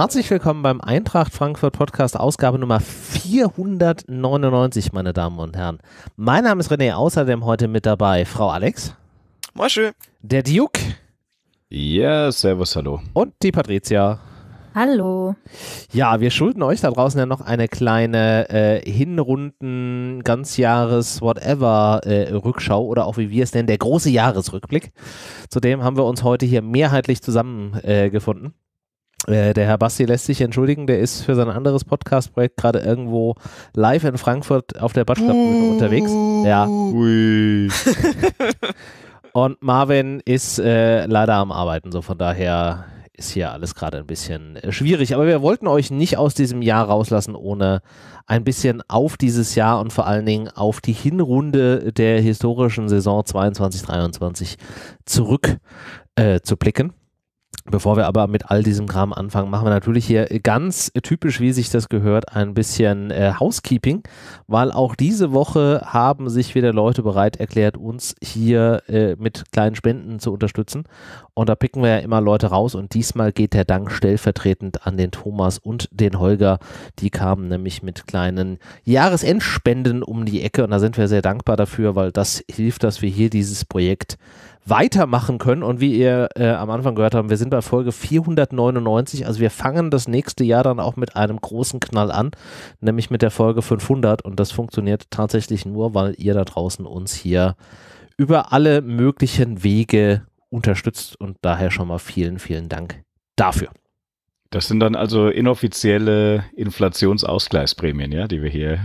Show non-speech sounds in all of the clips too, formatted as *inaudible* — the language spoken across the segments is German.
Herzlich willkommen beim Eintracht Frankfurt Podcast, Ausgabe Nummer 499, meine Damen und Herren. Mein Name ist René, außerdem heute mit dabei Frau Alex. Moschel. Der Duke. Ja, servus, hallo. Und die Patricia. Hallo. Ja, wir schulden euch da draußen ja noch eine kleine äh, Hinrunden, Ganzjahres, whatever äh, Rückschau oder auch wie wir es nennen, der große Jahresrückblick. Zudem haben wir uns heute hier mehrheitlich zusammengefunden. Äh, äh, der Herr Basti lässt sich entschuldigen, der ist für sein anderes Podcast-Projekt gerade irgendwo live in Frankfurt auf der Batschklappbühne unterwegs. Ja. Ui. *laughs* Und Marvin ist äh, leider am Arbeiten, so von daher ist hier alles gerade ein bisschen äh, schwierig. Aber wir wollten euch nicht aus diesem Jahr rauslassen, ohne ein bisschen auf dieses Jahr und vor allen Dingen auf die Hinrunde der historischen Saison 22-23 zurück äh, zu blicken. Bevor wir aber mit all diesem Kram anfangen, machen wir natürlich hier ganz typisch, wie sich das gehört, ein bisschen äh, Housekeeping, weil auch diese Woche haben sich wieder Leute bereit erklärt, uns hier äh, mit kleinen Spenden zu unterstützen. Und da picken wir ja immer Leute raus und diesmal geht der Dank stellvertretend an den Thomas und den Holger. Die kamen nämlich mit kleinen Jahresendspenden um die Ecke und da sind wir sehr dankbar dafür, weil das hilft, dass wir hier dieses Projekt weitermachen können. Und wie ihr äh, am Anfang gehört habt, wir sind bei Folge 499. Also wir fangen das nächste Jahr dann auch mit einem großen Knall an, nämlich mit der Folge 500. Und das funktioniert tatsächlich nur, weil ihr da draußen uns hier über alle möglichen Wege unterstützt. Und daher schon mal vielen, vielen Dank dafür. Das sind dann also inoffizielle Inflationsausgleichsprämien, ja, die wir hier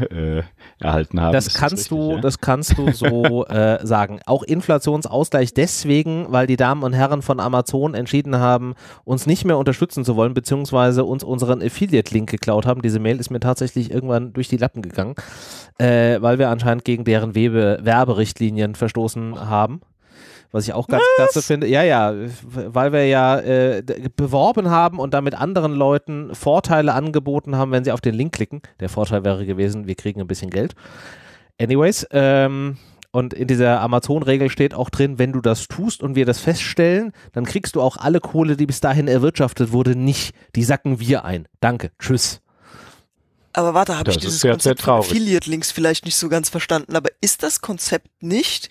äh, erhalten haben. Das kannst das richtig, du, ja? das kannst du so *laughs* äh, sagen. Auch Inflationsausgleich deswegen, weil die Damen und Herren von Amazon entschieden haben, uns nicht mehr unterstützen zu wollen, beziehungsweise uns unseren Affiliate-Link geklaut haben. Diese Mail ist mir tatsächlich irgendwann durch die Lappen gegangen, äh, weil wir anscheinend gegen deren Webe Werberichtlinien verstoßen haben. Was ich auch ganz Was? klasse finde. Ja, ja, weil wir ja äh, beworben haben und damit anderen Leuten Vorteile angeboten haben, wenn sie auf den Link klicken. Der Vorteil wäre gewesen, wir kriegen ein bisschen Geld. Anyways, ähm, und in dieser Amazon-Regel steht auch drin, wenn du das tust und wir das feststellen, dann kriegst du auch alle Kohle, die bis dahin erwirtschaftet wurde, nicht. Die sacken wir ein. Danke. Tschüss. Aber warte, habe ich dieses Konzept von Affiliate-Links vielleicht nicht so ganz verstanden. Aber ist das Konzept nicht,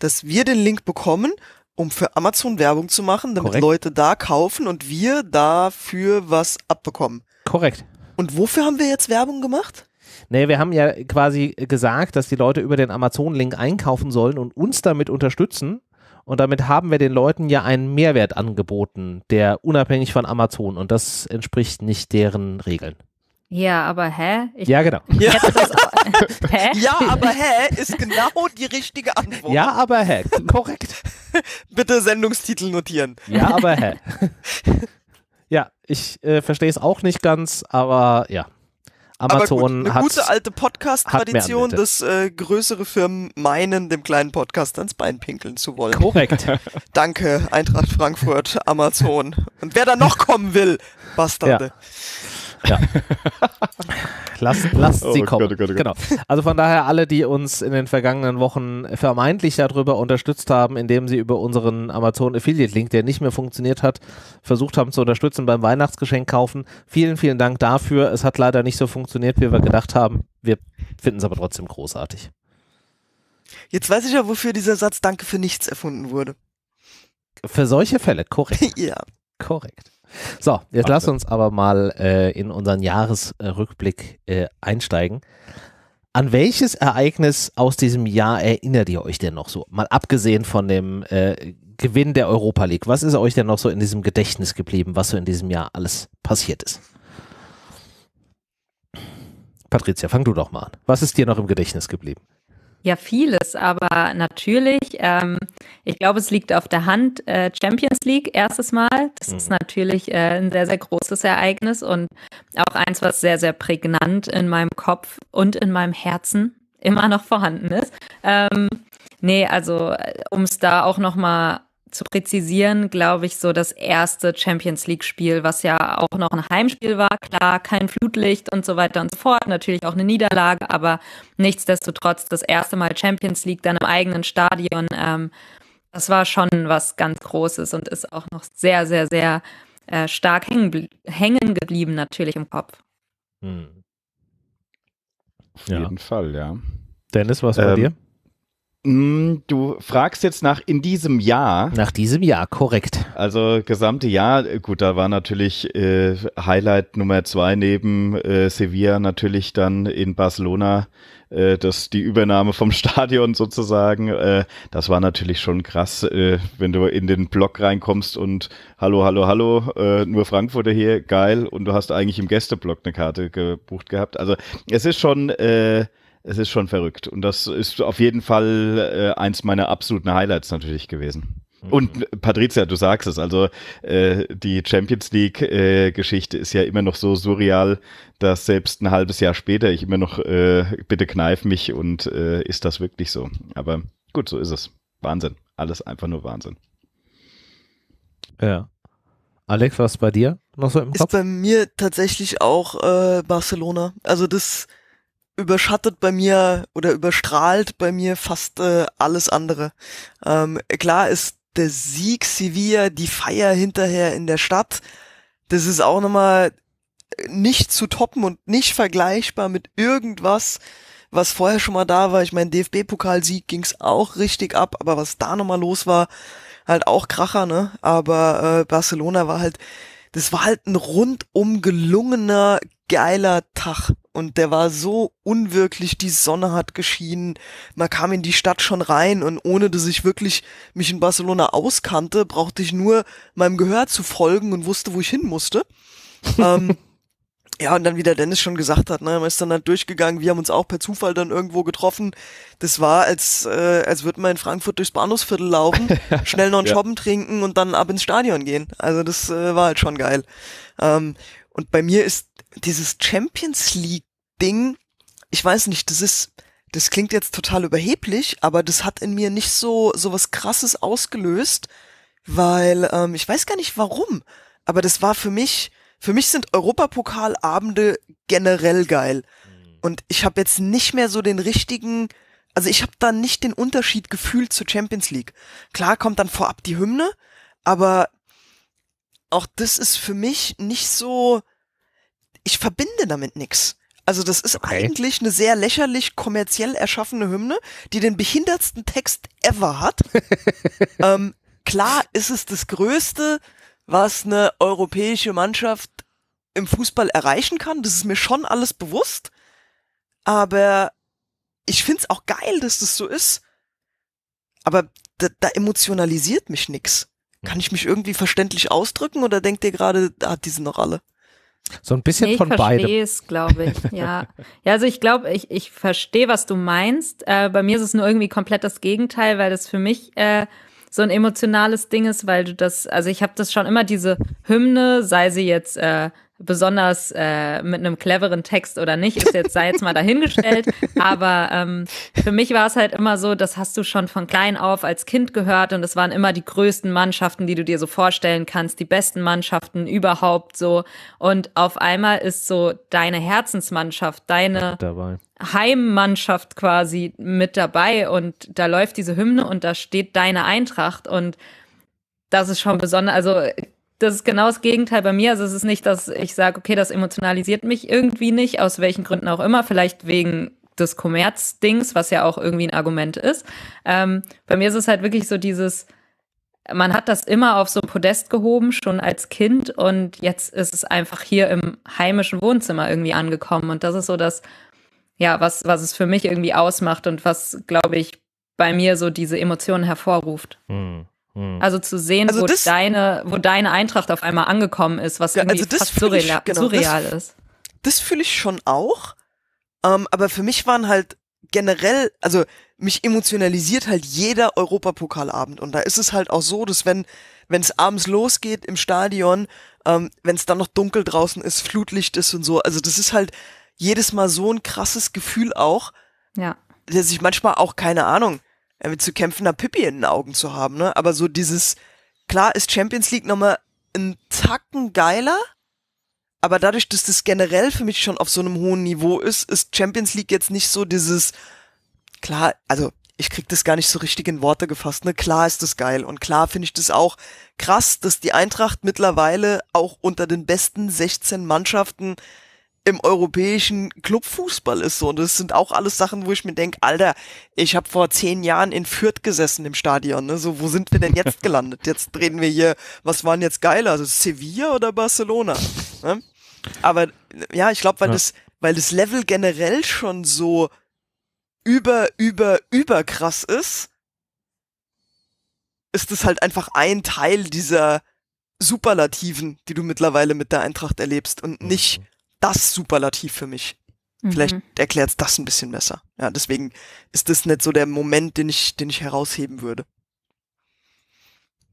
dass wir den Link bekommen, um für Amazon Werbung zu machen, damit Korrekt. Leute da kaufen und wir dafür was abbekommen. Korrekt. Und wofür haben wir jetzt Werbung gemacht? Nee, wir haben ja quasi gesagt, dass die Leute über den Amazon-Link einkaufen sollen und uns damit unterstützen. Und damit haben wir den Leuten ja einen Mehrwert angeboten, der unabhängig von Amazon und das entspricht nicht deren Regeln. Ja, aber hä? Ich ja, genau. *laughs* Ja. *laughs* hä? ja, aber hä ist genau die richtige Antwort. Ja, aber hä, *laughs* korrekt. Bitte Sendungstitel notieren. Ja, aber hä. ja, ich äh, verstehe es auch nicht ganz, aber ja. Amazon hat eine gute alte Podcast-Tradition, dass äh, größere Firmen meinen, dem kleinen Podcast ans Bein pinkeln zu wollen. Korrekt. Danke, Eintracht Frankfurt, Amazon. Und wer da noch kommen will, Bastarde. Ja. Ja. lasst *laughs* lasst oh, sie kommen. Gott, oh Gott, oh Gott. Genau. Also von daher alle, die uns in den vergangenen Wochen vermeintlich darüber unterstützt haben, indem sie über unseren Amazon Affiliate Link, der nicht mehr funktioniert hat, versucht haben zu unterstützen beim Weihnachtsgeschenk kaufen. Vielen, vielen Dank dafür. Es hat leider nicht so funktioniert, wie wir gedacht haben. Wir finden es aber trotzdem großartig. Jetzt weiß ich ja, wofür dieser Satz Danke für nichts erfunden wurde. Für solche Fälle, korrekt. *laughs* ja. Korrekt. So, jetzt Ach, lass uns aber mal äh, in unseren Jahresrückblick äh, einsteigen. An welches Ereignis aus diesem Jahr erinnert ihr euch denn noch so? Mal abgesehen von dem äh, Gewinn der Europa League. Was ist euch denn noch so in diesem Gedächtnis geblieben, was so in diesem Jahr alles passiert ist? Patricia, fang du doch mal an. Was ist dir noch im Gedächtnis geblieben? Ja, vieles, aber natürlich, ähm, ich glaube, es liegt auf der Hand. Äh, Champions League, erstes Mal, das mhm. ist natürlich äh, ein sehr, sehr großes Ereignis und auch eins, was sehr, sehr prägnant in meinem Kopf und in meinem Herzen immer noch vorhanden ist. Ähm, nee, also äh, um es da auch nochmal zu präzisieren, glaube ich, so das erste Champions League-Spiel, was ja auch noch ein Heimspiel war. Klar, kein Flutlicht und so weiter und so fort. Natürlich auch eine Niederlage, aber nichtsdestotrotz das erste Mal Champions League dann im eigenen Stadion. Ähm, das war schon was ganz Großes und ist auch noch sehr, sehr, sehr äh, stark hängen, hängen geblieben, natürlich im Kopf. Hm. Auf ja. jeden Fall, ja. Dennis, was ähm, bei dir? Hm, du fragst jetzt nach in diesem Jahr. Nach diesem Jahr, korrekt. Also gesamte Jahr, gut, da war natürlich äh, Highlight Nummer zwei neben äh, Sevilla natürlich dann in Barcelona, äh, das die Übernahme vom *laughs* Stadion sozusagen. Äh, das war natürlich schon krass, äh, wenn du in den Block reinkommst und hallo, hallo, hallo, äh, nur Frankfurter hier, geil. Und du hast eigentlich im Gästeblock eine Karte gebucht gehabt. Also es ist schon äh, es ist schon verrückt. Und das ist auf jeden Fall äh, eins meiner absoluten Highlights natürlich gewesen. Mhm. Und äh, Patricia, du sagst es, also äh, die Champions League-Geschichte äh, ist ja immer noch so surreal, dass selbst ein halbes Jahr später ich immer noch äh, bitte kneif mich und äh, ist das wirklich so. Aber gut, so ist es. Wahnsinn. Alles einfach nur Wahnsinn. Ja. Alex, was ist bei dir noch so im Kopf? Ist bei mir tatsächlich auch äh, Barcelona. Also das überschattet bei mir oder überstrahlt bei mir fast äh, alles andere. Ähm, klar ist der Sieg Sevilla, die Feier hinterher in der Stadt, das ist auch nochmal nicht zu toppen und nicht vergleichbar mit irgendwas, was vorher schon mal da war. Ich meine, DFB-Pokalsieg ging's auch richtig ab, aber was da nochmal los war, halt auch Kracher, ne? Aber äh, Barcelona war halt, das war halt ein rundum gelungener, geiler Tag und der war so unwirklich, die Sonne hat geschienen, man kam in die Stadt schon rein und ohne dass ich wirklich mich in Barcelona auskannte, brauchte ich nur meinem Gehör zu folgen und wusste, wo ich hin musste. *laughs* ähm, ja, und dann, wie der Dennis schon gesagt hat, ne, man ist dann halt durchgegangen, wir haben uns auch per Zufall dann irgendwo getroffen. Das war, als, äh, als würde man in Frankfurt durchs Bahnhofsviertel laufen, *laughs* schnell noch einen ja. Shoppen trinken und dann ab ins Stadion gehen. Also das äh, war halt schon geil. Ähm, und bei mir ist dieses Champions League Ding, ich weiß nicht, das ist, das klingt jetzt total überheblich, aber das hat in mir nicht so, so was krasses ausgelöst, weil, ähm, ich weiß gar nicht warum, aber das war für mich, für mich sind Europapokalabende generell geil. Mhm. Und ich habe jetzt nicht mehr so den richtigen, also ich habe da nicht den Unterschied gefühlt zur Champions League. Klar kommt dann vorab die Hymne, aber auch das ist für mich nicht so, ich verbinde damit nichts. Also das ist okay. eigentlich eine sehr lächerlich kommerziell erschaffene Hymne, die den behindertsten Text ever hat. *laughs* ähm, klar ist es das Größte, was eine europäische Mannschaft im Fußball erreichen kann. Das ist mir schon alles bewusst. Aber ich finde es auch geil, dass das so ist. Aber da, da emotionalisiert mich nichts. Kann hm. ich mich irgendwie verständlich ausdrücken oder denkt ihr gerade, da ah, die sind noch alle? So ein bisschen nee, von beidem. Ich verstehe es, glaube *laughs* ich. Ja. ja, also ich glaube, ich, ich verstehe, was du meinst. Äh, bei mir ist es nur irgendwie komplett das Gegenteil, weil das für mich äh, so ein emotionales Ding ist, weil du das, also ich habe das schon immer diese Hymne, sei sie jetzt äh, besonders äh, mit einem cleveren Text oder nicht, ist jetzt sei jetzt mal dahingestellt. *laughs* Aber ähm, für mich war es halt immer so, das hast du schon von klein auf als Kind gehört und es waren immer die größten Mannschaften, die du dir so vorstellen kannst, die besten Mannschaften überhaupt so. Und auf einmal ist so deine Herzensmannschaft, deine dabei. Heimmannschaft quasi mit dabei und da läuft diese Hymne und da steht deine Eintracht und das ist schon besonders. Also das ist genau das Gegenteil bei mir. Also es ist nicht, dass ich sage, okay, das emotionalisiert mich irgendwie nicht, aus welchen Gründen auch immer, vielleicht wegen des Kommerzdings, was ja auch irgendwie ein Argument ist. Ähm, bei mir ist es halt wirklich so dieses, man hat das immer auf so ein Podest gehoben, schon als Kind und jetzt ist es einfach hier im heimischen Wohnzimmer irgendwie angekommen und das ist so das, ja, was, was es für mich irgendwie ausmacht und was, glaube ich, bei mir so diese Emotionen hervorruft. Hm. Hm. Also zu sehen, also wo, das, deine, wo deine Eintracht auf einmal angekommen ist, was irgendwie also fast surreal, ich, genau, surreal das, ist. Das fühle ich schon auch. Ähm, aber für mich waren halt generell, also mich emotionalisiert halt jeder Europapokalabend. Und da ist es halt auch so, dass wenn wenn es abends losgeht im Stadion, ähm, wenn es dann noch dunkel draußen ist, Flutlicht ist und so, also das ist halt jedes Mal so ein krasses Gefühl auch, ja. dass ich manchmal auch keine Ahnung äh, mit zu kämpfender Pippi in den Augen zu haben, ne? Aber so dieses, klar ist Champions League nochmal ein Tacken geiler, aber dadurch, dass das generell für mich schon auf so einem hohen Niveau ist, ist Champions League jetzt nicht so dieses, klar, also ich krieg das gar nicht so richtig in Worte gefasst, ne? Klar ist das geil und klar finde ich das auch krass, dass die Eintracht mittlerweile auch unter den besten 16 Mannschaften im europäischen Clubfußball ist so. Und das sind auch alles Sachen, wo ich mir denke, Alter, ich habe vor zehn Jahren in Fürth gesessen im Stadion. Ne? So, wo sind wir denn jetzt *laughs* gelandet? Jetzt reden wir hier, was waren jetzt geiler? Also Sevilla oder Barcelona? Ne? Aber ja, ich glaube, weil ja. das, weil das Level generell schon so über, über, über krass ist, ist es halt einfach ein Teil dieser Superlativen, die du mittlerweile mit der Eintracht erlebst und mhm. nicht das Superlativ für mich. Mhm. Vielleicht erklärt's das ein bisschen besser. Ja, deswegen ist das nicht so der Moment, den ich, den ich herausheben würde.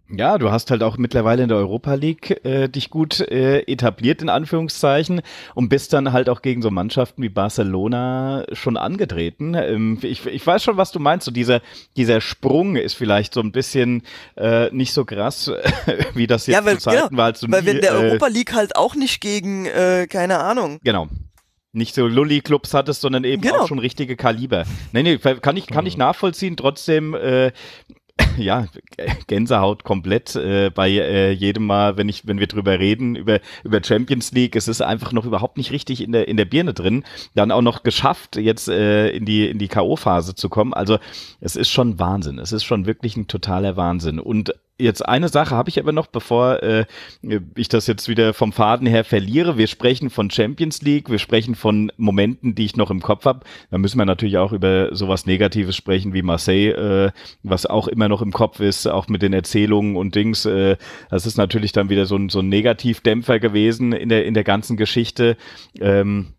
Ja, du hast halt auch mittlerweile in der Europa League äh, dich gut äh, etabliert, in Anführungszeichen, und bist dann halt auch gegen so Mannschaften wie Barcelona schon angetreten. Ähm, ich, ich weiß schon, was du meinst. So dieser, dieser Sprung ist vielleicht so ein bisschen äh, nicht so krass, *laughs* wie das jetzt ja, weil, zu Zeiten genau, war. Als weil wir in der äh, Europa League halt auch nicht gegen, äh, keine Ahnung. Genau nicht so Lulli-Clubs hattest, sondern eben genau. auch schon richtige Kaliber. Nee, nee, kann ich, kann ich mhm. nachvollziehen. Trotzdem äh, *laughs* ja, Gänsehaut komplett äh, bei äh, jedem Mal, wenn ich, wenn wir drüber reden, über, über Champions League, es ist einfach noch überhaupt nicht richtig in der, in der Birne drin. Dann auch noch geschafft, jetzt äh, in die, in die K.O.-Phase zu kommen. Also es ist schon Wahnsinn. Es ist schon wirklich ein totaler Wahnsinn. Und Jetzt eine Sache habe ich aber noch, bevor äh, ich das jetzt wieder vom Faden her verliere. Wir sprechen von Champions League, wir sprechen von Momenten, die ich noch im Kopf habe. Da müssen wir natürlich auch über sowas Negatives sprechen wie Marseille, äh, was auch immer noch im Kopf ist, auch mit den Erzählungen und Dings. Äh, das ist natürlich dann wieder so ein, so ein Negativdämpfer gewesen in der, in der ganzen Geschichte. Ähm,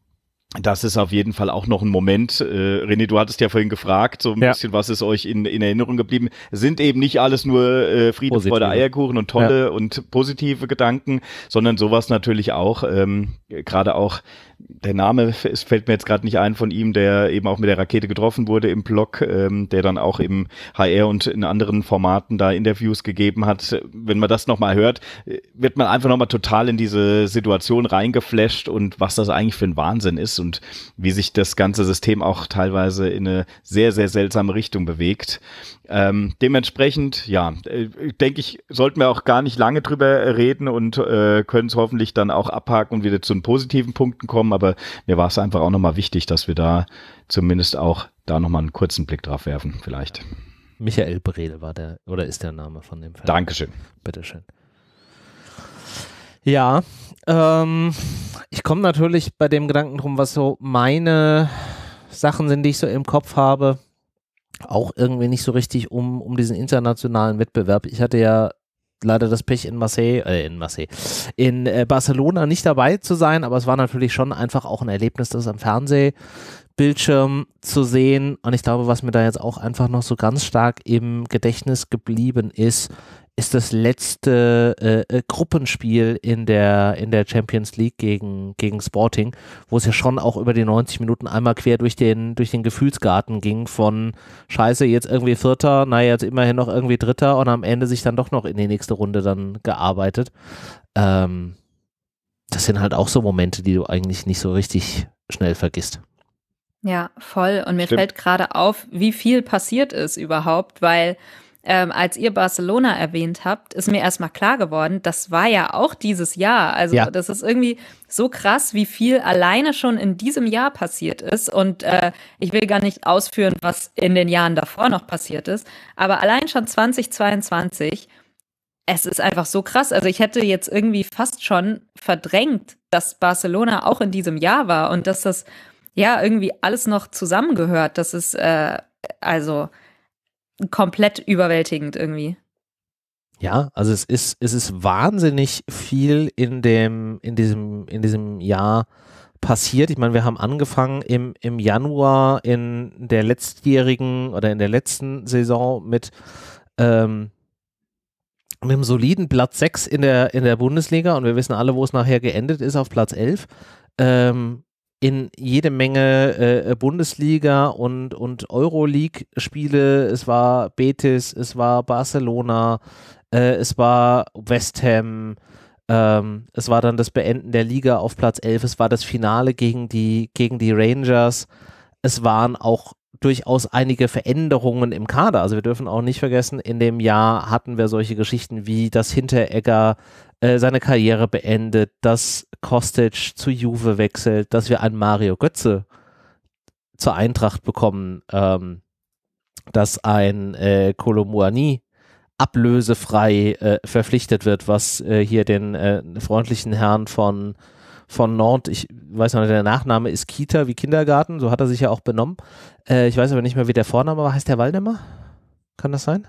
das ist auf jeden Fall auch noch ein Moment. Äh, René, du hattest ja vorhin gefragt, so ein ja. bisschen, was ist euch in, in Erinnerung geblieben? sind eben nicht alles nur äh, Friede, positive. Freude, Eierkuchen und tolle ja. und positive Gedanken, sondern sowas natürlich auch. Ähm, gerade auch der Name es fällt mir jetzt gerade nicht ein von ihm, der eben auch mit der Rakete getroffen wurde im Blog, ähm, der dann auch im HR und in anderen Formaten da Interviews gegeben hat. Wenn man das nochmal hört, äh, wird man einfach nochmal total in diese Situation reingeflasht und was das eigentlich für ein Wahnsinn ist und wie sich das ganze System auch teilweise in eine sehr, sehr seltsame Richtung bewegt. Ähm, dementsprechend, ja, äh, denke ich, sollten wir auch gar nicht lange drüber reden und äh, können es hoffentlich dann auch abhaken und wieder zu den positiven Punkten kommen. Aber mir war es einfach auch nochmal wichtig, dass wir da zumindest auch da nochmal einen kurzen Blick drauf werfen, vielleicht. Michael Bredel war der, oder ist der Name von dem Film. Dankeschön. Bitteschön. Ja, ähm, ich komme natürlich bei dem Gedanken drum, was so meine Sachen sind, die ich so im Kopf habe, auch irgendwie nicht so richtig um, um diesen internationalen Wettbewerb. Ich hatte ja leider das Pech in Marseille, äh, in Marseille, in äh, Barcelona nicht dabei zu sein, aber es war natürlich schon einfach auch ein Erlebnis, das am Fernsehbildschirm zu sehen. Und ich glaube, was mir da jetzt auch einfach noch so ganz stark im Gedächtnis geblieben ist, ist das letzte äh, äh, Gruppenspiel in der, in der Champions League gegen, gegen Sporting, wo es ja schon auch über die 90 Minuten einmal quer durch den, durch den Gefühlsgarten ging von Scheiße, jetzt irgendwie Vierter, naja, jetzt immerhin noch irgendwie Dritter und am Ende sich dann doch noch in die nächste Runde dann gearbeitet. Ähm, das sind halt auch so Momente, die du eigentlich nicht so richtig schnell vergisst. Ja, voll. Und mir Stimmt. fällt gerade auf, wie viel passiert ist überhaupt, weil ähm, als ihr Barcelona erwähnt habt, ist mir erstmal klar geworden, das war ja auch dieses Jahr. Also ja. das ist irgendwie so krass, wie viel alleine schon in diesem Jahr passiert ist. Und äh, ich will gar nicht ausführen, was in den Jahren davor noch passiert ist. Aber allein schon 2022, es ist einfach so krass. Also ich hätte jetzt irgendwie fast schon verdrängt, dass Barcelona auch in diesem Jahr war und dass das ja irgendwie alles noch zusammengehört. Das ist äh, also komplett überwältigend irgendwie. Ja, also es ist, es ist wahnsinnig viel in dem, in diesem, in diesem Jahr passiert. Ich meine, wir haben angefangen im, im Januar in der letztjährigen oder in der letzten Saison mit, ähm, mit einem soliden Platz 6 in der, in der Bundesliga und wir wissen alle, wo es nachher geendet ist, auf Platz 11. Ähm, in jede Menge äh, Bundesliga und, und Euroleague-Spiele. Es war Betis, es war Barcelona, äh, es war West Ham. Ähm, es war dann das Beenden der Liga auf Platz 11. Es war das Finale gegen die, gegen die Rangers. Es waren auch durchaus einige Veränderungen im Kader. Also wir dürfen auch nicht vergessen, in dem Jahr hatten wir solche Geschichten wie, dass Hinteregger äh, seine Karriere beendet, dass Kostic zu Juve wechselt, dass wir einen Mario Götze zur Eintracht bekommen, ähm, dass ein äh, Kolomuani ablösefrei äh, verpflichtet wird, was äh, hier den äh, freundlichen Herrn von von Nord, ich weiß noch nicht, der Nachname ist Kita wie Kindergarten, so hat er sich ja auch benommen. Äh, ich weiß aber nicht mehr, wie der Vorname war. Heißt der Waldemar? Kann das sein?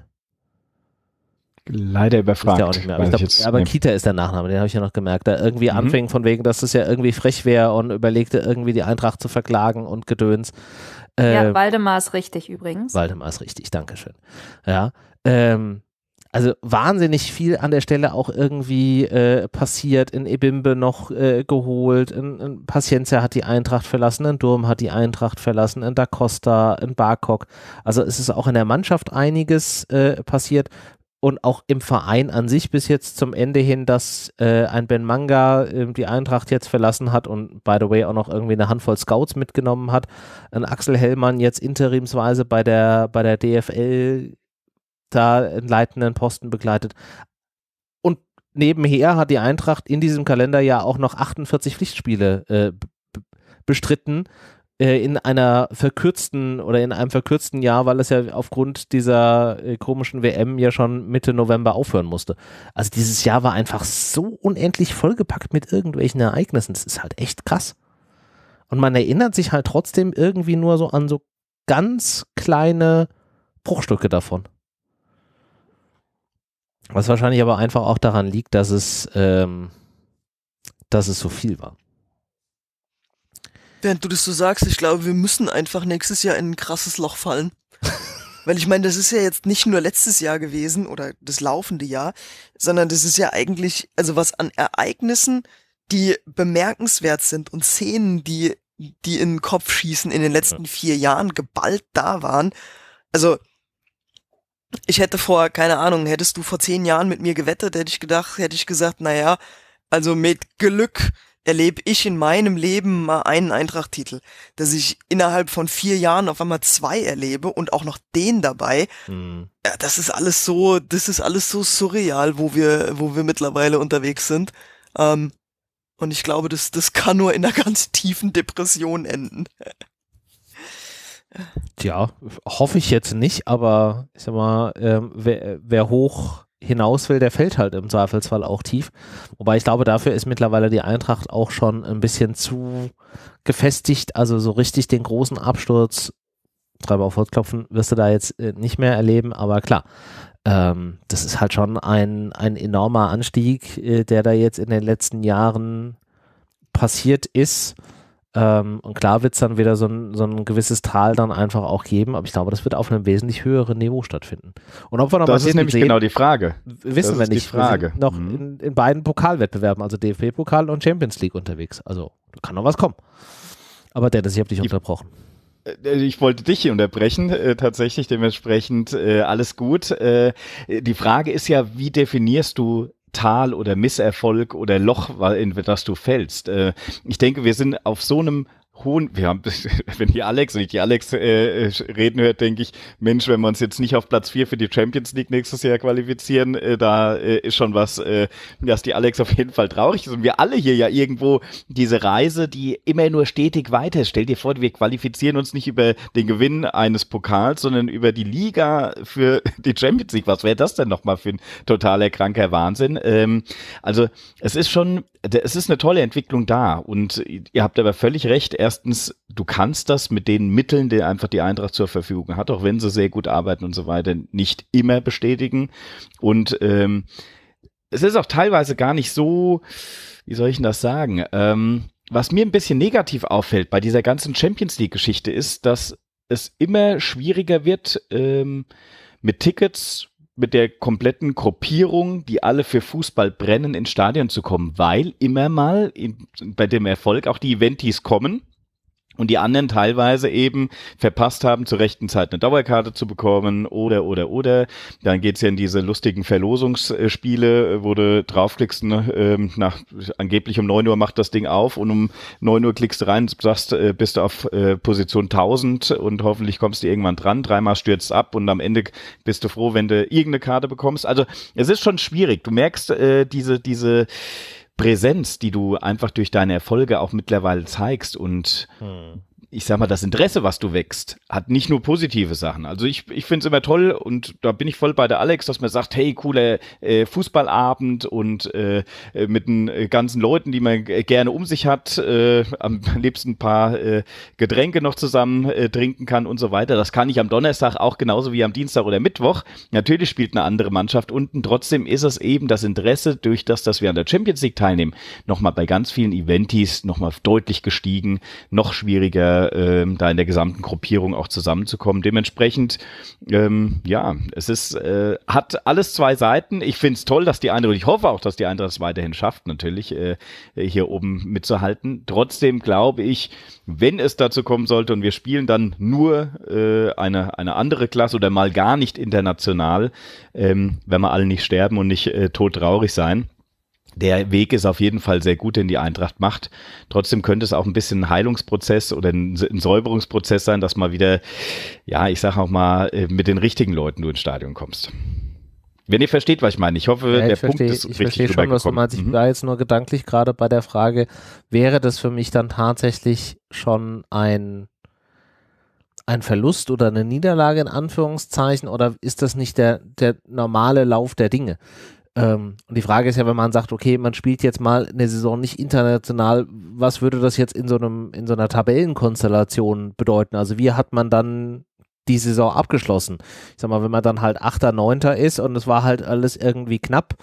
Leider überfragt. Ist auch nicht mehr. Aber, glaub, aber Kita ist der Nachname, den habe ich ja noch gemerkt. Da irgendwie mhm. anfing von wegen, dass es ja irgendwie frech wäre und überlegte irgendwie die Eintracht zu verklagen und Gedöns. Äh, ja, ähm, Waldemar ist richtig übrigens. Waldemar ist richtig, Dankeschön. Ja. Ähm, also wahnsinnig viel an der Stelle auch irgendwie äh, passiert, in Ebimbe noch äh, geholt, in, in Paciencia hat die Eintracht verlassen, in Durm hat die Eintracht verlassen, in Da Costa, in Barkok. Also es ist auch in der Mannschaft einiges äh, passiert und auch im Verein an sich bis jetzt zum Ende hin, dass äh, ein Ben Manga äh, die Eintracht jetzt verlassen hat und by the way auch noch irgendwie eine Handvoll Scouts mitgenommen hat, ein Axel Hellmann jetzt interimsweise bei der bei der DFL da in leitenden Posten begleitet. Und nebenher hat die Eintracht in diesem Kalender ja auch noch 48 Pflichtspiele äh, bestritten äh, in einer verkürzten oder in einem verkürzten Jahr, weil es ja aufgrund dieser äh, komischen WM ja schon Mitte November aufhören musste. Also dieses Jahr war einfach so unendlich vollgepackt mit irgendwelchen Ereignissen. Das ist halt echt krass. Und man erinnert sich halt trotzdem irgendwie nur so an so ganz kleine Bruchstücke davon. Was wahrscheinlich aber einfach auch daran liegt, dass es, ähm, dass es so viel war. Während du das so sagst, ich glaube, wir müssen einfach nächstes Jahr in ein krasses Loch fallen. *laughs* Weil ich meine, das ist ja jetzt nicht nur letztes Jahr gewesen oder das laufende Jahr, sondern das ist ja eigentlich, also was an Ereignissen, die bemerkenswert sind und Szenen, die, die in den Kopf schießen, in den letzten vier Jahren geballt da waren. Also ich hätte vor, keine Ahnung, hättest du vor zehn Jahren mit mir gewettet, hätte ich gedacht, hätte ich gesagt, naja, also mit Glück erlebe ich in meinem Leben mal einen Eintracht-Titel, dass ich innerhalb von vier Jahren auf einmal zwei erlebe und auch noch den dabei. Mhm. Ja, das ist alles so, das ist alles so surreal, wo wir, wo wir mittlerweile unterwegs sind. Ähm, und ich glaube, das, das kann nur in einer *laughs* ganz tiefen Depression enden. Tja, hoffe ich jetzt nicht, aber ich sag mal, ähm, wer, wer, hoch hinaus will, der fällt halt im Zweifelsfall auch tief. Wobei ich glaube, dafür ist mittlerweile die Eintracht auch schon ein bisschen zu gefestigt. Also so richtig den großen Absturz, dreimal auf Holzklopfen, wirst du da jetzt äh, nicht mehr erleben, aber klar. Ähm, das ist halt schon ein, ein enormer Anstieg, äh, der da jetzt in den letzten Jahren passiert ist. Ähm, und klar wird es dann wieder so ein, so ein gewisses Tal dann einfach auch geben, aber ich glaube, das wird auf einem wesentlich höheren Niveau stattfinden. Und ob wir noch das ist nämlich sehen, genau die Frage. Wissen das wir nicht. Die Frage. Wir noch mhm. in, in, beiden Pokalwettbewerben, also DFB-Pokal und Champions League unterwegs. Also kann noch was kommen. Aber Dennis, ich habe dich unterbrochen äh, äh, ich wollte dich hier unterbrechen, äh, tatsächlich dementsprechend äh, alles gut. Äh, die Frage ist ja, wie definierst du Tal oder Misserfolg oder Loch, in das du fällst. Äh, ich denke, wir sind auf so einem hohen, wir haben, *laughs* wenn die Alex, wenn ich die Alex äh, äh reden hört, denke ich, Mensch, wenn wir uns jetzt nicht auf Platz 4 für die Champions League nächstes Jahr qualifizieren, äh, da äh, ist schon was, äh, dass die Alex auf jeden Fall traurig ist. Und wir alle hier ja irgendwo diese Reise, die immer nur stetig weiter. Stell dir vor, wir qualifizieren uns nicht über den Gewinn eines Pokals, sondern über die Liga für *laughs* die Champions League. Was wäre das denn nochmal für ein totaler kranker Wahnsinn? Ähm, also es ist schon, es ist eine tolle Entwicklung da. Und äh, ihr habt aber völlig recht, er erstens, du kannst das mit den Mitteln, die einfach die Eintracht zur Verfügung hat, auch wenn sie sehr gut arbeiten und so weiter, nicht immer bestätigen. Und ähm, es ist auch teilweise gar nicht so, wie soll ich denn das sagen? Ähm, was mir ein bisschen negativ auffällt bei dieser ganzen Champions League-Geschichte ist, dass es immer schwieriger wird, ähm, mit Tickets mit der kompletten Gruppierung, die alle für Fußball brennen, ins Stadion zu kommen, weil immer mal in, bei dem Erfolg auch die Eventis kommen und die anderen teilweise eben verpasst haben, zur rechten Zeit eine Dauerkarte zu bekommen oder oder oder. Dann geht's ja in diese lustigen Verlosungsspiele, äh, wo du draufklickst, ne, ähm, nach, angeblich um neun Uhr macht das Ding auf und um neun Uhr klickst du rein und sagst, äh, bist du auf äh, Position 1000 und hoffentlich kommst du irgendwann dran. Dreimal stürzt ab und am Ende bist du froh, wenn du irgendeine Karte bekommst. Also es ist schon schwierig. Du merkst äh, diese, diese Präsenz, die du einfach durch deine Erfolge auch mittlerweile zeigst und hm ich sag mal, das Interesse, was du wächst, hat nicht nur positive Sachen. Also ich, ich finde es immer toll und da bin ich voll bei der Alex, dass man sagt, hey, cooler äh, Fußballabend und äh, äh mit den äh, ganzen Leuten, die man äh, gerne um sich hat, äh, am *laughs* liebsten ein paar äh, Getränke noch zusammen äh, trinken kann und so weiter. Das kann ich am Donnerstag auch genauso wie am Dienstag oder Mittwoch. Natürlich spielt eine andere Mannschaft unten. Trotzdem ist es eben das Interesse durch das, dass wir an der Champions League teilnehmen, nochmal bei ganz vielen Eventis nochmal deutlich gestiegen, noch schwieriger ähm, da in der gesamten Gruppierung auch zusammenzukommen. Dementsprechend, ähm, ja, es ist, äh, hat alles zwei Seiten. Ich finde es toll, dass die Eintracht, ich hoffe auch, dass die Eintracht es weiterhin schafft, natürlich äh, hier oben mitzuhalten. Trotzdem glaube ich, wenn es dazu kommen sollte und wir spielen dann nur äh, eine, eine andere Klasse oder mal gar nicht international, ähm, wenn wir alle nicht sterben und nicht äh, todtraurig sein, der Weg ist auf jeden Fall sehr gut, den die Eintracht macht. Trotzdem könnte es auch ein bisschen ein Heilungsprozess oder ein Säuberungsprozess sein, dass mal wieder, ja, ich sage auch mal, äh, mit den richtigen Leuten du ins Stadion kommst. Wenn ihr versteht, was ich meine. Ich hoffe, ja, ich der verstehe, Punkt ist ich richtig Ich verstehe schon, was du meinst. Ich mhm. war jetzt nur gedanklich gerade bei der Frage, wäre das für mich dann tatsächlich schon ein, ein Verlust oder eine Niederlage in Anführungszeichen oder ist das nicht der, der normale Lauf der Dinge? Ähm, und die Frage ist ja, wenn man sagt, okay, man spielt jetzt mal eine Saison nicht international, was würde das jetzt in so einem, in so einer Tabellenkonstellation bedeuten? Also wie hat man dann die Saison abgeschlossen? Ich sag mal, wenn man dann halt Achter, Neunter ist und es war halt alles irgendwie knapp,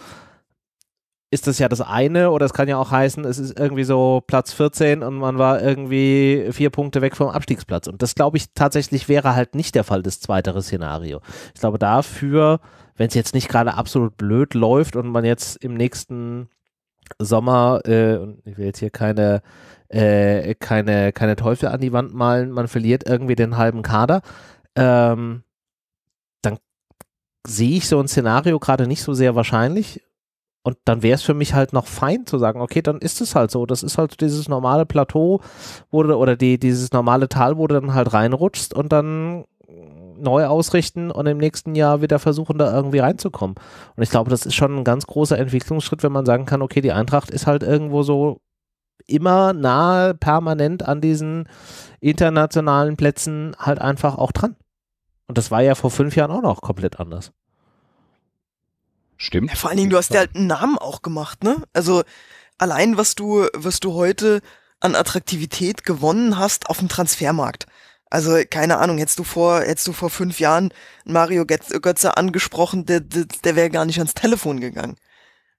ist das ja das eine oder es kann ja auch heißen, es ist irgendwie so Platz 14 und man war irgendwie vier Punkte weg vom Abstiegsplatz. Und das glaube ich tatsächlich wäre halt nicht der Fall, das zweite Szenario. Ich glaube, dafür wenn es jetzt nicht gerade absolut blöd läuft und man jetzt im nächsten Sommer, äh, ich will jetzt hier keine, äh, keine, keine Teufel an die Wand malen, man verliert irgendwie den halben Kader, ähm, dann sehe ich so ein Szenario gerade nicht so sehr wahrscheinlich. Und dann wäre es für mich halt noch fein zu sagen, okay, dann ist es halt so. Das ist halt dieses normale Plateau wo du, oder die, dieses normale Tal, wo du dann halt reinrutschst und dann neu ausrichten und im nächsten Jahr wieder versuchen, da irgendwie reinzukommen. Und ich glaube, das ist schon ein ganz großer Entwicklungsschritt, wenn man sagen kann, okay, die Eintracht ist halt irgendwo so immer nahe, permanent an diesen internationalen Plätzen halt einfach auch dran. Und das war ja vor fünf Jahren auch noch komplett anders. Stimmt. Ja, vor allen Dingen, du hast ja halt einen Namen auch gemacht, ne? Also allein, was du, was du heute an Attraktivität gewonnen hast auf dem Transfermarkt. Also, keine Ahnung, hättest du vor, hättest du vor fünf Jahren Mario Götze angesprochen, der, der, der wäre gar nicht ans Telefon gegangen.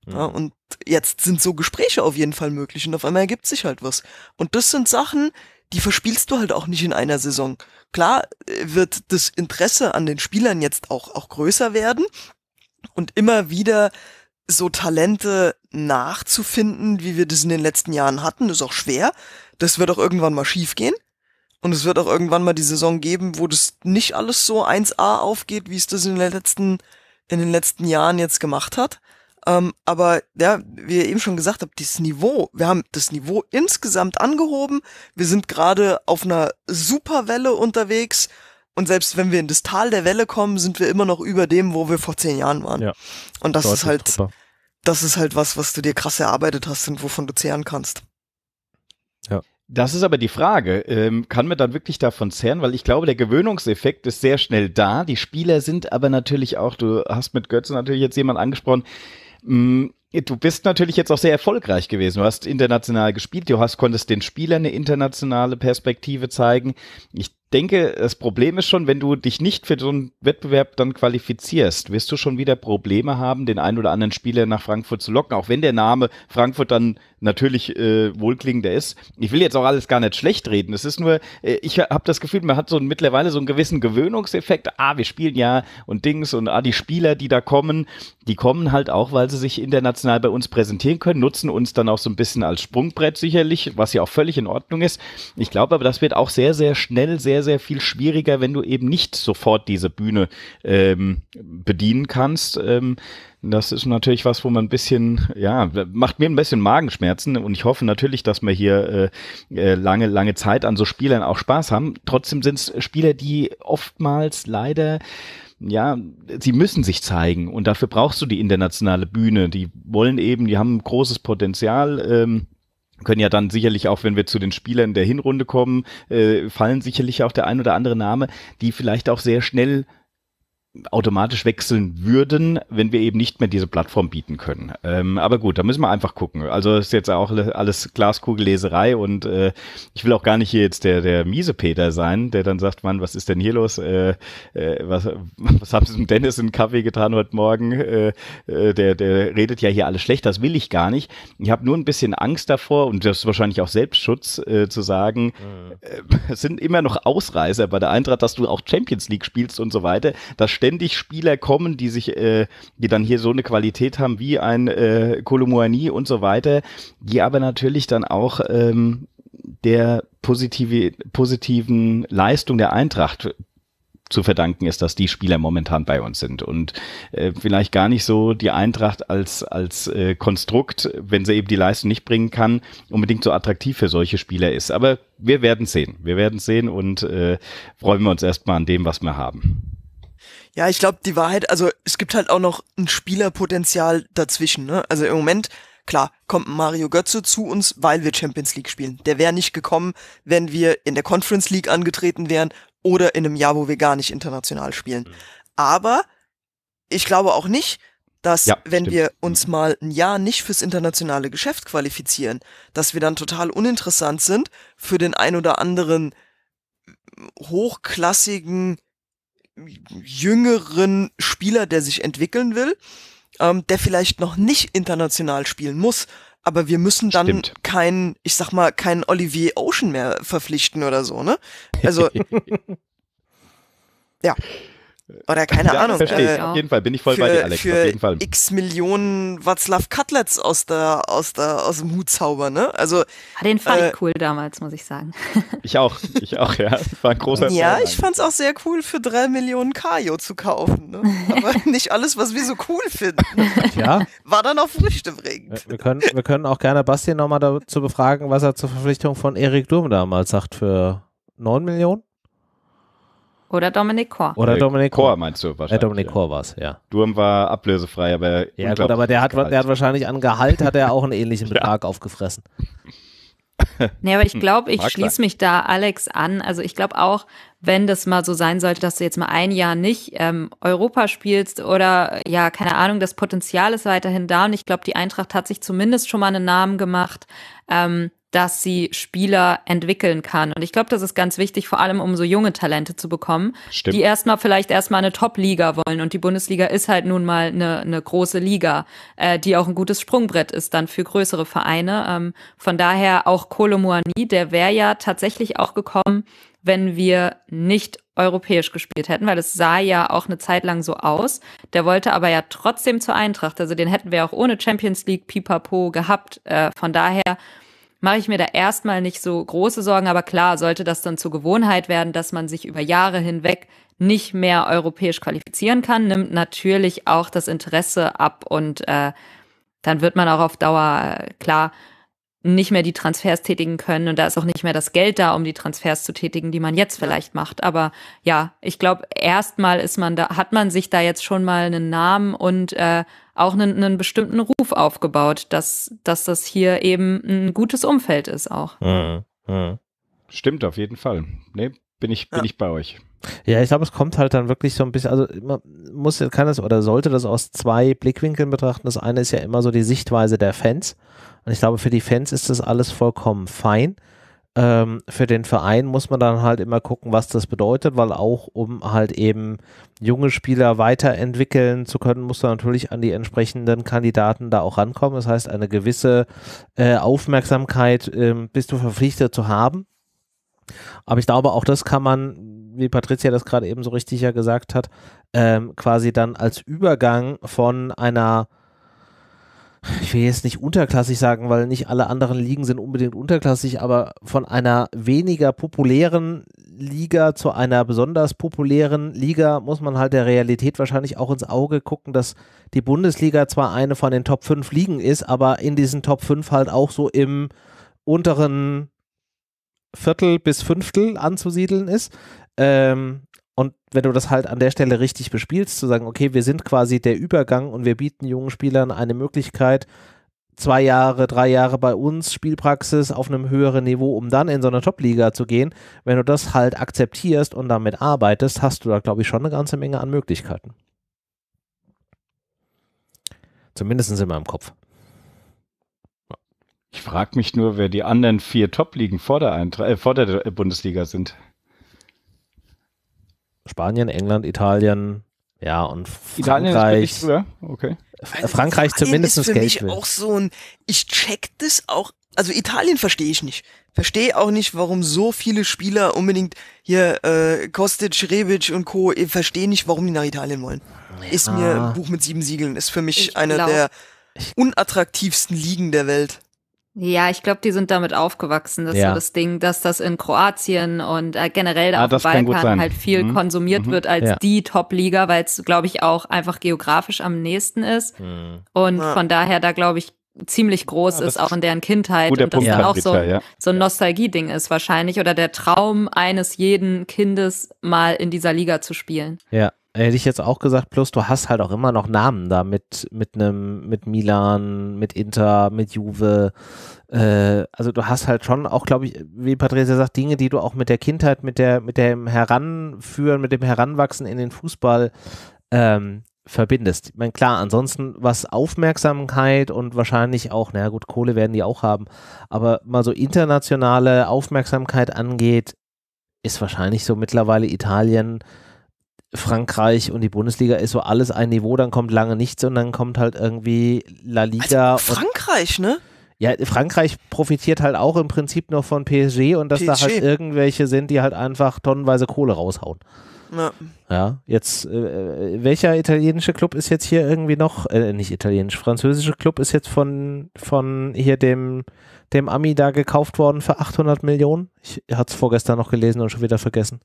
Hm. Ja, und jetzt sind so Gespräche auf jeden Fall möglich und auf einmal ergibt sich halt was. Und das sind Sachen, die verspielst du halt auch nicht in einer Saison. Klar äh, wird das Interesse an den Spielern jetzt auch, auch größer werden und immer wieder so Talente nachzufinden, wie wir das in den letzten Jahren hatten, ist auch schwer. Das wird auch irgendwann mal schiefgehen und es wird auch irgendwann mal die Saison geben, wo das nicht alles so 1A aufgeht, wie es das in den letzten, in den letzten Jahren jetzt gemacht hat. Ähm, aber ja, wie ihr eben schon gesagt habt, das Niveau, wir haben das Niveau insgesamt angehoben. Wir sind gerade auf einer Superwelle unterwegs. Und selbst wenn wir in das Tal der Welle kommen, sind wir immer noch über dem, wo wir vor zehn Jahren waren. Ja, und das ist halt, super. das ist halt was, was du dir krass erarbeitet hast und wovon du zehren kannst. Ja. Das ist aber die Frage. Ähm, kann man dann wirklich davon zehren? Weil ich glaube, der Gewöhnungseffekt ist sehr schnell da. Die Spieler sind aber natürlich auch, du hast mit Götze natürlich jetzt jemand angesprochen, mh, mm, du bist natürlich jetzt auch sehr erfolgreich gewesen. Du hast international gespielt, du hast, konntest den Spielern eine internationale Perspektive zeigen. Ich denke, das Problem ist schon, wenn du dich nicht für so einen Wettbewerb dann qualifizierst, wirst du schon wieder Probleme haben, den einen oder anderen Spieler nach Frankfurt zu locken, auch wenn der Name Frankfurt dann natürlich äh, wohlklingender ist. Ich will jetzt auch alles gar nicht schlecht reden. Es ist nur, äh, ich habe das Gefühl, man hat so einen, mittlerweile so einen gewissen Gewöhnungseffekt. Ah, wir spielen ja und Dings und ah, die Spieler, die da kommen, die kommen halt auch, weil sie sich international bei uns präsentieren können, nutzen uns dann auch so ein bisschen als Sprungbrett sicherlich, was ja auch völlig in Ordnung ist. Ich glaube aber, das wird auch sehr, sehr schnell, sehr sehr, sehr viel schwieriger, wenn du eben nicht sofort diese Bühne ähm, bedienen kannst. Ähm, das ist natürlich was, wo man ein bisschen, ja, macht mir ein bisschen Magenschmerzen und ich hoffe natürlich, dass wir hier äh, äh lange, lange Zeit an so Spielern auch Spaß haben. Trotzdem sind es Spieler, die oftmals leider ja, sie müssen sich zeigen und dafür brauchst du die internationale Bühne. Die wollen eben, die haben großes Potenzial. Ähm, können ja dann sicherlich auch, wenn wir zu den Spielern der Hinrunde kommen, äh, fallen sicherlich auch der ein oder andere Name, die vielleicht auch sehr schnell automatisch wechseln würden, wenn wir eben nicht mehr diese Plattform bieten können. Ähm, aber gut, da müssen wir einfach gucken. Also ist jetzt auch alles Glaskugelleserei und äh, ich will auch gar nicht hier jetzt der, der miese Peter sein, der dann sagt, Mann, was ist denn hier los? Äh, äh, was, *laughs* was haben sie mit Dennis in den Kaffee getan heute Morgen? Äh, äh, der, der redet ja hier alles schlecht, das will ich gar nicht. Ich habe nur ein bisschen Angst davor und das ist wahrscheinlich auch Selbstschutz äh, zu sagen, mhm. äh, *laughs* es sind immer noch Ausreißer bei der Eintracht, dass du auch Champions League spielst und so weiter. Das stellt ständig Spieler kommen, die sich, äh, die dann hier so eine Qualität haben wie ein äh, Kolumuani und so weiter, die aber natürlich dann auch ähm, der positive, positiven Leistung der Eintracht zu verdanken ist, dass die Spieler momentan bei uns sind und äh, vielleicht gar nicht so die Eintracht als als äh, Konstrukt, wenn sie eben die Leistung nicht bringen kann, unbedingt so attraktiv für solche Spieler ist. Aber wir werden sehen, wir werden sehen und äh, freuen wir uns erstmal an dem, was wir haben. Ja, ich glaube, die Wahrheit, also es gibt halt auch noch ein Spielerpotenzial dazwischen. Ne? Also im Moment, klar, kommt Mario Götze zu uns, weil wir Champions League spielen. Der wäre nicht gekommen, wenn wir in der Conference League angetreten wären oder in einem Jahr, wo wir gar nicht international spielen. Mhm. Aber ich glaube auch nicht, dass ja, wenn stimmt. wir mhm. uns mal ein Jahr nicht fürs internationale Geschäft qualifizieren, dass wir dann total uninteressant sind für den ein oder anderen hochklassigen jüngeren Spieler, der sich entwickeln will, ähm, der vielleicht noch nicht international spielen muss, aber wir müssen dann Stimmt. keinen, ich sag mal, keinen Olivier Ocean mehr verpflichten oder so, ne? Also *laughs* ja. Oder keine ja, Ahnung. Verstehe ich. Äh, auf jeden Fall bin ich voll für, bei dir, Alex. Für auf jeden Fall. X Millionen Watzlaw Cutlets aus der, aus der, aus dem Hut zaubern, ne? Also. Den fand äh, ich cool damals, muss ich sagen. *laughs* Ich auch, ich auch, ja. War ein großer Ja, ich fand's auch sehr cool, für drei Millionen Kajo zu kaufen, ne? Aber *laughs* nicht alles, was wir so cool finden. Ja. War dann auch Früchte bringt. Wir können, wir können auch gerne Basti nochmal dazu befragen, was er zur Verpflichtung von Erik Durm damals sagt für neun Millionen? Oder Dominic Kor. Oder äh, Dominic Kor, meinst du äh, wahrscheinlich. Äh, Dominic Kor war es, ja. Durm war ablösefrei, aber. Ja, gut, aber der hat, der hat wahrscheinlich an Gehalt hat er auch einen ähnlichen *laughs* Betrag ja. aufgefressen. Nee, aber ich glaube, ich schließe mich da Alex an. Also ich glaube auch, wenn das mal so sein sollte, dass du jetzt mal ein Jahr nicht ähm, Europa spielst oder ja, keine Ahnung, das Potenzial ist weiterhin da und ich glaube, die Eintracht hat sich zumindest schon mal einen Namen gemacht. Ähm, dass sie Spieler entwickeln kann. Und ich glaube, das ist ganz wichtig, vor allem um so junge Talente zu bekommen, Stimmt. die erstmal vielleicht erstmal eine Top-Liga wollen. Und die Bundesliga ist halt nun mal eine, eine große Liga, äh, die auch ein gutes Sprungbrett ist dann für größere Vereine. Ähm, von daher auch Kolo Muani, der wäre ja tatsächlich auch gekommen, wenn wir nicht europäisch gespielt hätten, weil es sah ja auch eine Zeit lang so aus. Der wollte aber ja trotzdem zur Eintracht. Also den hätten wir auch ohne Champions League Pipapo gehabt. Äh, von daher mache ich mir da erstmal nicht so große Sorgen. Aber klar, sollte das dann zur Gewohnheit werden, dass man sich über Jahre hinweg nicht mehr europäisch qualifizieren kann, nimmt natürlich auch das Interesse ab und äh, dann wird man auch auf Dauer äh, klar nicht mehr die Transfers tätigen können und da ist auch nicht mehr das Geld da, um die Transfers zu tätigen, die man jetzt vielleicht macht. Aber ja, ich glaube, erstmal ist man da, hat man sich da jetzt schon mal einen Namen und äh, auch einen, einen bestimmten Ruf aufgebaut, dass, dass das hier eben ein gutes Umfeld ist auch. Mhm. Mhm. Stimmt auf jeden Fall. Nee, bin ich, bin ja. ich bei euch. Ja, ich glaube, es kommt halt dann wirklich so ein bisschen, also man muss, kann das oder sollte das aus zwei Blickwinkeln betrachten. Das eine ist ja immer so die Sichtweise der Fans. Und ich glaube, für die Fans ist das alles vollkommen fein. Ähm, für den Verein muss man dann halt immer gucken, was das bedeutet, weil auch um halt eben junge Spieler weiterentwickeln zu können, muss man natürlich an die entsprechenden Kandidaten da auch rankommen. Das heißt, eine gewisse äh, Aufmerksamkeit äh, bist du verpflichtet zu haben. Aber ich glaube, auch das kann man, wie Patricia das gerade eben so richtig ja gesagt hat, ähm, quasi dann als Übergang von einer ich will jetzt nicht unterklassig sagen, weil nicht alle anderen Ligen sind unbedingt unterklassig, aber von einer weniger populären Liga zu einer besonders populären Liga muss man halt der Realität wahrscheinlich auch ins Auge gucken, dass die Bundesliga zwar eine von den Top 5 Ligen ist, aber in diesen Top 5 halt auch so im unteren Viertel bis Fünftel anzusiedeln ist. Ähm, und wenn du das halt an der Stelle richtig bespielst, zu sagen, okay, wir sind quasi der Übergang und wir bieten jungen Spielern eine Möglichkeit, zwei Jahre, drei Jahre bei uns Spielpraxis auf einem höheren Niveau, um dann in so eine Top-Liga zu gehen. Wenn du das halt akzeptierst und damit arbeitest, hast du da, glaube ich, schon eine ganze Menge an Möglichkeiten. Zumindest in meinem Kopf. Ich frage mich nur, wer die anderen vier Top-Ligen vor der, Eintra äh, vor der Bundesliga sind. Spanien, England, Italien, ja, und also äh, Frankreich. Italien okay. also Frankreich zumindest ist für Geld mich will. auch so ein, ich check das auch, also Italien verstehe ich nicht. Verstehe auch nicht, warum so viele Spieler unbedingt hier, äh, Kostic, Rebic und Co., ich verstehe nicht, warum die nach Italien wollen. Ja. Ist mir ein Buch mit sieben Siegeln, ist für mich ich einer glaub. der unattraktivsten Ligen der Welt. Ja, ich glaube, die sind damit aufgewachsen, dass ja. so das Ding, dass das in Kroatien und äh, generell da ah, auf Balkan halt viel mhm. konsumiert mhm. wird als ja. die Top-Liga, weil es, glaube ich, auch einfach geografisch am nächsten ist. Mhm. Und ja. von daher da, glaube ich, ziemlich groß ist, auch in deren Kindheit und das dann auch so, ein, so ein Nostalgie-Ding ist wahrscheinlich oder der Traum eines jeden Kindes mal in dieser Liga zu spielen. Ja. Hätte ich jetzt auch gesagt, plus du hast halt auch immer noch Namen da mit, mit einem, mit Milan, mit Inter, mit Juve. Äh, also du hast halt schon auch, glaube ich, wie Patricia sagt, Dinge, die du auch mit der Kindheit, mit der, mit dem Heranführen, mit dem Heranwachsen in den Fußball ähm, verbindest. Ich meine, klar, ansonsten was Aufmerksamkeit und wahrscheinlich auch, naja gut, Kohle werden die auch haben, aber mal so internationale Aufmerksamkeit angeht, ist wahrscheinlich so mittlerweile Italien Frankreich und die Bundesliga ist so alles ein Niveau, dann kommt lange nichts und dann kommt halt irgendwie La Liga. Also Frankreich, ne? Ja, Frankreich profitiert halt auch im Prinzip noch von PSG und dass PSG. da halt irgendwelche sind, die halt einfach tonnenweise Kohle raushauen. Ja. ja jetzt, äh, welcher italienische Club ist jetzt hier irgendwie noch, äh, nicht italienisch, französische Club ist jetzt von, von hier dem, dem Ami da gekauft worden für 800 Millionen? Ich hatte es vorgestern noch gelesen und schon wieder vergessen.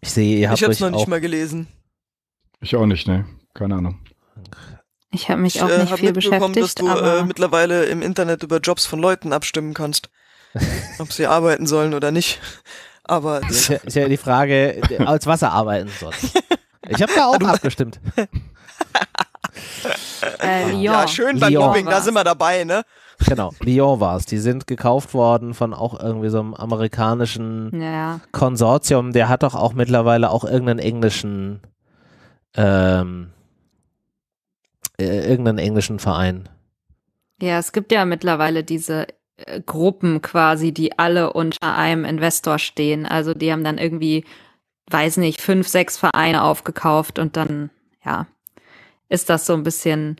Ich sehe, ihr habt Ich hab's noch nicht mal gelesen. Ich auch nicht, ne? Keine Ahnung. Ich habe mich auch äh, nicht ich, äh, viel beschäftigt. dass du äh, mittlerweile im Internet über Jobs von Leuten abstimmen kannst, *laughs* ob sie arbeiten sollen oder nicht. Aber ist ja, ist ja die Frage, äh, als Wasser arbeiten soll. Ich habe da auch *laughs* ah, du, abgestimmt. äh, ah, Ja, schön beim Mobbing, da sind wir dabei, ne? Genau, Lyon war es. Die sind gekauft worden von auch irgendwie so einem amerikanischen ja. Konsortium. Der hat doch auch mittlerweile auch irgendeinen englischen, ähm, äh, irgendeinen englischen Verein. Ja, es gibt ja mittlerweile diese äh, Gruppen quasi, die alle unter einem Investor stehen. Also die haben dann irgendwie, weiß nicht, fünf, sechs Vereine aufgekauft und dann, ja, ist das so ein bisschen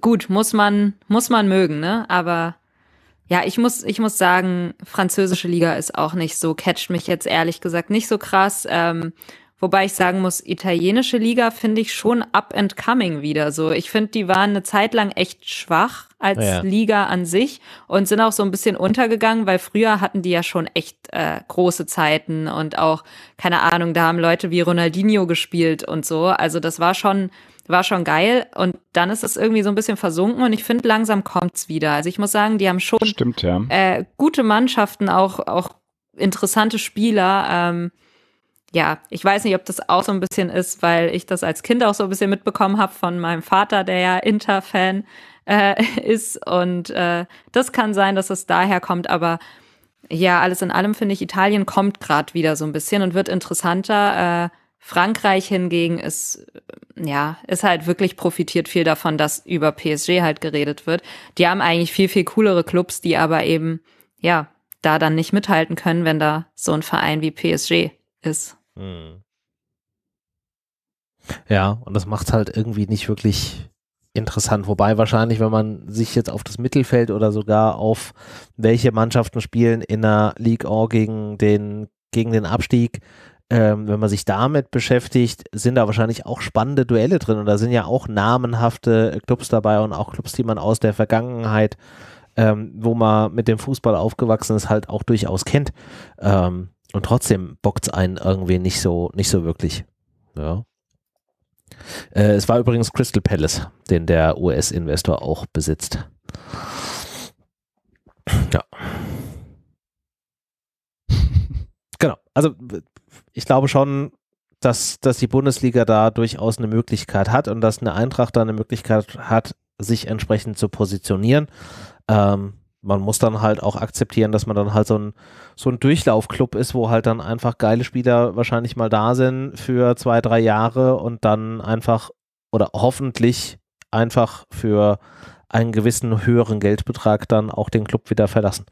gut, muss man, muss man mögen, ne? Aber ja, ich muss, ich muss sagen, französische Liga ist auch nicht so, catcht mich jetzt ehrlich gesagt nicht so krass. Ähm, wobei ich sagen muss, italienische Liga finde ich schon up and coming wieder so. Ich finde, die waren eine Zeit lang echt schwach als ja. Liga an sich und sind auch so ein bisschen untergegangen, weil früher hatten die ja schon echt äh, große Zeiten und auch, keine Ahnung, da haben Leute wie Ronaldinho gespielt und so. Also das war schon war schon geil. Und dann ist es irgendwie so ein bisschen versunken und ich finde, langsam kommt's wieder. Also ich muss sagen, die haben schon Stimmt, ja. äh, gute Mannschaften, auch, auch interessante Spieler. Ähm, ja, ich weiß nicht, ob das auch so ein bisschen ist, weil ich das als Kind auch so ein bisschen mitbekommen habe von meinem Vater, der ja Inter-Fan äh, *laughs* ist. Und äh, das kann sein, dass es daher kommt, aber ja, alles in allem finde ich, Italien kommt gerade wieder so ein bisschen und wird interessanter. Äh, Frankreich hingegen ist, ja, ist halt wirklich profitiert viel davon, dass über PSG halt geredet wird. Die haben eigentlich viel, viel coolere Clubs, die aber eben, ja, da dann nicht mithalten können, wenn da so ein Verein wie PSG ist. Hm. Ja, und das macht halt irgendwie nicht wirklich interessant. Wobei wahrscheinlich, wenn man sich jetzt auf das Mittelfeld oder sogar auf welche Mannschaften spielen in der League All gegen den, gegen den Abstieg, ähm, wenn man sich damit beschäftigt, sind da wahrscheinlich auch spannende Duelle drin und da sind ja auch namenhafte Clubs dabei und auch Clubs, die man aus der Vergangenheit, ähm, wo man mit dem Fußball aufgewachsen ist, halt auch durchaus kennt. Ähm, und trotzdem bockt es einen irgendwie nicht so, nicht so wirklich. Ja. Äh, es war übrigens Crystal Palace, den der US-Investor auch besitzt. Ja. *laughs* Genau. Also ich glaube schon, dass, dass die Bundesliga da durchaus eine Möglichkeit hat und dass eine Eintracht da eine Möglichkeit hat, sich entsprechend zu positionieren. Ähm, man muss dann halt auch akzeptieren, dass man dann halt so ein, so ein Durchlaufclub ist, wo halt dann einfach geile Spieler wahrscheinlich mal da sind für zwei, drei Jahre und dann einfach oder hoffentlich einfach für einen gewissen höheren Geldbetrag dann auch den Club wieder verlassen.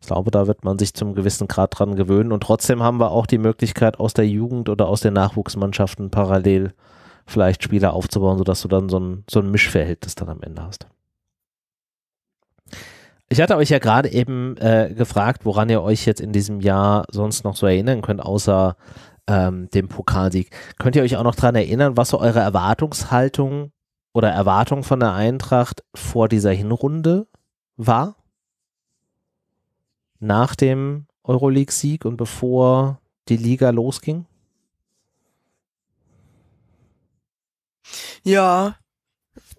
Ich glaube, da wird man sich zum gewissen Grad dran gewöhnen und trotzdem haben wir auch die Möglichkeit, aus der Jugend oder aus den Nachwuchsmannschaften parallel vielleicht Spieler aufzubauen, sodass du dann so ein, so ein Mischverhältnis dann am Ende hast. Ich hatte euch ja gerade eben äh, gefragt, woran ihr euch jetzt in diesem Jahr sonst noch so erinnern könnt, außer ähm, dem Pokalsieg. Könnt ihr euch auch noch daran erinnern, was so eure Erwartungshaltung oder Erwartung von der Eintracht vor dieser Hinrunde war? Nach dem Euroleague-Sieg und bevor die Liga losging? Ja,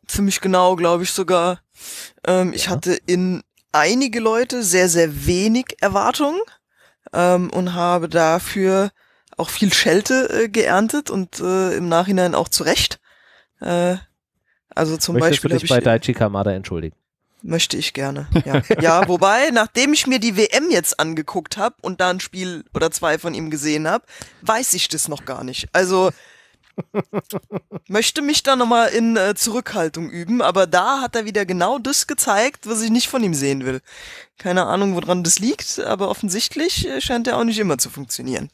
ziemlich genau, glaube ich sogar. Ähm, ja. Ich hatte in einige Leute sehr, sehr wenig Erwartung ähm, und habe dafür auch viel Schelte äh, geerntet und äh, im Nachhinein auch zu Recht. Äh, also zum Möchtest Beispiel. Du dich bei Daichi Kamada entschuldigen. Möchte ich gerne. Ja. *laughs* ja, wobei, nachdem ich mir die WM jetzt angeguckt habe und da ein Spiel oder zwei von ihm gesehen habe, weiß ich das noch gar nicht. Also *laughs* möchte mich da nochmal in äh, Zurückhaltung üben, aber da hat er wieder genau das gezeigt, was ich nicht von ihm sehen will. Keine Ahnung, woran das liegt, aber offensichtlich äh, scheint er auch nicht immer zu funktionieren.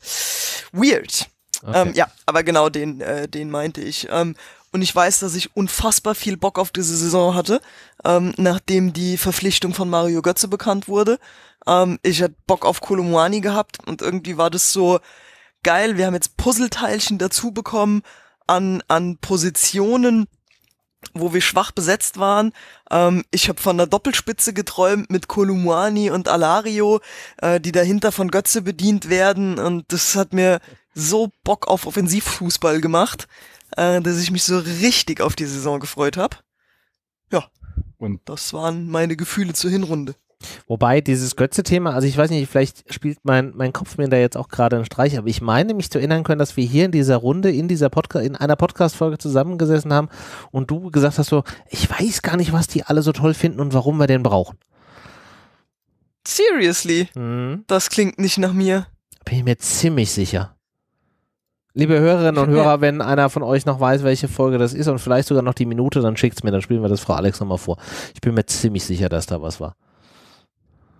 Weird. Okay. Ähm, ja, aber genau den, äh, den meinte ich. Ähm, und ich weiß, dass ich unfassbar viel Bock auf diese Saison hatte, ähm, nachdem die Verpflichtung von Mario Götze bekannt wurde. Ähm, ich hatte Bock auf Kolumwani gehabt und irgendwie war das so geil. Wir haben jetzt Puzzleteilchen dazu bekommen an, an Positionen, wo wir schwach besetzt waren. Ähm, ich habe von der Doppelspitze geträumt mit Kolumani und Alario, äh, die dahinter von Götze bedient werden. Und das hat mir so Bock auf Offensivfußball gemacht äh, dass ich mich so richtig auf die Saison gefreut habe. Ja. Und das waren meine Gefühle zur Hinrunde. Wobei dieses Götze-Thema, also ich weiß nicht, vielleicht spielt mein, mein Kopf mir da jetzt auch gerade einen Streich, aber ich meine mich zu erinnern können, dass wir hier in dieser Runde, in dieser Podcast, in einer Podcast-Folge zusammengesessen haben und du gesagt hast so, ich weiß gar nicht, was die alle so toll finden und warum wir den brauchen. Seriously? Mhm. Das klingt nicht nach mir. Bin ich mir ziemlich sicher. Liebe Hörerinnen und *laughs* Hörer, wenn einer von euch noch weiß, welche Folge das ist und vielleicht sogar noch die Minute, dann schickt's mir, dann spielen wir das Frau Alex nochmal vor. Ich bin mir ziemlich sicher, dass da was war.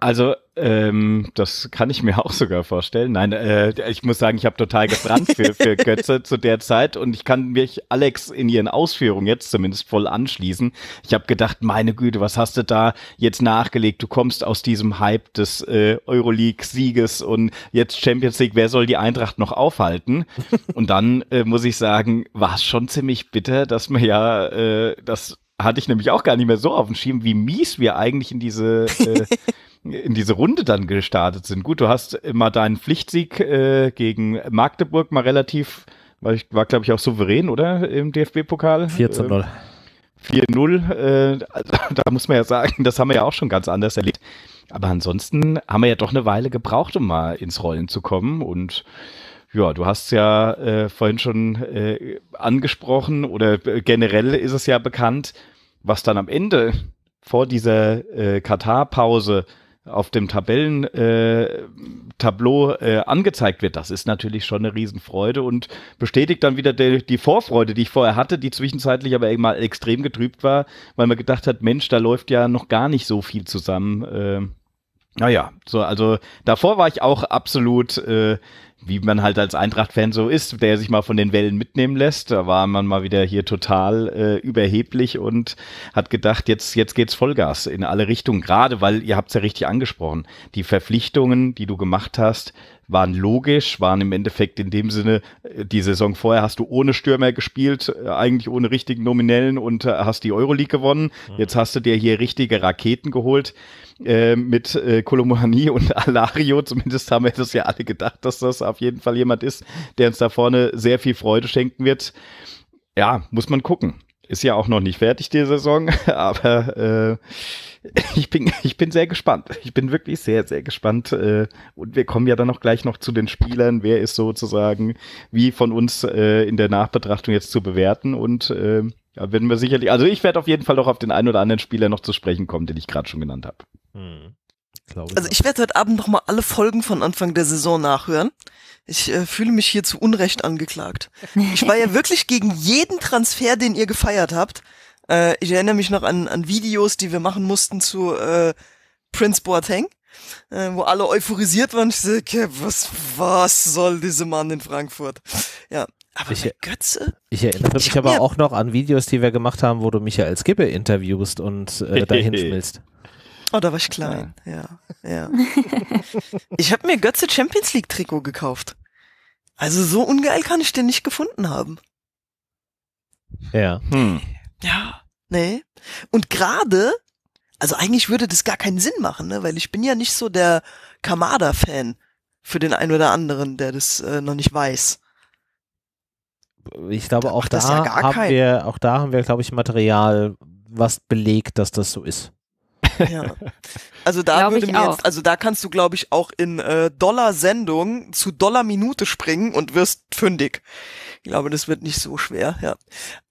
Also, ähm, das kann ich mir *laughs* auch sogar vorstellen. Nein, äh, ich muss sagen, ich habe total gebrannt für, für Götze *laughs* zu der Zeit und ich kann mich Alex in ihren Ausführungen jetzt zumindest voll anschließen. Ich habe gedacht, meine Güte, was hast du da jetzt nachgelegt? Du kommst aus diesem Hype des äh, Euroleague-Sieges und jetzt Champions League, wer soll die Eintracht noch aufhalten? *laughs* Und dann äh, muss ich sagen, war es schon ziemlich bitter, dass man ja äh, das hatte ich nämlich auch gar nicht mehr so auf dem Schirm, wie mies wir eigentlich in diese äh, in diese Runde dann gestartet sind. Gut, du hast immer deinen Pflichtsieg äh, gegen Magdeburg mal relativ, weil ich war, glaube ich, auch souverän, oder? Im DFB-Pokal. 14 0. 4-0, äh, also, *laughs* da muss man ja sagen, das haben wir ja auch schon ganz anders erlebt. Aber ansonsten haben wir ja doch eine Weile gebraucht, um mal ins Rollen zu kommen. Und ja, du hast ja äh, vorhin schon äh, angesprochen oder äh, generell ist es ja bekannt, was dann am Ende vor dieser äh, Katar-Pause auf dem Tabellentableau äh, äh, angezeigt wird. Das ist natürlich schon eine Riesenfreude und bestätigt dann wieder de, die Vorfreude, die ich vorher hatte, die zwischenzeitlich aber eben mal extrem getrübt war, weil man gedacht hat, Mensch, da läuft ja noch gar nicht so viel zusammen. Äh, naja, so, also davor war ich auch absolut äh, wie man halt als Eintracht-Fan so ist, der sich mal von den Wellen mitnehmen lässt. Da war man mal wieder hier total äh, überheblich und hat gedacht, jetzt, jetzt geht's Vollgas in alle Richtungen. Gerade weil, ihr habt's ja richtig angesprochen, die Verpflichtungen, die du gemacht hast, waren logisch, waren im Endeffekt in dem Sinne, äh, die Saison vorher hast du ohne Stürmer gespielt, äh, eigentlich ohne richtigen Nominellen und äh, hast die Euroleague gewonnen. Mhm. Jetzt hast du dir hier richtige Raketen geholt. Äh, mit äh, Kolomohani und *laughs* Alario, zumindest haben wir das ja alle gedacht, dass das auf jeden Fall jemand ist, der uns da vorne sehr viel Freude schenken wird. Ja, muss man gucken. Ist ja auch noch nicht fertig die Saison, *laughs* aber äh, *laughs* ich bin, ich bin sehr gespannt. Ich bin wirklich sehr, sehr gespannt. Äh, und wir kommen ja dann auch gleich noch zu den Spielern. Wer ist sozusagen wie von uns äh, in der Nachbetrachtung jetzt zu bewerten? Und ähm, ja, werden wir sicherlich, also ich werde auf jeden Fall noch auf den einen oder anderen Spieler noch zu sprechen kommen, den ich gerade schon genannt habe. Hm. Also ich werde heute Abend nochmal alle Folgen von Anfang der Saison nachhören. Ich äh, fühle mich hier zu Unrecht angeklagt. Ich war ja *laughs* wirklich gegen jeden Transfer, den ihr gefeiert habt. Äh, ich erinnere mich noch an, an Videos, die wir machen mussten zu äh, Prince Boateng, äh, wo alle euphorisiert waren. Ich sage, was, was soll dieser Mann in Frankfurt? Ja, aber ich, Götze? Ich erinnere mich ich aber auch noch an Videos, die wir gemacht haben, wo du Michael Skibbe interviewst und äh, *laughs* dahin schmilzt. Oh, da war ich klein. ja. ja. *laughs* ich habe mir Götze Champions League Trikot gekauft. Also so ungeil kann ich den nicht gefunden haben. Ja. Hm. Ja. Nee. Und gerade, also eigentlich würde das gar keinen Sinn machen, ne? weil ich bin ja nicht so der Kamada-Fan für den einen oder anderen, der das äh, noch nicht weiß. Ich glaube, da auch da, ja haben wir, auch da haben wir, glaube ich, Material, was belegt, dass das so ist. Ja. *laughs* Also da würde mir auch. jetzt, also da kannst du, glaube ich, auch in äh, Dollar-Sendung zu Dollar-Minute springen und wirst fündig. Ich glaube, das wird nicht so schwer, ja.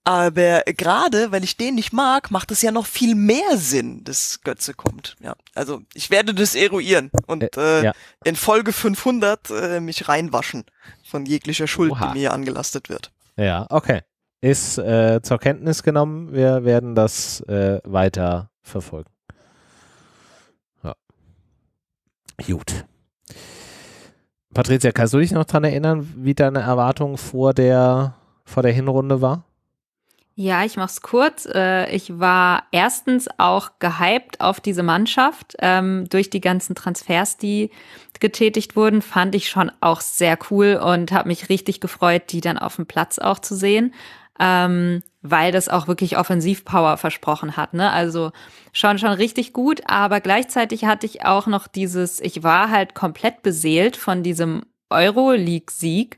Aber gerade, weil ich den nicht mag, macht es ja noch viel mehr Sinn, dass Götze kommt. Ja, also ich werde das eruieren und äh, äh ja. in Folge 500 äh, mich reinwaschen von jeglicher Schuld, Oha. die mir angelastet wird. Ja, okay. Ist äh, zur Kenntnis genommen. Wir werden das äh, weiter verfolgen. Gut. Patricia, kannst du dich noch daran erinnern, wie deine Erwartung vor der, vor der Hinrunde war? Ja, ich mach's kurz. Äh, ich war erstens auch gehypt auf diese Mannschaft. Ähm, durch die ganzen Transfers, die getätigt wurden, fand ich schon auch sehr cool und habe mich richtig gefreut, die dann auf dem Platz auch zu sehen ähm, weil das auch wirklich Offensivpower versprochen hat. Ne? Also schon, schon richtig gut, aber gleichzeitig hatte ich auch noch dieses, ich war halt komplett beseelt von diesem Euroleague-Sieg,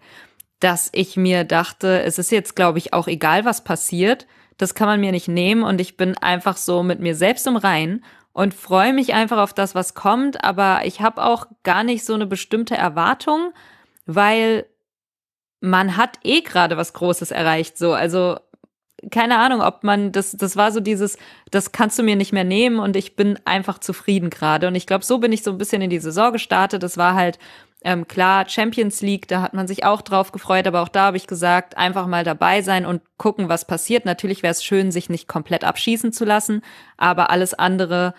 dass ich mir dachte, es ist jetzt, glaube ich, auch egal, was passiert. Das kann man mir nicht nehmen und ich bin einfach so mit mir selbst im Reinen und freue mich einfach auf das, was kommt. Aber ich habe auch gar nicht so eine bestimmte Erwartung, weil man hat eh gerade was Großes erreicht, so. Also, keine Ahnung, ob man, das, das war so dieses, das kannst du mir nicht mehr nehmen und ich bin einfach zufrieden gerade. Und ich glaube, so bin ich so ein bisschen in die Saison gestartet. Das war halt, ähm, klar, Champions League, da hat man sich auch drauf gefreut, aber auch da habe ich gesagt, einfach mal dabei sein und gucken, was passiert. Natürlich wäre es schön, sich nicht komplett abschießen zu lassen, aber alles andere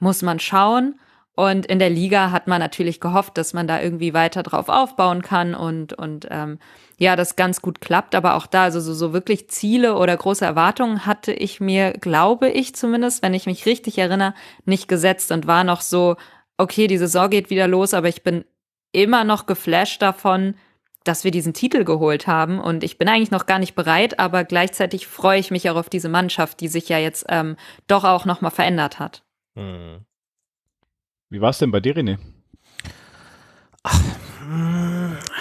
muss man schauen. Und in der Liga hat man natürlich gehofft, dass man da irgendwie weiter drauf aufbauen kann und, und ähm, ja, das ganz gut klappt. Aber auch da, also so, so wirklich Ziele oder große Erwartungen hatte ich mir, glaube ich zumindest, wenn ich mich richtig erinnere, nicht gesetzt und war noch so, okay, die Saison geht wieder los, aber ich bin immer noch geflasht davon, dass wir diesen Titel geholt haben. Und ich bin eigentlich noch gar nicht bereit, aber gleichzeitig freue ich mich auch auf diese Mannschaft, die sich ja jetzt ähm, doch auch nochmal verändert hat. Mhm. Wie war es denn bei dir, René? Ach,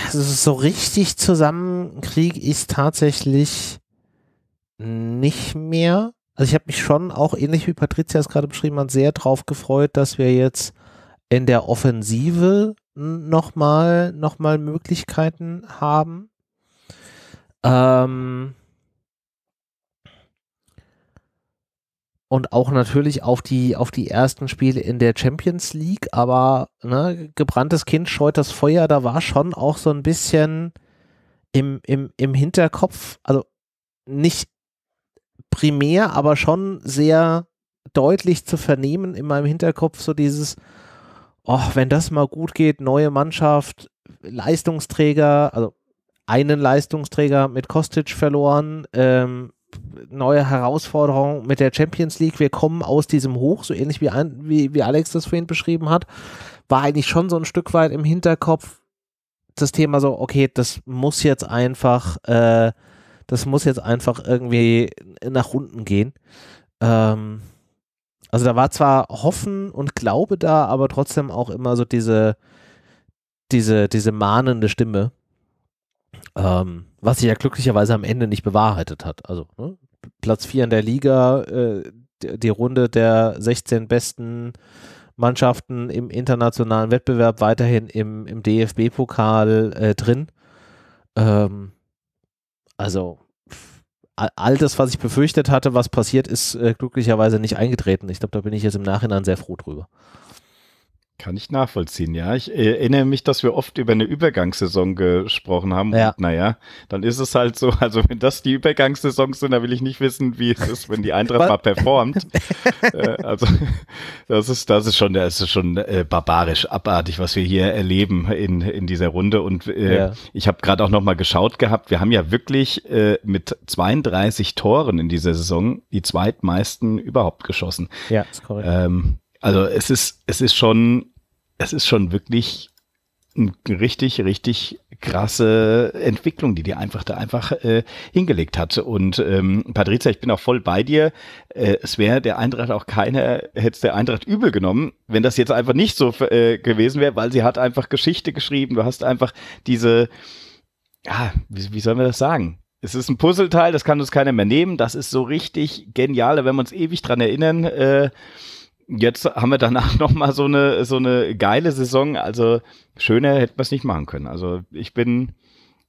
also so richtig zusammen ich es tatsächlich nicht mehr. Also ich habe mich schon auch ähnlich wie Patricia es gerade beschrieben hat, sehr drauf gefreut, dass wir jetzt in der Offensive nochmal noch mal Möglichkeiten haben. Ähm, und auch natürlich auf die, auf die ersten Spiele in der Champions League, aber ne, gebranntes Kind scheut das Feuer, da war schon auch so ein bisschen im, im, im Hinterkopf, also nicht primär, aber schon sehr deutlich zu vernehmen in meinem Hinterkopf so dieses, oh, wenn das mal gut geht, neue Mannschaft, Leistungsträger, also einen Leistungsträger mit Kostic verloren, ähm, neue Herausforderung mit der Champions League. Wir kommen aus diesem Hoch, so ähnlich wie, wie, wie Alex das vorhin beschrieben hat, war eigentlich schon so ein Stück weit im Hinterkopf das Thema so, okay, das muss jetzt einfach, äh, das muss jetzt einfach irgendwie nach unten gehen. Ähm, also da war zwar Hoffen und Glaube da, aber trotzdem auch immer so diese, diese, diese mahnende Stimme. Ähm, was sich ja glücklicherweise am Ende nicht bewahrheitet hat. Also ne? Platz 4 in der Liga, äh, die, die Runde der 16 besten Mannschaften im internationalen Wettbewerb, weiterhin im, im DFB-Pokal äh, drin. Ähm, also all das, was ich befürchtet hatte, was passiert ist, äh, glücklicherweise nicht eingetreten. Ich glaube, da bin ich jetzt im Nachhinein sehr froh drüber. Kann ich nachvollziehen, ja. Ich äh, erinnere mich, dass wir oft über eine Übergangssaison gesprochen haben. Ja. Und naja, dann ist es halt so, also wenn das die Übergangssaison sind, dann will ich nicht wissen, wie es ist, wenn die Eintracht mal performt. *laughs* äh, also das ist, das ist schon, das ist schon äh, barbarisch, abartig, was wir hier erleben in, in dieser Runde. Und äh, ja. ich habe gerade auch nochmal geschaut gehabt, wir haben ja wirklich äh, mit 32 Toren in dieser Saison die zweitmeisten überhaupt geschossen. Ja, ist korrekt. Ähm, also es ist, es ist schon, es ist schon wirklich eine richtig, richtig krasse Entwicklung, die die einfach da einfach äh, hingelegt hat. Und ähm, Patricia, ich bin auch voll bei dir. Äh, es wäre der Eintracht auch keiner, hätte es der Eintracht übel genommen, wenn das jetzt einfach nicht so äh, gewesen wäre, weil sie hat einfach Geschichte geschrieben. Du hast einfach diese, ja, wie, wie sollen wir das sagen? Es ist ein Puzzleteil, das kann uns keiner mehr nehmen. Das ist so richtig genial, wenn wir uns ewig dran erinnern. Äh, jetzt haben wir danach *laughs* nochmal so eine, so eine geile Saison. Also schöner hätten wir es nicht machen können. Also ich bin,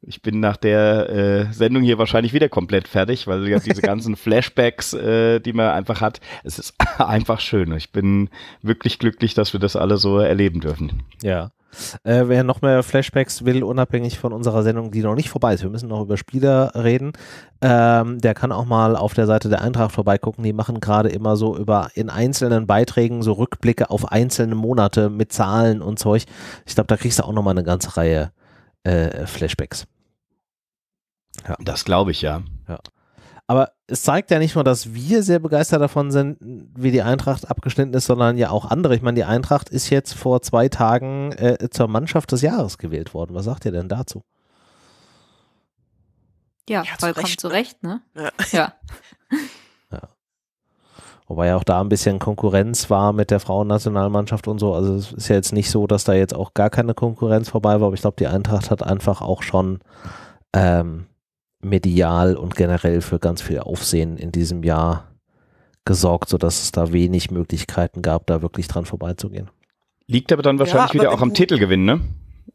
ich bin nach der äh, Sendung hier wahrscheinlich wieder komplett fertig, weil ja diese *laughs* ganzen Flashbacks, äh, die man einfach hat, es ist *laughs* einfach schön. Ich bin wirklich glücklich, dass wir das alle so erleben dürfen. Ja. Äh, wer noch mehr Flashbacks will, unabhängig von unserer Sendung, die noch nicht vorbei ist, wir müssen noch über Spieler reden, ähm, der kann auch mal auf der Seite der Eintracht vorbeigucken. Die machen gerade immer so über in einzelnen Beiträgen so Rückblicke auf einzelne Monate mit Zahlen und Zeug. Ich glaube, da kriegst du auch nochmal eine ganze Reihe äh, Flashbacks. Ja. Das glaube ich ja. ja. Aber es zeigt ja nicht nur, dass wir sehr begeistert davon sind, wie die Eintracht abgeschnitten ist, sondern ja auch andere. Ich meine, die Eintracht ist jetzt vor zwei Tagen äh, zur Mannschaft des Jahres gewählt worden. Was sagt ihr denn dazu? Ja, ja vollkommen zu Recht, ne? ja. *laughs* ja. Wobei ja auch da ein bisschen Konkurrenz war mit der Frauennationalmannschaft und so. Also es ist ja jetzt nicht so, dass da jetzt auch gar keine Konkurrenz vorbei war, aber ich glaube, die Eintracht hat einfach auch schon ähm, medial und generell für ganz viel Aufsehen in diesem Jahr gesorgt, sodass es da wenig Möglichkeiten gab, da wirklich dran vorbeizugehen. Liegt aber dann wahrscheinlich ja, aber wieder auch am Titelgewinn, ne?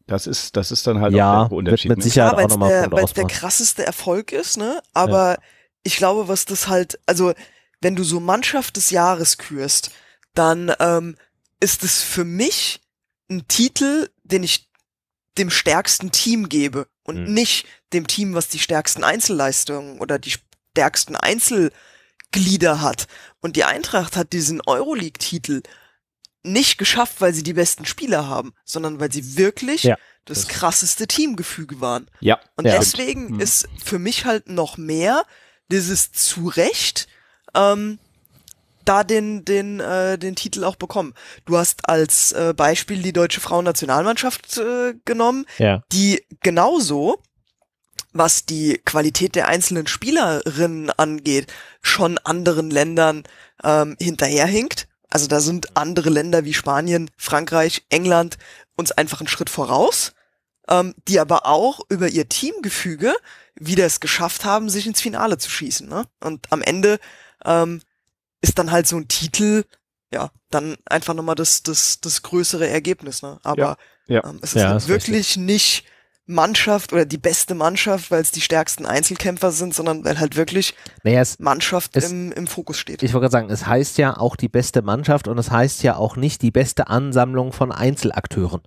Das ist, das ist dann halt ja, auch der Unterschied. Mit, mit ne? Sicherheit ja, auch nochmal Weil es der ne? krasseste Erfolg ist, ne? Aber ja. ich glaube, was das halt, also wenn du so Mannschaft des Jahres kürst, dann ähm, ist es für mich ein Titel, den ich dem stärksten Team gebe und hm. nicht dem Team, was die stärksten Einzelleistungen oder die stärksten Einzelglieder hat. Und die Eintracht hat diesen Euroleague-Titel nicht geschafft, weil sie die besten Spieler haben, sondern weil sie wirklich ja, das, das, krasseste Teamgefüge waren. Ja. Und ja, deswegen stimmt. Hm. ist für mich halt noch mehr dieses Zurecht ähm, da den den äh, den Titel auch bekommen. Du hast als äh, Beispiel die deutsche Frauennationalmannschaft äh, genommen, ja. die genauso was die Qualität der einzelnen Spielerinnen angeht, schon anderen Ländern ähm, hinterherhinkt. Also da sind andere Länder wie Spanien, Frankreich, England uns einfach einen Schritt voraus, ähm, die aber auch über ihr Teamgefüge wieder es geschafft haben, sich ins Finale zu schießen. Ne? Und am Ende ähm, ist dann halt so ein Titel, ja, dann einfach nochmal das, das, das größere Ergebnis. Ne? Aber ja, ja. Ähm, es ist, ja, wirklich richtig. nicht Mannschaft oder die beste Mannschaft, weil es die stärksten Einzelkämpfer sind, sondern weil halt wirklich naja, es, Mannschaft es, im, im Fokus steht. Ich wollte gerade sagen, es heißt ja auch die beste Mannschaft und es heißt ja auch nicht die beste Ansammlung von Einzelakteuren.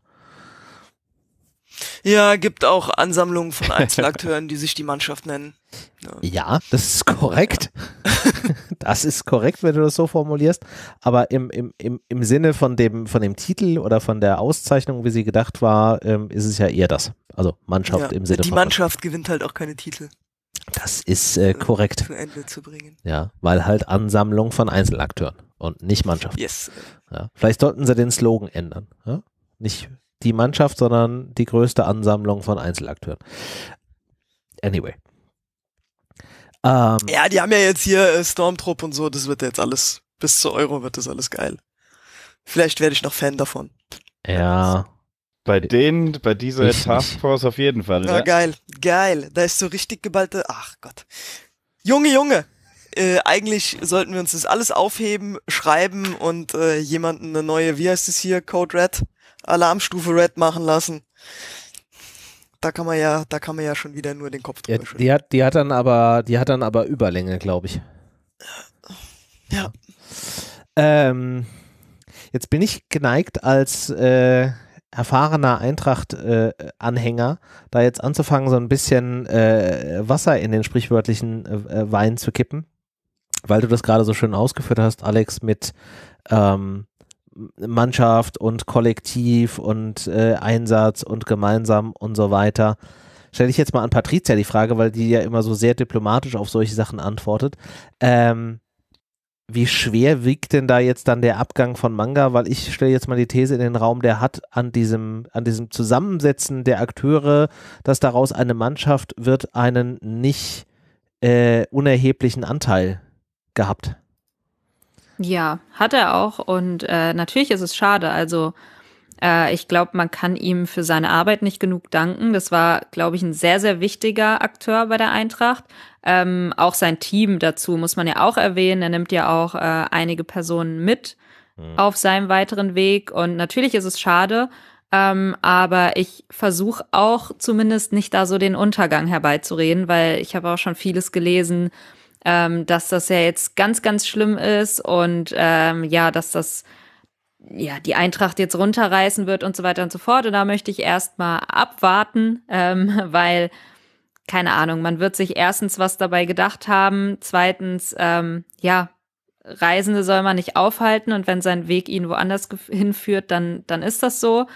Ja, gibt auch Ansammlungen von *laughs* Einzelakteuren, die sich die Mannschaft nennen. Ja, ja das ist korrekt. *laughs* Das ist korrekt, wenn du das so formulierst, aber im, im, im, im Sinne von dem, von dem Titel oder von der Auszeichnung, wie sie gedacht war, ähm, ist es ja eher das. Also Mannschaft ja, im Sinne die von. Die Mannschaft gewinnt halt auch keine Titel. Das ist äh, äh korrekt. Zu Ende zu bringen. Ja, weil halt Ansammlung von Einzelakteuren und nicht Mannschaft. Yes. Ja, vielleicht sollten sie den Slogan ändern. Ja? Nicht die Mannschaft, sondern die größte Ansammlung von Einzelakteuren. Anyway. Ähm, ja, die haben ja jetzt hier äh, Stormtrupp und so, das wird jetzt alles, bis zur Euro wird das alles geil. Vielleicht werde ich noch Fan davon. Ja. Bei denen, bei dieser Taskforce auf jeden Fall. Ah, ja, ne? geil, geil. Da ist so richtig geballte, ach Gott. Junge, Junge, äh, eigentlich sollten wir uns das alles aufheben, schreiben und äh, jemanden eine neue, wie heißt es hier, Code Red, Alarmstufe Red machen lassen da kann man ja, da kann man ja schon wieder nur den Kopf drüber ja, Die hat, die hat dann aber, die hat dann aber Überlänge, glaube ich. Ja. Ähm, jetzt bin ich geneigt als äh, erfahrener Eintracht-Anhänger, äh, da jetzt anzufangen, so ein bisschen äh, Wasser in den sprichwörtlichen äh, Wein zu kippen, weil du das gerade so schön ausgeführt hast, Alex, mit ähm, Mannschaft und Kollektiv und äh, Einsatz und gemeinsam und so weiter. Stelle ich jetzt mal an Patricia die Frage, weil die ja immer so sehr diplomatisch auf solche Sachen antwortet. Ähm, wie schwer wiegt denn da jetzt dann der Abgang von Manga? Weil ich stelle jetzt mal die These in den Raum, der hat an diesem, an diesem Zusammensetzen der Akteure, dass daraus eine Mannschaft wird, einen nicht äh, unerheblichen Anteil gehabt. Ja, hat er auch. Und äh, natürlich ist es schade. Also äh, ich glaube, man kann ihm für seine Arbeit nicht genug danken. Das war, glaube ich, ein sehr, sehr wichtiger Akteur bei der Eintracht. Ähm, auch sein Team dazu muss man ja auch erwähnen. Er nimmt ja auch äh, einige Personen mit mhm. auf seinem weiteren Weg. Und natürlich ist es schade. Ähm, aber ich versuche auch zumindest nicht da so den Untergang herbeizureden, weil ich habe auch schon vieles gelesen, ähm, dass das ja jetzt ganz, ganz schlimm ist und ähm, ja, dass das ja die Eintracht jetzt runterreißen wird und so weiter und so fort. Und da möchte ich erstmal abwarten, ähm, *laughs* weil keine Ahnung, man wird sich erstens was dabei gedacht haben, zweitens, ähm, ja, Reisende soll man nicht aufhalten und wenn sein Weg ihn woanders hinführt, dann, dann ist das so.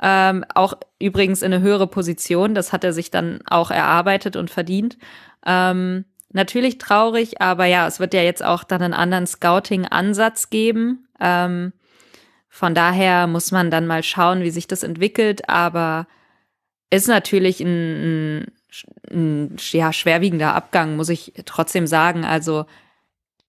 Ähm, auch übrigens in eine höhere Position, das hat er sich dann auch erarbeitet und verdient. Ähm, natürlich traurig, aber ja, es wird ja jetzt auch dann einen anderen Scouting-Ansatz geben. Ähm, von daher muss man dann mal schauen, wie sich das entwickelt, aber ist natürlich ein, ein, ein ja, schwerwiegender Abgang, muss ich trotzdem sagen. Also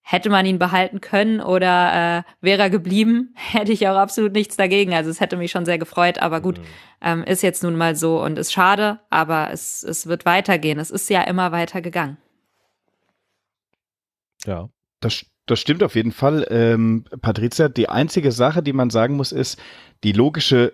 hätte man ihn behalten können oder äh, wäre er geblieben, *laughs* hätte ich auch absolut nichts dagegen. Also es hätte mich schon sehr gefreut, aber gut, mhm. ähm, ist jetzt nun mal so und ist schade, aber es, es wird weitergehen. Es ist ja immer weiter gegangen. Ja. Das, das stimmt auf jeden Fall, ähm, Patricia. Die einzige Sache, die man sagen muss, ist, die logische,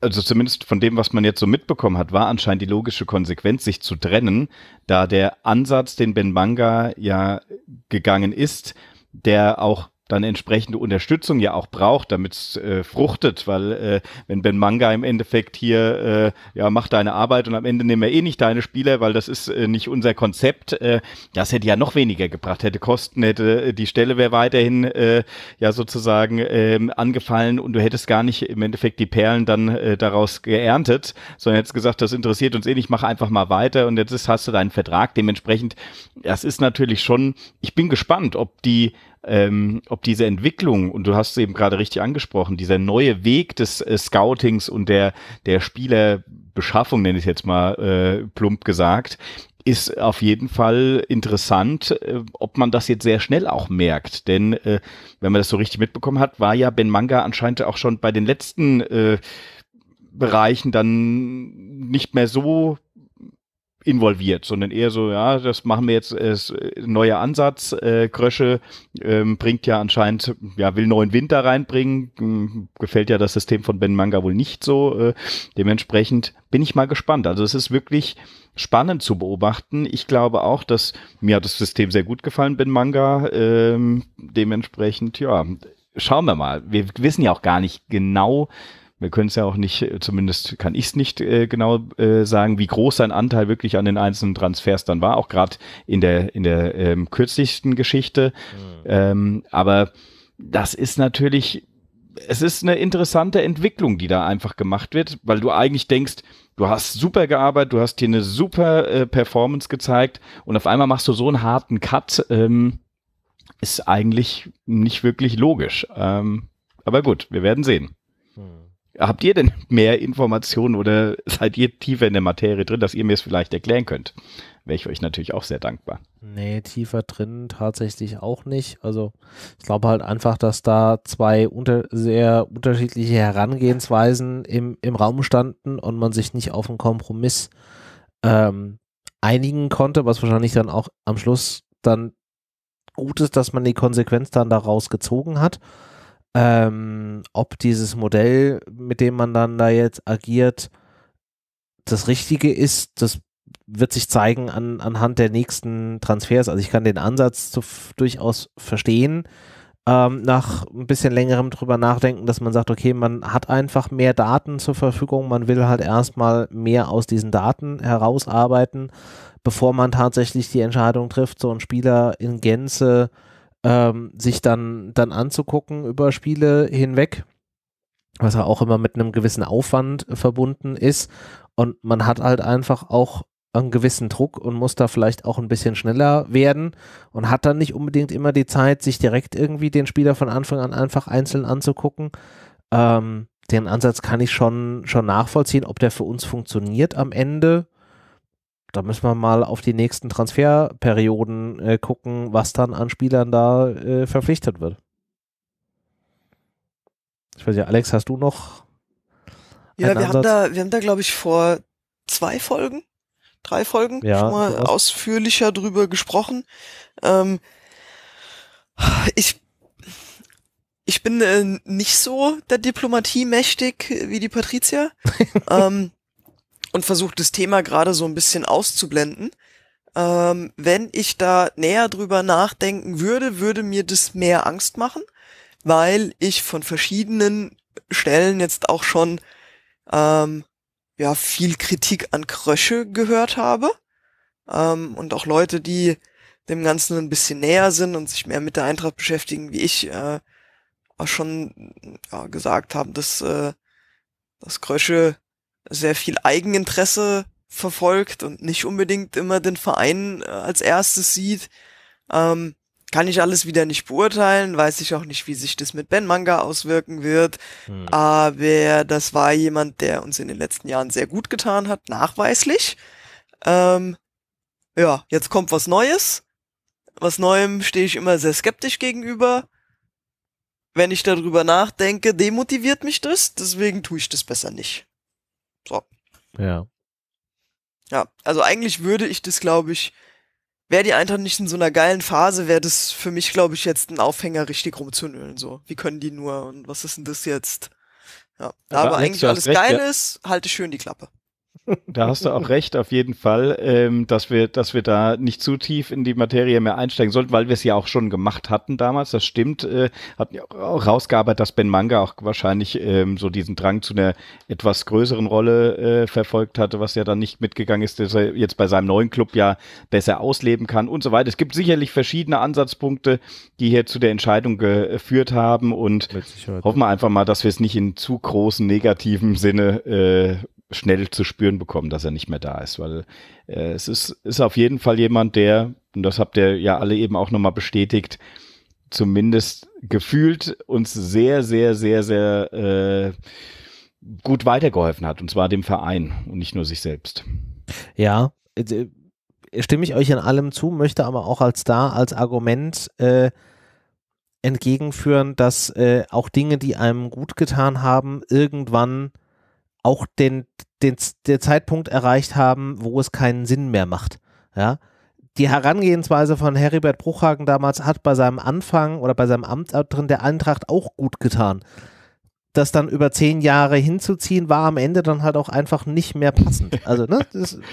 also zumindest von dem, was man jetzt so mitbekommen hat, war anscheinend die logische Konsequenz, sich zu trennen, da der Ansatz, den Ben Manga ja gegangen ist, der auch dann entsprechende Unterstützung ja auch braucht, damit es äh, fruchtet, weil äh, wenn Ben Manga im Endeffekt hier äh, ja mach deine Arbeit und am Ende nehmen wir eh nicht deine Spieler, weil das ist äh, nicht unser Konzept, äh, das hätte ja noch weniger gebracht, hätte Kosten, hätte äh, die Stelle wäre weiterhin äh, ja sozusagen äh, angefallen und du hättest gar nicht im Endeffekt die Perlen dann äh, daraus geerntet, sondern hättest gesagt, das interessiert uns eh nicht, mach einfach mal weiter und jetzt ist, hast du deinen Vertrag. Dementsprechend, das ist natürlich schon, ich bin gespannt, ob die ähm, ob diese Entwicklung, und du hast es eben gerade richtig angesprochen, dieser neue Weg des äh, Scoutings und der, der Spielerbeschaffung, nenne ich jetzt mal äh, plump gesagt, ist auf jeden Fall interessant, äh, ob man das jetzt sehr schnell auch merkt. Denn äh, wenn man das so richtig mitbekommen hat, war ja Ben Manga anscheinend auch schon bei den letzten äh, Bereichen dann nicht mehr so involviert, sondern eher so, ja, das machen wir jetzt, ist neuer Ansatz, äh, Krösche ähm, bringt ja anscheinend, ja, will neuen Winter reinbringen, hm, gefällt ja das System von Ben Manga wohl nicht so, äh, dementsprechend bin ich mal gespannt. Also es ist wirklich spannend zu beobachten. Ich glaube auch, dass mir hat das System sehr gut gefallen, Ben Manga, ähm, dementsprechend, ja, schauen wir mal. Wir wissen ja auch gar nicht genau, wir können es ja auch nicht, äh, zumindest kann ich es nicht äh, genau äh, sagen, wie groß sein Anteil wirklich an den einzelnen Transfers dann war, auch gerade in der, in der ähm, kürzlichsten Geschichte. Mhm. Ähm, aber das ist natürlich, es ist eine interessante Entwicklung, die da einfach gemacht wird, weil du eigentlich denkst, du hast super gearbeitet, du hast hier eine super äh, Performance gezeigt und auf einmal machst du so einen harten Cut. Ähm, ist eigentlich nicht wirklich logisch. Ähm, aber gut, wir werden sehen. Habt ihr denn *laughs* mehr Informationen oder seid ihr tiefer in der Materie drin, dass ihr mir es vielleicht erklären könnt? Wäre ich euch natürlich auch sehr dankbar. Nee, tiefer drin tatsächlich auch nicht. Also ich glaube halt einfach, dass da zwei unter, sehr unterschiedliche Herangehensweisen im, im Raum standen und man sich nicht auf einen Kompromiss ähm, einigen konnte, was wahrscheinlich dann auch am Schluss dann gut ist, dass man die Konsequenz dann daraus gezogen hat ähm, ob dieses Modell, mit dem man dann da jetzt agiert, das Richtige ist, das wird sich zeigen an, anhand der nächsten Transfers. Also ich kann den Ansatz zu, durchaus verstehen, ähm, nach ein bisschen längerem drüber nachdenken, dass man sagt, okay, man hat einfach mehr Daten zur Verfügung, man will halt erstmal mehr aus diesen Daten herausarbeiten, bevor man tatsächlich die Entscheidung trifft, so einen Spieler in Gänze äh, ähm, sich dann, dann anzugucken über Spiele hinweg, was ja auch immer mit einem gewissen Aufwand verbunden ist. Und man hat halt einfach auch einen gewissen Druck und muss da vielleicht auch ein bisschen schneller werden und hat dann nicht unbedingt immer die Zeit, sich direkt irgendwie den Spieler von Anfang an einfach einzeln anzugucken. Ähm, den Ansatz kann ich schon, schon nachvollziehen, ob der für uns funktioniert am Ende da müssen wir mal auf die nächsten Transferperioden äh, gucken, was dann an Spielern da äh, verpflichtet wird. Ich weiß ja, Alex, hast du noch? Ja, wir Ansatz? haben da, wir haben da, glaube ich, vor zwei Folgen, drei Folgen ja, schon mal sowas. ausführlicher drüber gesprochen. Ähm, ich ich bin äh, nicht so der Diplomatie mächtig wie die Patricia. *laughs* ähm, und versucht das Thema gerade so ein bisschen auszublenden. Ähm, wenn ich da näher drüber nachdenken würde, würde mir das mehr Angst machen, weil ich von verschiedenen Stellen jetzt auch schon ähm, ja viel Kritik an Krösche gehört habe ähm, und auch Leute, die dem Ganzen ein bisschen näher sind und sich mehr mit der Eintracht beschäftigen, wie ich, äh, auch schon ja, gesagt haben, dass äh, dass Krösche sehr viel Eigeninteresse verfolgt und nicht unbedingt immer den Verein äh, als erstes sieht. Ähm, kann ich alles wieder nicht beurteilen, weiß ich auch nicht, wie sich das mit Ben Manga auswirken wird. Hm. Aber das war jemand, der uns in den letzten Jahren sehr gut getan hat, nachweislich. Ähm, ja, jetzt kommt was Neues. Was Neuem stehe ich immer sehr skeptisch gegenüber. Wenn ich darüber nachdenke, demotiviert mich das, deswegen tue ich das besser nicht. So. Ja. Ja, also eigentlich würde ich das, glaube ich, wäre die Eintracht nicht in so einer geilen Phase, wäre das für mich, glaube ich, jetzt ein Aufhänger, richtig rumzunölen. So, wie können die nur und was ist denn das jetzt? Ja, aber, aber eigentlich alles recht, geil ja. ist, halte schön die Klappe. Da hast du auch recht, auf jeden Fall, ähm, dass, wir, dass wir da nicht zu tief in die Materie mehr einsteigen sollten, weil wir es ja auch schon gemacht hatten damals. Das stimmt. Äh, hat auch rausgearbeitet, dass Ben Manga auch wahrscheinlich ähm, so diesen Drang zu einer etwas größeren Rolle äh, verfolgt hatte, was ja dann nicht mitgegangen ist, dass er jetzt bei seinem neuen Club ja besser ausleben kann und so weiter. Es gibt sicherlich verschiedene Ansatzpunkte, die hier zu der Entscheidung geführt haben und hoffen wir einfach mal, dass wir es nicht in zu großen negativen Sinne äh, schnell zu spüren bekommen, dass er nicht mehr da ist, weil äh, es ist, ist auf jeden Fall jemand, der, und das habt ihr ja alle eben auch nochmal bestätigt, zumindest gefühlt uns sehr, sehr, sehr, sehr äh, gut weitergeholfen hat, und zwar dem Verein und nicht nur sich selbst. Ja, äh, äh, stimme ich euch in allem zu, möchte aber auch als da, als Argument äh, entgegenführen, dass äh, auch Dinge, die einem gut getan haben, irgendwann auch den, den, den Zeitpunkt erreicht haben, wo es keinen Sinn mehr macht. Ja. Die Herangehensweise von Heribert Bruchhagen damals hat bei seinem Anfang oder bei seinem Amt drin der Eintracht auch gut getan. Das dann über zehn Jahre hinzuziehen, war am Ende dann halt auch einfach nicht mehr passend. Also, ne, das, *laughs*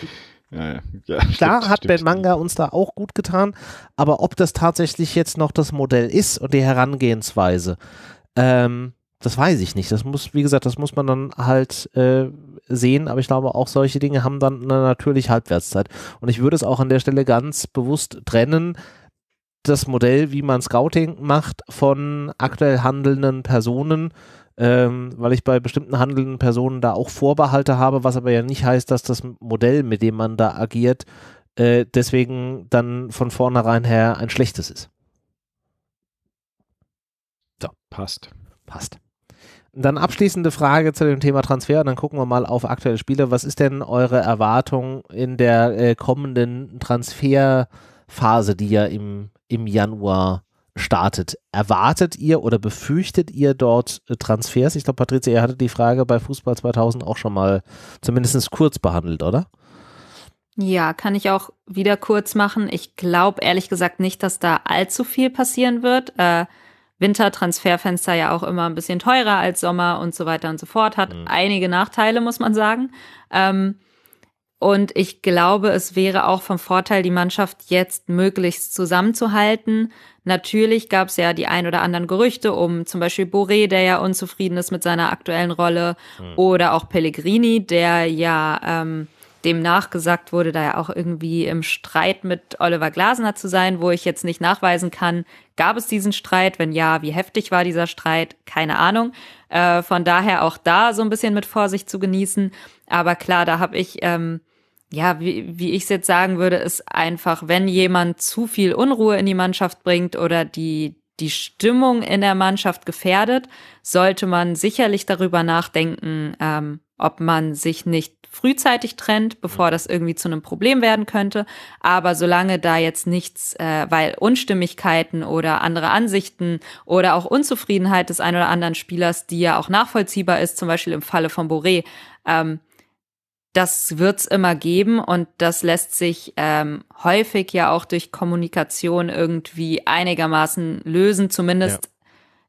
Ja, ja. ja *laughs* stimmt, Klar hat Ben Manga uns da auch gut getan, aber ob das tatsächlich jetzt noch das Modell ist und die Herangehensweise, ähm, das weiß ich nicht. Das muss, wie gesagt, das muss man dann halt äh, sehen. Aber ich glaube, auch solche Dinge haben dann eine natürliche Halbwertszeit. Und ich würde es auch an der Stelle ganz bewusst trennen, das Modell, wie man Scouting macht von aktuell handelnden Personen, ähm, weil ich bei bestimmten handelnden Personen da auch Vorbehalte habe, was aber ja nicht heißt, dass das Modell, mit dem man da agiert, äh, deswegen dann von vornherein her ein schlechtes ist. So. Passt. Passt. Dann abschließende Frage zu dem Thema Transfer und dann gucken wir mal auf aktuelle Spiele. Was ist denn eure Erwartung in der äh, kommenden Transferphase, die ja im, im Januar startet? Erwartet ihr oder befürchtet ihr dort äh, Transfers? Ich glaube, Patrizia, ihr hattet die Frage bei Fußball 2000 auch schon mal zumindest kurz behandelt, oder? Ja, kann ich auch wieder kurz machen. Ich glaube ehrlich gesagt nicht, dass da allzu viel passieren wird. Äh, Wintertransferfenster ja auch immer ein bisschen teurer als Sommer und so weiter und so fort. Hat mhm. einige Nachteile, muss man sagen. Ähm, und ich glaube, es wäre auch vom Vorteil, die Mannschaft jetzt möglichst zusammenzuhalten. Natürlich gab es ja die ein oder anderen Gerüchte um zum Beispiel Boré, der ja unzufrieden ist mit seiner aktuellen Rolle, mhm. oder auch Pellegrini, der ja ähm, dem nachgesagt wurde, da er auch irgendwie im Streit mit Oliver Glasner zu sein, wo ich jetzt nicht nachweisen kann, gab es diesen Streit? Wenn ja, wie heftig war dieser Streit? Keine Ahnung. Äh, von daher auch da so ein bisschen mit Vorsicht zu genießen. Aber klar, da habe ich, ähm, ja, wie, wie ich es jetzt sagen würde, ist einfach, wenn jemand zu viel Unruhe in die Mannschaft bringt oder die, die Stimmung in der Mannschaft gefährdet, sollte man sicherlich darüber nachdenken, ähm, ob man sich nicht frühzeitig trennt, bevor mhm. das irgendwie zu einem Problem werden könnte. Aber solange da jetzt nichts, äh, weil Unstimmigkeiten oder andere Ansichten oder auch Unzufriedenheit des einen oder anderen Spielers, die ja auch nachvollziehbar ist, zum Beispiel im Falle von Boré, ähm, das es immer geben und das lässt sich ähm, häufig ja auch durch Kommunikation irgendwie einigermaßen lösen, zumindest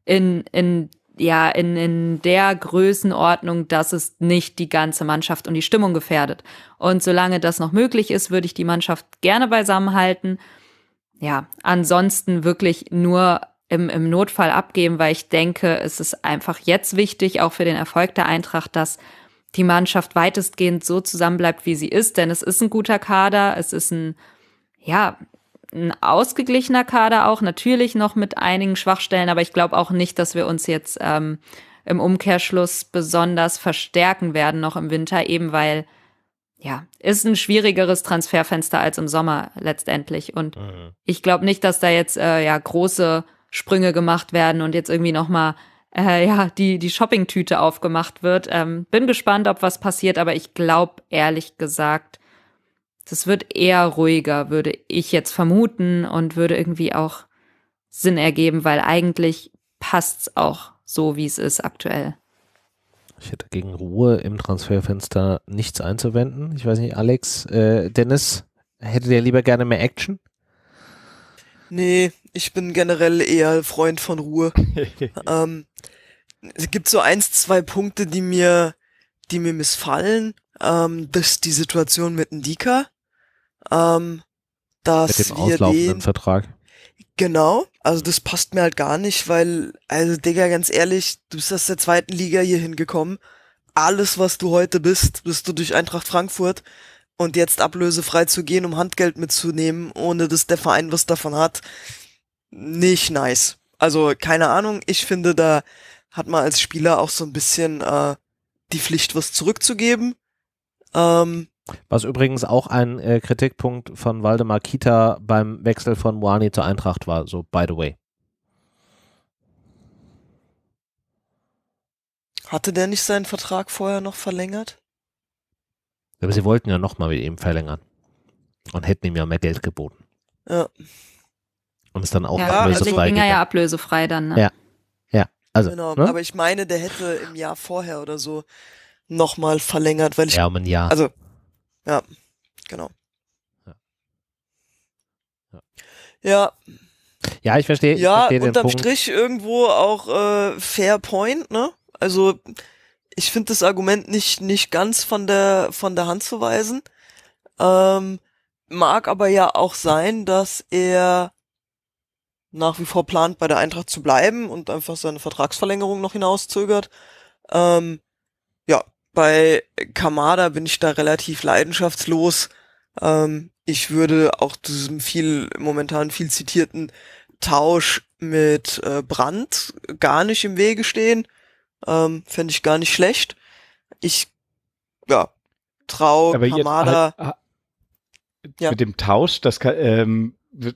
ja. in, in ja in, in der Größenordnung, dass es nicht die ganze Mannschaft und die Stimmung gefährdet. Und solange das noch möglich ist, würde ich die Mannschaft gerne beisammenhalten. Ja, ansonsten wirklich nur im, im Notfall abgeben, weil ich denke, es ist einfach jetzt wichtig, auch für den Erfolg der Eintracht, dass die Mannschaft weitestgehend so zusammenbleibt, wie sie ist, denn es ist ein guter Kader, es ist ein, ja, ein ausgeglichener Kader auch, natürlich noch mit einigen Schwachstellen, aber ich glaube auch nicht, dass wir uns jetzt ähm, im Umkehrschluss besonders verstärken werden noch im Winter, eben weil ja, ist ein schwierigeres Transferfenster als im Sommer letztendlich. Und mhm. ich glaube nicht, dass da jetzt äh, ja große Sprünge gemacht werden und jetzt irgendwie nochmal äh, ja, die, die Shoppingtüte aufgemacht wird. Ähm, bin gespannt, ob was passiert, aber ich glaube ehrlich gesagt das wird eher ruhiger, würde ich jetzt vermuten und würde irgendwie auch Sinn ergeben, weil eigentlich passt es auch so, wie es ist aktuell. Ich hätte gegen Ruhe im Transferfenster nichts einzuwenden. Ich weiß nicht, Alex, äh, Dennis, hättet ihr lieber gerne mehr Action? Nee, ich bin generell eher Freund von Ruhe. *laughs* ähm, es gibt so eins, zwei Punkte, die mir, die mir missfallen. Ähm, das ist die Situation mit Ndika ähm, dass Mit dem wir auslaufenden den, Vertrag. Genau, also das passt mir halt gar nicht, weil, also Digga, ganz ehrlich, du bist aus der zweiten Liga hier hingekommen. Alles, was du heute bist, bist du durch Eintracht Frankfurt. Und jetzt ablösefrei zu gehen, um Handgeld mitzunehmen, ohne dass der Verein was davon hat, nicht nice. Also keine Ahnung, ich finde, da hat man als Spieler auch so ein bisschen äh, die Pflicht, was zurückzugeben. Ähm, was übrigens auch ein äh, Kritikpunkt von Waldemar Kita beim Wechsel von Moani zur Eintracht war, so by the way. Hatte der nicht seinen Vertrag vorher noch verlängert? Aber sie wollten ja nochmal mit ihm verlängern. Und hätten ihm ja mehr Geld geboten. Ja. Und ist dann auch ja, ablösefrei. Also ging er ja ablösefrei dann, ne? Ja. Ja. Also, genau, ne? aber ich meine, der hätte im Jahr vorher oder so nochmal verlängert, weil ich. Ja, um ein Jahr. Also, ja, genau. Ja. ja. ja. ich verstehe. Ja, ich versteh unterm Punkt. Strich irgendwo auch äh, fair point, ne? Also ich finde das Argument nicht nicht ganz von der von der Hand zu weisen. Ähm, mag aber ja auch sein, dass er nach wie vor plant, bei der Eintracht zu bleiben und einfach seine Vertragsverlängerung noch hinauszögert. Ähm, bei Kamada bin ich da relativ leidenschaftslos. Ähm, ich würde auch diesem viel, momentan viel zitierten Tausch mit äh, Brand gar nicht im Wege stehen. Ähm, Fände ich gar nicht schlecht. Ich, ja, trau Aber Kamada. halt, ja. Mit dem Tausch, das kann, ähm,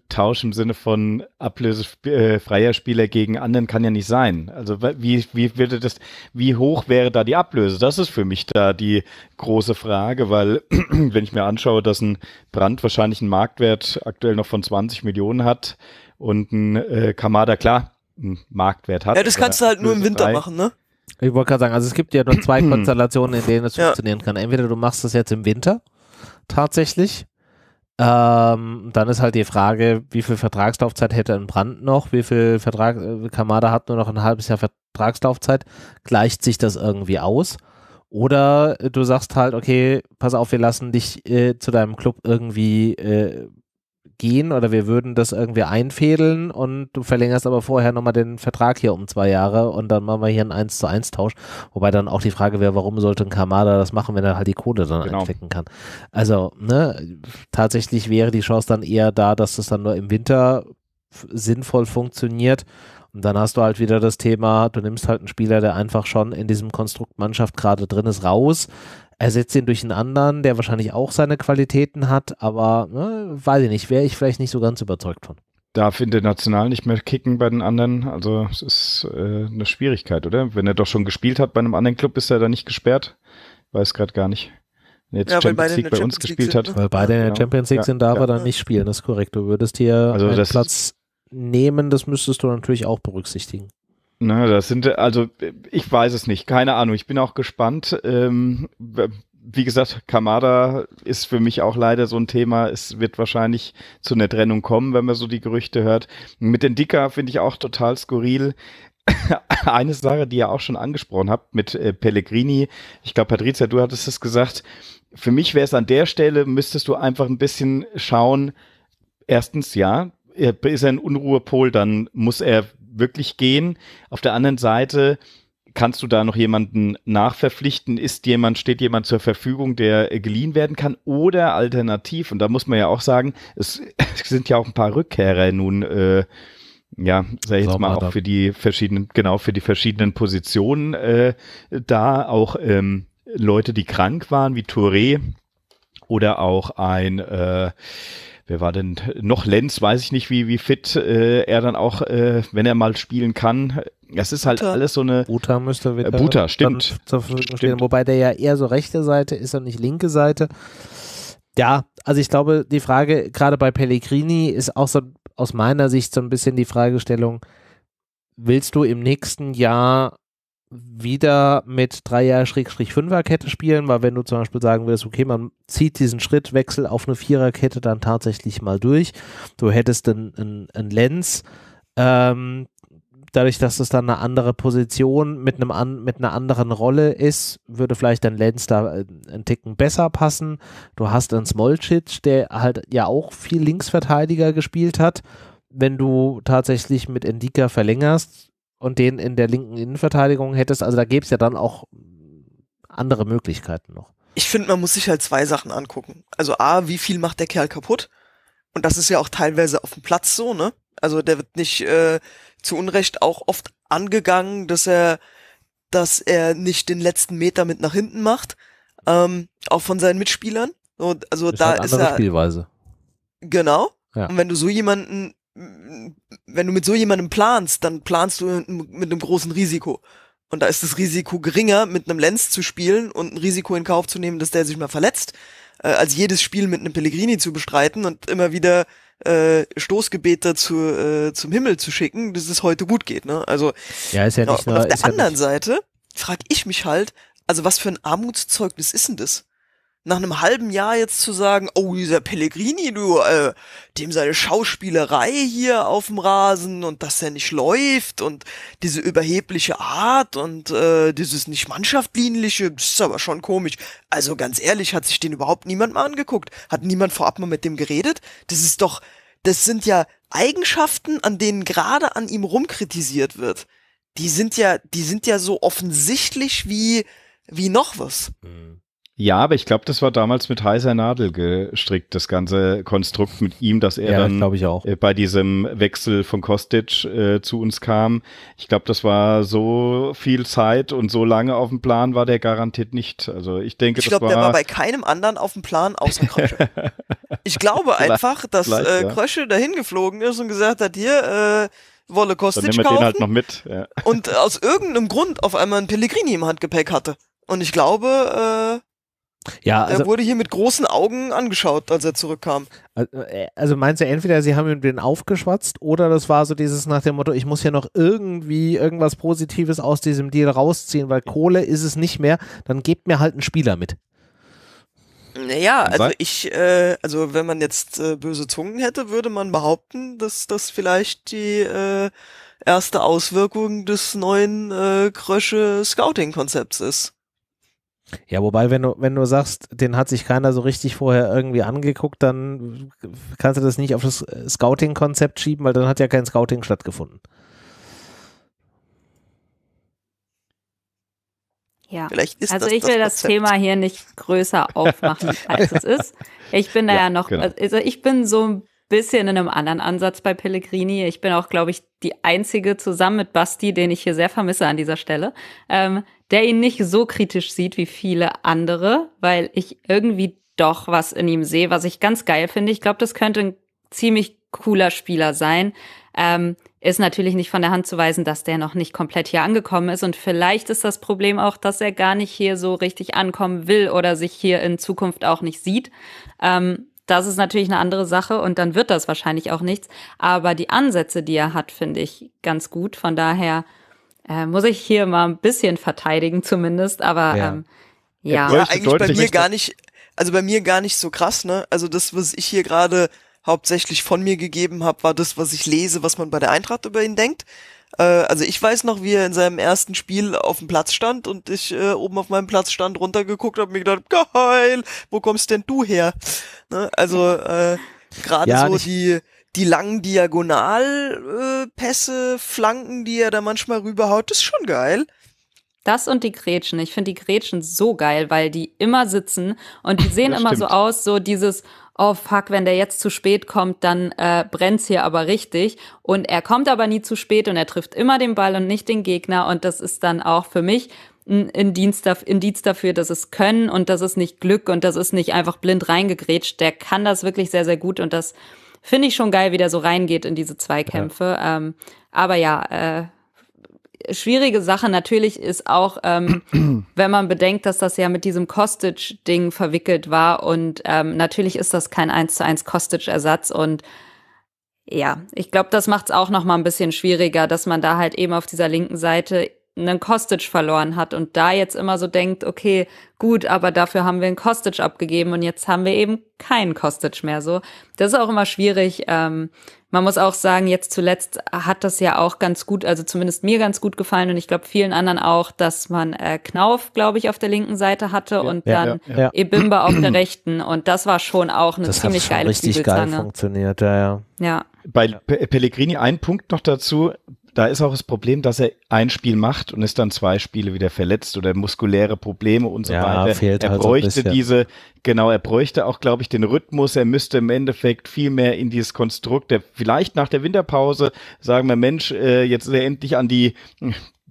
Tausch im Sinne von ablösefreier äh, Spieler gegen anderen kann ja nicht sein. Also wie, wie würde das, wie hoch wäre da die Ablöse? Das ist für mich da die große Frage, weil *clears throat* wenn ich mir anschaue, dass ein Brand wahrscheinlich einen Marktwert aktuell noch von 20 Millionen hat und ein äh, Kamada klar einen Marktwert hat. Ja, das kannst du halt nur im Winter machen, ne? Ich wollte gerade sagen, also es gibt ja nur zwei *clears throat* Konstellationen, in denen das ja. funktionieren kann. Entweder du machst das jetzt im Winter tatsächlich ähm, dann ist halt die Frage, wie viel Vertragslaufzeit hätte ein Brand noch, wie viel Vertrag, äh, Kamada hat nur noch ein halbes Jahr Vertragslaufzeit, gleicht sich das irgendwie aus? Oder du sagst halt, okay, pass auf, wir lassen dich äh, zu deinem Club irgendwie äh, gehen oder wir würden das irgendwie einfädeln und du verlängerst aber vorher nochmal den Vertrag hier um zwei Jahre und dann machen wir hier einen 1 zu 1 Tausch. Wobei dann auch die Frage wäre, warum sollte ein Kamada das machen, wenn er halt die Kohle dann genau. einstecken kann. Also, ne, tatsächlich wäre die Chance dann eher da, dass das dann nur im Winter sinnvoll funktioniert. Und dann hast du halt wieder das Thema, du nimmst halt einen Spieler, der einfach schon in diesem Konstrukt Mannschaft gerade drin ist, raus ersetzt ihn durch einen anderen, der wahrscheinlich auch seine Qualitäten hat, aber ne, weiß ich nicht, wäre ich vielleicht nicht so ganz überzeugt von. Darf international nicht mehr kicken bei den anderen, also es ist äh, eine Schwierigkeit, oder? Wenn er doch schon gespielt hat bei einem anderen Club, ist er da nicht gesperrt? Weiß gerade gar nicht. Wenn jetzt ja, Champions League bei Champions uns League gespielt sind, hat. Ne? Weil beide in der genau. Champions League ja, sind, darf ja. er dann nicht spielen, das ist korrekt. Du würdest hier also einen Platz nehmen, das müsstest du natürlich auch berücksichtigen. Na, ne, das sind, also ich weiß es nicht, keine Ahnung. Ich bin auch gespannt. Ähm, wie gesagt, Kamada ist für mich auch leider so ein Thema. Es wird wahrscheinlich zu einer Trennung kommen, wenn man so die Gerüchte hört. Mit den Dicker finde ich auch total skurril. *laughs* Eine Sache, die ihr auch schon angesprochen habt mit äh, Pellegrini. Ich glaube, Patrizia, du hattest es gesagt. Für mich wäre es an der Stelle, müsstest du einfach ein bisschen schauen. Erstens, ja, ist er ein Unruhepol, dann muss er wirklich gehen. Auf der anderen Seite kannst du da noch jemanden nachverpflichten? Ist jemand, steht jemand zur Verfügung, der äh, geliehen werden kann? Oder alternativ, und da muss man ja auch sagen, es, es *laughs* sind ja auch ein paar Rückkehrer nun, äh, ja, sag ich jetzt mal auch für die verschiedenen, genau, für die verschiedenen Positionen äh, da, auch ähm, Leute, die krank waren, wie Touré oder auch ein äh, wer war denn noch Lenz, weiß ich nicht, wie, wie fit äh, er dann auch, äh, wenn er mal spielen kann. Das ist halt Buta. alles so eine. Äh, Buta müsste wieder. Buta, stimmt. Zur Wobei der ja eher so rechte Seite ist und nicht linke Seite. Ja, also ich glaube, die Frage, gerade bei Pellegrini, ist auch so aus meiner Sicht so ein bisschen die Fragestellung, willst du im nächsten Jahr wieder mit 3er-5er-Kette spielen, weil wenn du zum Beispiel sagen würdest, okay, man zieht diesen Schrittwechsel auf eine Viererkette dann tatsächlich mal durch, du hättest einen, einen, einen Lenz, ähm, dadurch, dass es dann eine andere Position mit, einem an, mit einer anderen Rolle ist, würde vielleicht ein Lenz da äh, einen Ticken besser passen. Du hast einen Smolcic, der halt ja auch viel Linksverteidiger gespielt hat. Wenn du tatsächlich mit Endika verlängerst, und den in der linken Innenverteidigung hättest. Also da gäbe es ja dann auch andere Möglichkeiten noch. Ich finde, man muss sich halt zwei Sachen angucken. Also A, wie viel macht der Kerl kaputt? Und das ist ja auch teilweise auf dem Platz so, ne? Also der wird nicht äh, zu Unrecht auch oft angegangen, dass er, dass er nicht den letzten Meter mit nach hinten macht, ähm, auch von seinen Mitspielern. So, also ist da halt ist er. Spielweise. Genau. Ja. Und wenn du so jemanden wenn du mit so jemandem planst, dann planst du mit einem großen Risiko. Und da ist das Risiko geringer, mit einem Lenz zu spielen und ein Risiko in Kauf zu nehmen, dass der sich mal verletzt, äh, als jedes Spiel mit einem Pellegrini zu bestreiten und immer wieder äh, Stoßgebete zu, äh, zum Himmel zu schicken, dass es heute gut geht. Ne? Also ja, ist ja nicht nur, auf der anderen halt Seite frage ich mich halt, also was für ein Armutszeugnis ist denn das? nach einem halben Jahr jetzt zu sagen, oh, dieser Pellegrini, du, äh, dem seine Schauspielerei hier auf dem Rasen und dass er nicht läuft und diese überhebliche Art und äh, dieses nicht mannschaftsdienliche, das ist aber schon komisch. Also ganz ehrlich, hat sich den überhaupt niemand mal angeguckt? Hat niemand vorab mal mit dem geredet? Das ist doch, das sind ja Eigenschaften, an denen gerade an ihm rumkritisiert wird. Die sind ja, die sind ja so offensichtlich wie, wie noch was. Mhm. Ja, aber ich glaube, das war damals mit heißer Nadel gestrickt, das ganze Konstrukt mit ihm, dass er ja, dann ich auch. Äh, bei diesem Wechsel von Kostic äh, zu uns kam. Ich glaube, das war so viel Zeit und so lange auf dem Plan war der garantiert nicht. Also ich denke, ich glaube, der war bei keinem anderen auf dem Plan außer Krösche. *laughs* ich glaube einfach, dass äh, Krösche dahin geflogen ist und gesagt hat, hier, äh, Wolle Kostic kaufen. Den halt noch mit. Ja. Und aus irgendeinem Grund auf einmal ein Pellegrini im Handgepäck hatte. Und ich glaube, äh, ja, also, er wurde hier mit großen Augen angeschaut, als er zurückkam. Äh, äh, also meinst du entweder, sie haben ihm den aufgeschwatzt oder das war so dieses nach dem Motto, ich muss hier noch irgendwie irgendwas Positives aus diesem Deal rausziehen, weil Kohle ist es nicht mehr, dann gebt mir halt einen Spieler mit. Naja, also ich, äh, also wenn man jetzt äh, böse Zungen hätte, würde man behaupten, dass das vielleicht die äh, erste Auswirkung des neuen äh, Krösche Scouting-Konzepts ist. Ja, wobei, wenn du, wenn du sagst, den hat sich keiner so richtig vorher irgendwie angeguckt, dann kannst du das nicht auf das äh, Scouting-Konzept schieben, weil dann hat ja kein Scouting stattgefunden. Ja, also ich will das, das Thema hier nicht größer *laughs* aufmachen, als es ist. Ich bin da ja, ja noch, genau. also ich bin so ein bisschen in einem anderen Ansatz bei Pellegrini. Ich bin auch, glaube ich, die einzige zusammen mit Basti, den ich hier sehr vermisse an dieser Stelle, ähm, der ihn nicht so kritisch sieht wie viele andere, weil ich irgendwie doch was in ihm sehe, was ich ganz geil finde. Ich glaube, das könnte ein ziemlich cooler Spieler sein. Ähm, ist natürlich nicht von der Hand zu weisen, dass der noch nicht komplett hier angekommen ist. Und vielleicht ist das Problem auch, dass er gar nicht hier so richtig ankommen will oder sich hier in Zukunft auch nicht sieht. Ähm, das ist natürlich eine andere Sache und dann wird das wahrscheinlich auch nichts. Aber die Ansätze, die er hat, finde ich ganz gut. Von daher äh, muss ich hier mal ein bisschen verteidigen zumindest, aber ja. Ähm, ja. ja eigentlich bei mir gar nicht, also bei mir gar nicht so krass, ne? Also das, was ich hier gerade hauptsächlich von mir gegeben habe, war das, was ich lese, was man bei der Eintracht über ihn denkt. Äh, also ich weiß noch, wie er in seinem ersten Spiel auf dem Platz stand und ich äh, oben auf meinem Platz stand, runtergeguckt habe, mir gedacht, geil, wo kommst denn du her? Ne? Also äh, gerade ja, so die die langen Diagonalpässe, äh, Flanken, die er da manchmal rüberhaut, ist schon geil. Das und die Gretchen. Ich finde die Gretchen so geil, weil die immer sitzen und die sehen immer so aus, so dieses, oh fuck, wenn der jetzt zu spät kommt, dann äh, brennt's hier aber richtig. Und er kommt aber nie zu spät und er trifft immer den Ball und nicht den Gegner. Und das ist dann auch für mich ein Indiz, Indiz dafür, dass es Können und das ist nicht Glück und das ist nicht einfach blind reingegrätscht. Der kann das wirklich sehr, sehr gut und das finde ich schon geil, wie der so reingeht in diese Zweikämpfe. Ja. Ähm, aber ja, äh, schwierige Sache natürlich ist auch, ähm, *clears throat* wenn man bedenkt, dass das ja mit diesem costage ding verwickelt war und ähm, natürlich ist das kein 1 zu 1 Kostic-Ersatz und ja, ich glaube, das macht es auch noch mal ein bisschen schwieriger, dass man da halt eben auf dieser linken Seite einen Kostic verloren hat und da jetzt immer so denkt, okay, gut, aber dafür haben wir einen Kostic abgegeben und jetzt haben wir eben keinen Kostic mehr so. Das ist auch immer schwierig. Ähm, man muss auch sagen, jetzt zuletzt hat das ja auch ganz gut, also zumindest mir ganz gut gefallen und ich glaube vielen anderen auch, dass man äh, Knauf, glaube ich, auf der linken Seite hatte ja, und ja, dann ja, Ebimba auf der *clears throat* rechten und das war schon auch eine das ziemlich geile richtig geil funktioniert, ja. Ja. Bei Pellegrini ein Punkt noch dazu, da ist auch das Problem, dass er ein Spiel macht und ist dann zwei Spiele wieder verletzt oder muskuläre Probleme und so ja, weiter. Fehlt halt er bräuchte so diese, genau, er bräuchte auch, glaube ich, den Rhythmus. Er müsste im Endeffekt viel mehr in dieses Konstrukt, der vielleicht nach der Winterpause sagen wir, Mensch, äh, jetzt ist er endlich an die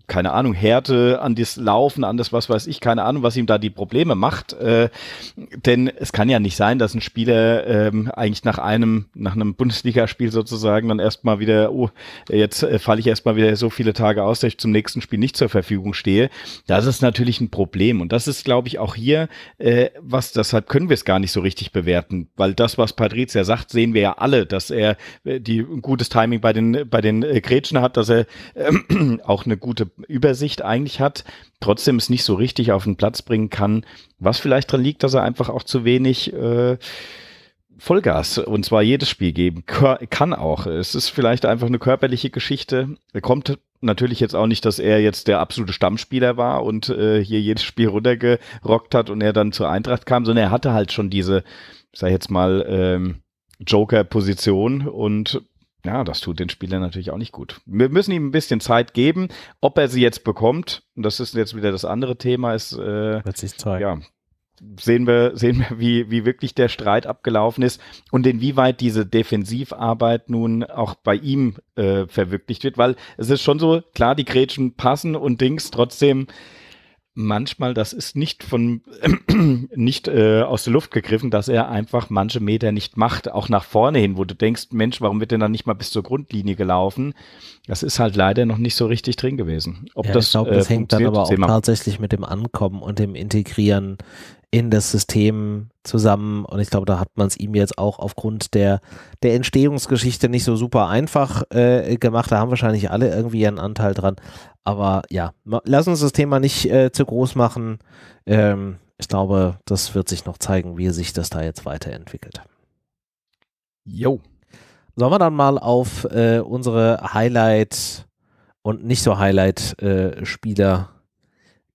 keine Ahnung, Härte, an das Laufen, an das was weiß ich, keine Ahnung, was ihm da die Probleme macht. Äh, denn es kann ja nicht sein, dass ein Spieler ähm, eigentlich nach einem, nach einem Bundesligaspiel sozusagen dann erstmal wieder, oh, jetzt äh, falle ich erstmal wieder so viele Tage aus, dass ich zum nächsten Spiel nicht zur Verfügung stehe. Das ist natürlich ein Problem. Und das ist, glaube ich, auch hier, äh, was, deshalb können wir es gar nicht so richtig bewerten, weil das, was Patrizia sagt, sehen wir ja alle, dass er äh, die, ein gutes Timing bei den, bei den äh, Gretchen hat, dass er äh, auch eine gute Übersicht eigentlich hat, trotzdem es nicht so richtig auf den Platz bringen kann, was vielleicht dran liegt, dass er einfach auch zu wenig äh, Vollgas und zwar jedes Spiel geben kann auch. Es ist vielleicht einfach eine körperliche Geschichte. Er kommt natürlich jetzt auch nicht, dass er jetzt der absolute Stammspieler war und äh, hier jedes Spiel runtergerockt hat und er dann zur Eintracht kam, sondern er hatte halt schon diese, sag ich jetzt mal, ähm, Joker-Position und ja, das tut den Spielern natürlich auch nicht gut. Wir müssen ihm ein bisschen Zeit geben. Ob er sie jetzt bekommt, und das ist jetzt wieder das andere Thema, ist. Äh, Wird sich zeigen. Ja, sehen wir, sehen wir, wie, wie wirklich der Streit abgelaufen ist und inwieweit diese Defensivarbeit nun auch bei ihm äh, verwirklicht wird, weil es ist schon so, klar, die Grätschen passen und Dings, trotzdem manchmal, das ist nicht von *clears throat* nicht äh, aus der Luft gegriffen, dass er einfach manche Meter nicht macht, auch nach vorne hin, wo du denkst, Mensch, warum wird denn dann nicht mal bis zur Grundlinie gelaufen? Das ist halt leider noch nicht so richtig drin gewesen. Ob ja, das, ich glaube, äh, das äh, hängt dann aber auch tatsächlich mit dem Ankommen und dem Integrieren in das System zusammen. Und ich glaube, da hat man es ihm jetzt auch aufgrund der, der Entstehungsgeschichte nicht so super einfach äh, gemacht. Da haben wahrscheinlich alle irgendwie ihren Anteil dran. Aber ja, lass uns das Thema nicht äh, zu groß machen. Ähm, ich glaube, das wird sich noch zeigen, wie sich das da jetzt weiterentwickelt. Jo. Sollen wir dann mal auf äh, unsere Highlight- und nicht so Highlight-Spieler äh,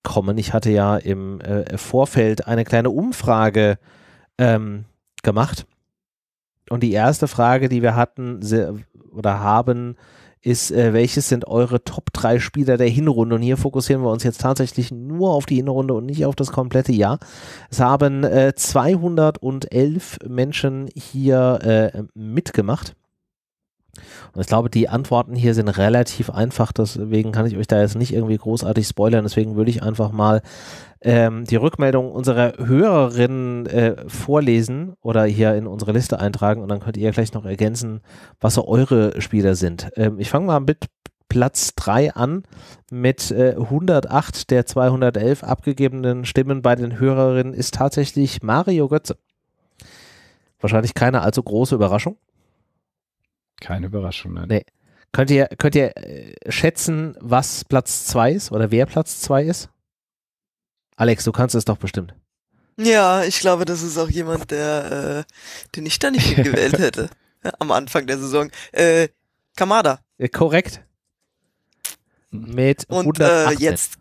kommen. Ich hatte ja im äh, Vorfeld eine kleine Umfrage ähm, gemacht. Und die erste Frage, die wir hatten oder haben, ist, äh, welches sind eure Top 3 Spieler der Hinrunde? Und hier fokussieren wir uns jetzt tatsächlich nur auf die Hinrunde und nicht auf das komplette Jahr. Es haben äh, 211 Menschen hier äh, mitgemacht. Und ich glaube, die Antworten hier sind relativ einfach, deswegen kann ich euch da jetzt nicht irgendwie großartig spoilern, deswegen würde ich einfach mal ähm, die Rückmeldung unserer Hörerinnen äh, vorlesen oder hier in unsere Liste eintragen und dann könnt ihr gleich noch ergänzen, was so eure Spieler sind. Ähm, ich fange mal mit Platz 3 an mit äh, 108 der 211 abgegebenen Stimmen bei den Hörerinnen ist tatsächlich Mario Götze. Wahrscheinlich keine allzu große Überraschung. Keine Überraschung, nein. Nee. Könnt ihr, könnt ihr äh, schätzen, was Platz 2 ist oder wer Platz 2 ist? Alex, du kannst es doch bestimmt. Ja, ich glaube, das ist auch jemand, der, äh, den ich da nicht *laughs* gewählt hätte. am Anfang der Saison. Äh, Kamada. Äh, korrekt. Mhm. Mit Und Äh, jetzt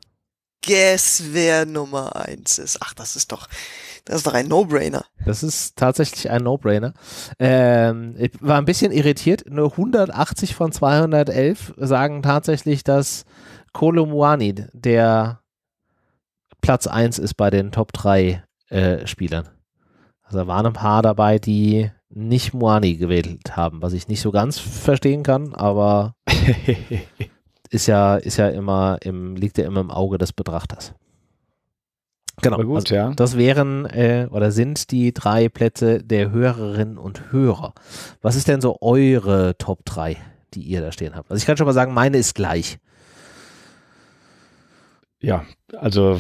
guess, wer Nummer 1 ist. Ach, das ist doch, das ist doch ein No-Brainer. Das ist tatsächlich ein No-Brainer. Ähm, ich war ein bisschen irritiert. Nur 180 von 211 sagen tatsächlich, dass Kolomuani der Platz 1 ist bei den Top 3 äh, Spielern. Also da waren ein paar dabei, die nicht Muani gewählt haben, was ich nicht so ganz verstehen kann, aber *laughs* ist ja, ist ja immer im, liegt ja immer im Auge des Betrachters. Genau. Gut, also, ja. Das wären äh, oder sind die drei Plätze der Hörerinnen und Hörer. Was ist denn so eure Top 3, die ihr da stehen habt? Also ich kann schon mal sagen, meine ist gleich. Ja, also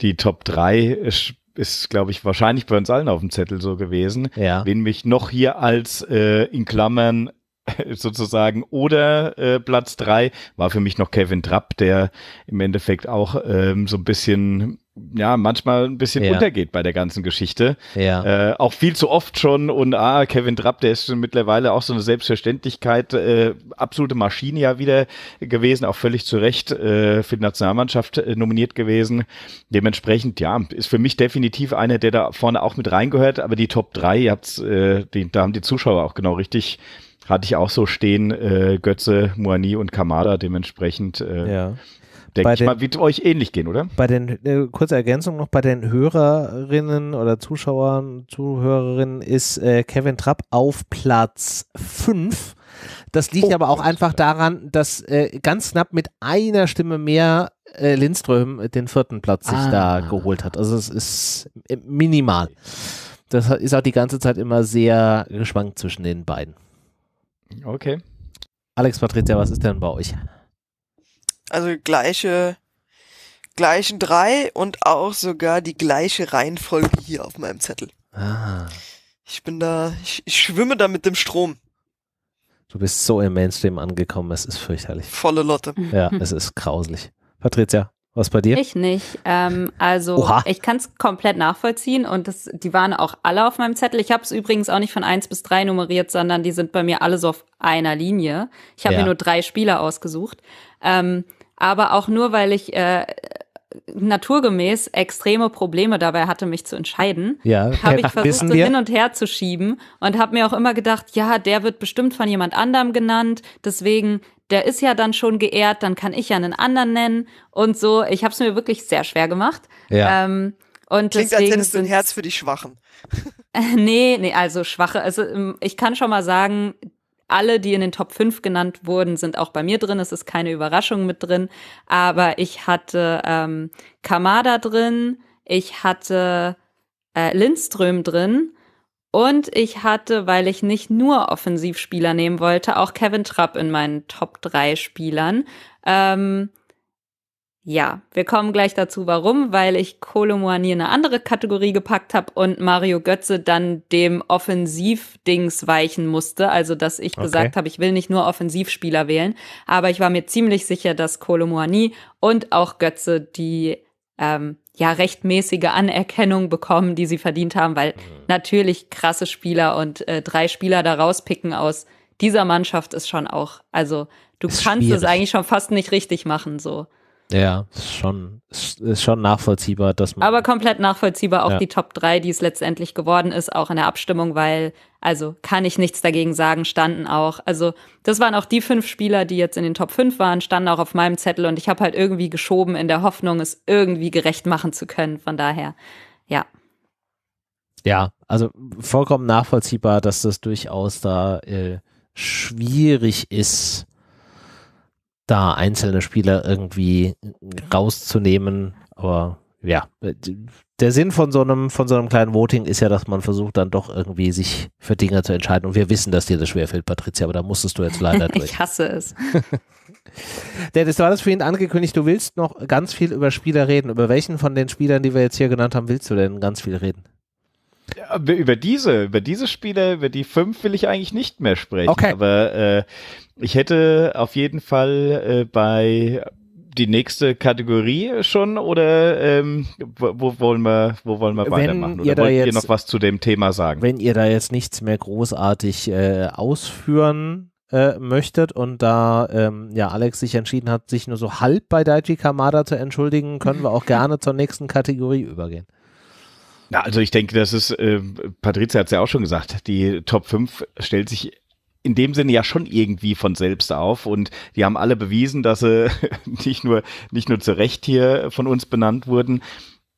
die Top 3 ist, ist glaube ich, wahrscheinlich bei uns allen auf dem Zettel so gewesen. Ja. Wen mich noch hier als äh, in Klammern *laughs* sozusagen. Oder äh, Platz drei war für mich noch Kevin Trapp, der im Endeffekt auch ähm, so ein bisschen, ja, manchmal ein bisschen ja. untergeht bei der ganzen Geschichte. Ja. Äh, auch viel zu oft schon. Und ah, Kevin Trapp, der ist schon mittlerweile auch so eine Selbstverständlichkeit, äh, absolute Maschine ja wieder gewesen, auch völlig zu Recht äh, für die Nationalmannschaft äh, nominiert gewesen. Dementsprechend, ja, ist für mich definitiv einer, der da vorne auch mit reingehört. Aber die Top drei, ihr habt's, äh, die, da haben die Zuschauer auch genau richtig hatte ich auch so stehen, äh, Götze, Moani und Kamada dementsprechend. Äh, ja. Denke ich den, mal, wird euch ähnlich gehen, oder? Bei den, äh, kurze Ergänzung noch, bei den Hörerinnen oder Zuschauern, Zuhörerinnen ist äh, Kevin Trapp auf Platz 5. Das liegt oh, aber auch einfach daran, dass äh, ganz knapp mit einer Stimme mehr äh, Lindström den vierten Platz sich ah. da geholt hat. Also es ist äh, minimal. Das ist auch die ganze Zeit immer sehr geschwankt zwischen den beiden. Okay. Alex, Patricia, was ist denn bei euch? Also gleiche, gleichen drei und auch sogar die gleiche Reihenfolge hier auf meinem Zettel. Ah. Ich bin da, ich, ich schwimme da mit dem Strom. Du bist so im Mainstream angekommen, es ist fürchterlich. Volle Lotte. Ja, es ist grauslich. Patricia. Was bei dir? Ich nicht. Ähm, also Oha. ich kann es komplett nachvollziehen und das, die waren auch alle auf meinem Zettel. Ich habe es übrigens auch nicht von eins bis drei nummeriert, sondern die sind bei mir alle so auf einer Linie. Ich habe ja. mir nur drei Spieler ausgesucht. Ähm, aber auch nur, weil ich äh, naturgemäß extreme Probleme dabei hatte, mich zu entscheiden, ja, habe ich versucht, so hin und her zu schieben und habe mir auch immer gedacht, ja, der wird bestimmt von jemand anderem genannt, deswegen, der ist ja dann schon geehrt, dann kann ich ja einen anderen nennen und so. Ich habe es mir wirklich sehr schwer gemacht. Ja. Ähm, und Klingt, deswegen als hättest du ein Herz für die Schwachen. *laughs* nee, nee, also Schwache. Also ähm, ich kann schon mal sagen, alle, die in den Top 5 genannt wurden, sind auch bei mir drin. Es ist keine Überraschung mit drin. Aber ich hatte ähm, Kamada drin, ich hatte äh, Lindström drin und ich hatte, weil ich nicht nur Offensivspieler nehmen wollte, auch Kevin Trapp in meinen Top 3 Spielern. Ähm, ja, wir kommen gleich dazu, warum, weil ich Kolomoani in eine andere Kategorie gepackt habe und Mario Götze dann dem Offensivdings weichen musste. Also, dass ich okay. gesagt habe, ich will nicht nur Offensivspieler wählen, aber ich war mir ziemlich sicher, dass Kolomoani und auch Götze die ähm, ja rechtmäßige Anerkennung bekommen, die sie verdient haben, weil mhm. natürlich krasse Spieler und äh, drei Spieler da rauspicken aus dieser Mannschaft ist schon auch, also du ist kannst schwierig. es eigentlich schon fast nicht richtig machen so. Ja, ist schon, ist schon nachvollziehbar, dass man. Aber komplett nachvollziehbar auch ja. die Top 3, die es letztendlich geworden ist, auch in der Abstimmung, weil, also kann ich nichts dagegen sagen, standen auch. Also, das waren auch die fünf Spieler, die jetzt in den Top 5 waren, standen auch auf meinem Zettel und ich habe halt irgendwie geschoben in der Hoffnung, es irgendwie gerecht machen zu können. Von daher, ja. Ja, also vollkommen nachvollziehbar, dass das durchaus da äh, schwierig ist da einzelne Spieler irgendwie rauszunehmen. Aber ja, der Sinn von so einem, von so einem kleinen Voting ist ja, dass man versucht, dann doch irgendwie sich für Dinge zu entscheiden. Und wir wissen, dass dir das schwerfällt, Patricia, aber da musstest du jetzt leider *laughs* durch. ich hasse es. *laughs* Dennis, du hattest vorhin angekündigt, du willst noch ganz viel über Spieler reden. Über welchen von den Spielern, die wir jetzt hier genannt haben, willst du denn ganz viel reden? Ja, über diese, über diese Spiele, über die fünf will ich eigentlich nicht mehr sprechen. Okay. Aber äh, ich hätte auf jeden Fall äh, bei die nächste Kategorie schon oder ähm, wo, wo, wollen wir, wo wollen wir weitermachen? Oder ihr wollt jetzt, ihr noch was zu dem Thema sagen? Wenn ihr da jetzt nichts mehr großartig äh, ausführen äh, möchtet und da ähm, ja Alex sich entschieden hat, sich nur so halb bei Daichi Kamada zu entschuldigen, können wir auch *laughs* gerne zur nächsten Kategorie übergehen. Na, also ich denke, das ist, äh, Patrizia hat es ja auch schon gesagt, die Top 5 stellt sich in dem Sinne ja schon irgendwie von selbst auf und die haben alle bewiesen, dass sie *laughs* nicht nur, nicht nur zu Recht hier von uns benannt wurden.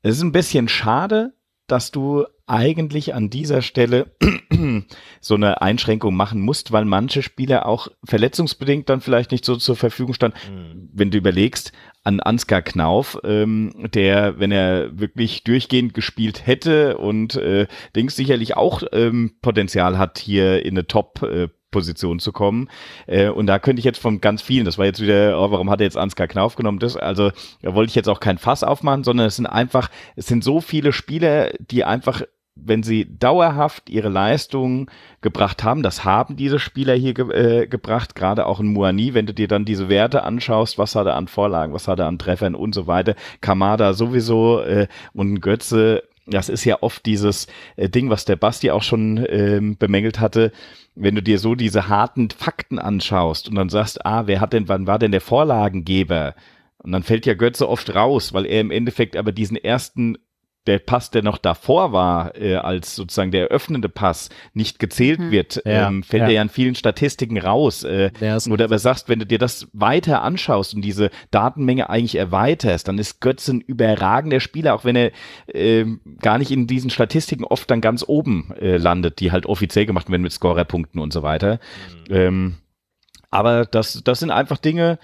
Es ist ein bisschen schade, dass du eigentlich an dieser Stelle *clears throat* so eine Einschränkung machen musst, weil manche Spieler auch verletzungsbedingt dann vielleicht nicht so zur Verfügung standen. Mhm. Wenn du überlegst, an Ansgar Knauf, ähm, der, wenn er wirklich durchgehend gespielt hätte und äh, Dings sicherlich auch ähm, Potenzial hat, hier in eine Top- äh, Position zu kommen. Äh, und da könnte ich jetzt von ganz vielen, das war jetzt wieder, oh, warum hat er jetzt Ansgar Knauf genommen? Das, also da wollte ich jetzt auch kein Fass aufmachen, sondern es sind einfach, es sind so viele Spieler, die einfach wenn sie dauerhaft ihre Leistungen gebracht haben, das haben diese Spieler hier ge äh, gebracht, gerade auch in Muani, wenn du dir dann diese Werte anschaust, was hat er an Vorlagen, was hat er an Treffern und so weiter, Kamada sowieso äh, und Götze das ist ja oft dieses äh, Ding, was der Basti auch schon ähm, bemängelt hatte, wenn du dir so diese harten Fakten anschaust und dann sagst, ah, wer hat denn, wann war denn der Vorlagengeber? Und dann fällt ja Götze oft raus, weil er im Endeffekt aber diesen ersten der Pass, der noch davor war, äh, als sozusagen der eröffnende Pass nicht gezählt hm. wird, ja, ähm, fällt ja. er ja in vielen Statistiken raus. Äh, oder aber sagst, wenn du dir das weiter anschaust und diese Datenmenge eigentlich erweiterst, dann ist Götze ein überragender Spieler, auch wenn er äh, gar nicht in diesen Statistiken oft dann ganz oben äh, landet, die halt offiziell gemacht werden mit Scorerpunkten und so weiter. Mhm. Ähm, aber das, das sind einfach Dinge,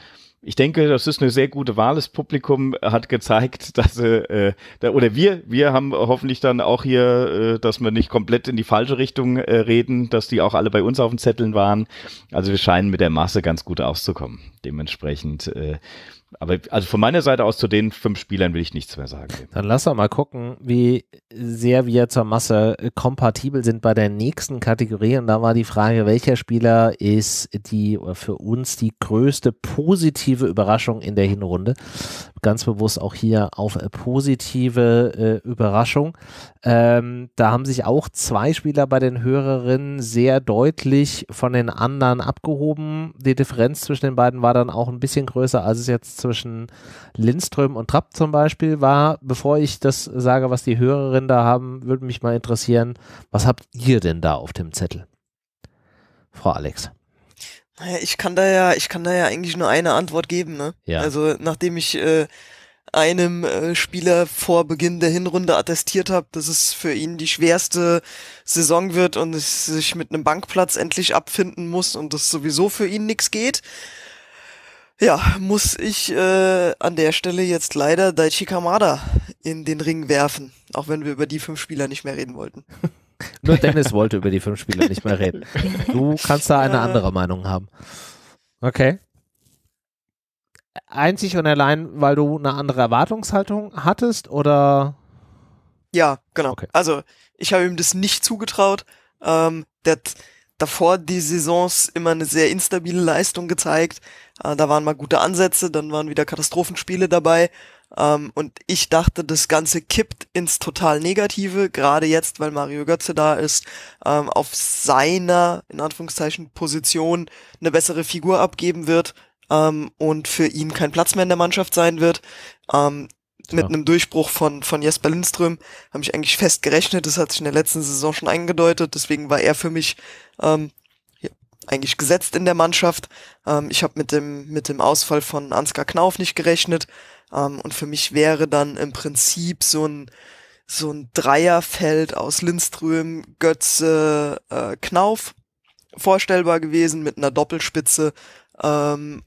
ich denke, das ist eine sehr gute Wahl. Das Publikum hat gezeigt, *laughs* dass äh, da, oder wir, wir haben hoffentlich dann auch hier, äh, dass wir nicht komplett in die falsche Richtung äh, reden, dass die auch alle bei uns auf den Zetteln waren. Also wir scheinen mit der Masse ganz gut auszukommen. Dementsprechend äh, aber also von meiner Seite aus zu den fünf Spielern will ich nichts mehr sagen. Dann lass doch mal gucken, wie sehr wir zur Masse äh, kompatibel sind bei der nächsten Kategorie. Und da war die Frage, welcher Spieler ist die für uns die größte positive Überraschung in der Hinrunde? Ganz bewusst auch hier auf äh, positive äh, Überraschung. Ähm, da haben sich auch zwei Spieler bei den Hörerinnen sehr deutlich von den anderen abgehoben. Die Differenz zwischen den beiden war dann auch ein bisschen größer, als es jetzt zwischen Lindström und Trapp zum Beispiel war. Bevor ich das sage, was die Hörerinnen da haben, würde mich mal interessieren, was habt ihr denn da auf dem Zettel? Frau Alex. Naja, ich kann da ja, ich kann da ja eigentlich nur eine Antwort geben, ne? Ja. Also nachdem ich äh, einem äh, Spieler vor Beginn der Hinrunde attestiert habe, dass es für ihn die schwerste Saison wird und es sich mit einem Bankplatz endlich abfinden muss und das sowieso für ihn nichts geht, ja, muss ich äh, an der Stelle jetzt leider Daichi Kamada in den Ring werfen, auch wenn wir über die fünf Spieler nicht mehr reden wollten. *laughs* Nur Dennis wollte über die fünf Spieler nicht mehr reden. Du kannst da eine andere Meinung haben. Okay. Einzig und allein, weil du eine andere Erwartungshaltung hattest oder? Ja, genau. Okay. Also ich habe ihm das nicht zugetraut. Ähm, der davor die Saisons immer eine sehr instabile Leistung gezeigt. Äh, da waren mal gute Ansätze, dann waren wieder Katastrophenspiele dabei. Ähm, und ich dachte, das Ganze kippt ins total Negative, gerade jetzt, weil Mario Götze da ist, ähm, auf seiner, in Anführungszeichen, Position eine bessere Figur abgeben wird, ähm, und für ihn kein Platz mehr in der Mannschaft sein wird. Ähm, mit einem Durchbruch von, von Jesper Lindström habe ich eigentlich fest gerechnet. Das hat sich in der letzten Saison schon eingedeutet. Deswegen war er für mich ähm, eigentlich gesetzt in der Mannschaft. Ähm, ich habe mit dem, mit dem Ausfall von Ansgar Knauf nicht gerechnet. Ähm, und für mich wäre dann im Prinzip so ein, so ein Dreierfeld aus Lindström, Götze, äh, Knauf vorstellbar gewesen mit einer Doppelspitze ähm,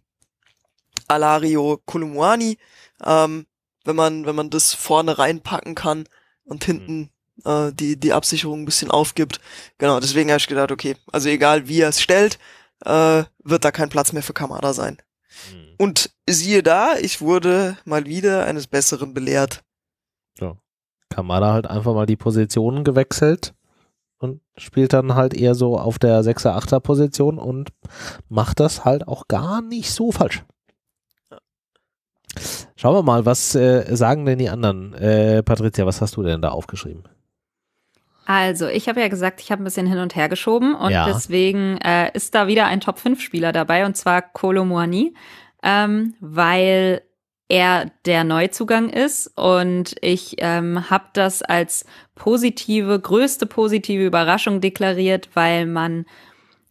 Alario Kolumuani. Ähm, wenn man, wenn man das vorne reinpacken kann und mhm. hinten äh, die, die Absicherung ein bisschen aufgibt. Genau, deswegen habe ich gedacht, okay, also egal wie er es stellt, äh, wird da kein Platz mehr für Kamada sein. Mhm. Und siehe da, ich wurde mal wieder eines Besseren belehrt. Ja. Kamada halt einfach mal die Positionen gewechselt und spielt dann halt eher so auf der 6er, 8er Position und macht das halt auch gar nicht so falsch. Ja. Schauen wir mal, was äh, sagen denn die anderen? Äh, Patricia, was hast du denn da aufgeschrieben? Also, ich habe ja gesagt, ich habe ein bisschen hin und her geschoben und ja. deswegen äh, ist da wieder ein Top-5-Spieler dabei und zwar Kolo Moani, ähm, weil er der Neuzugang ist und ich ähm, habe das als positive, größte positive Überraschung deklariert, weil man,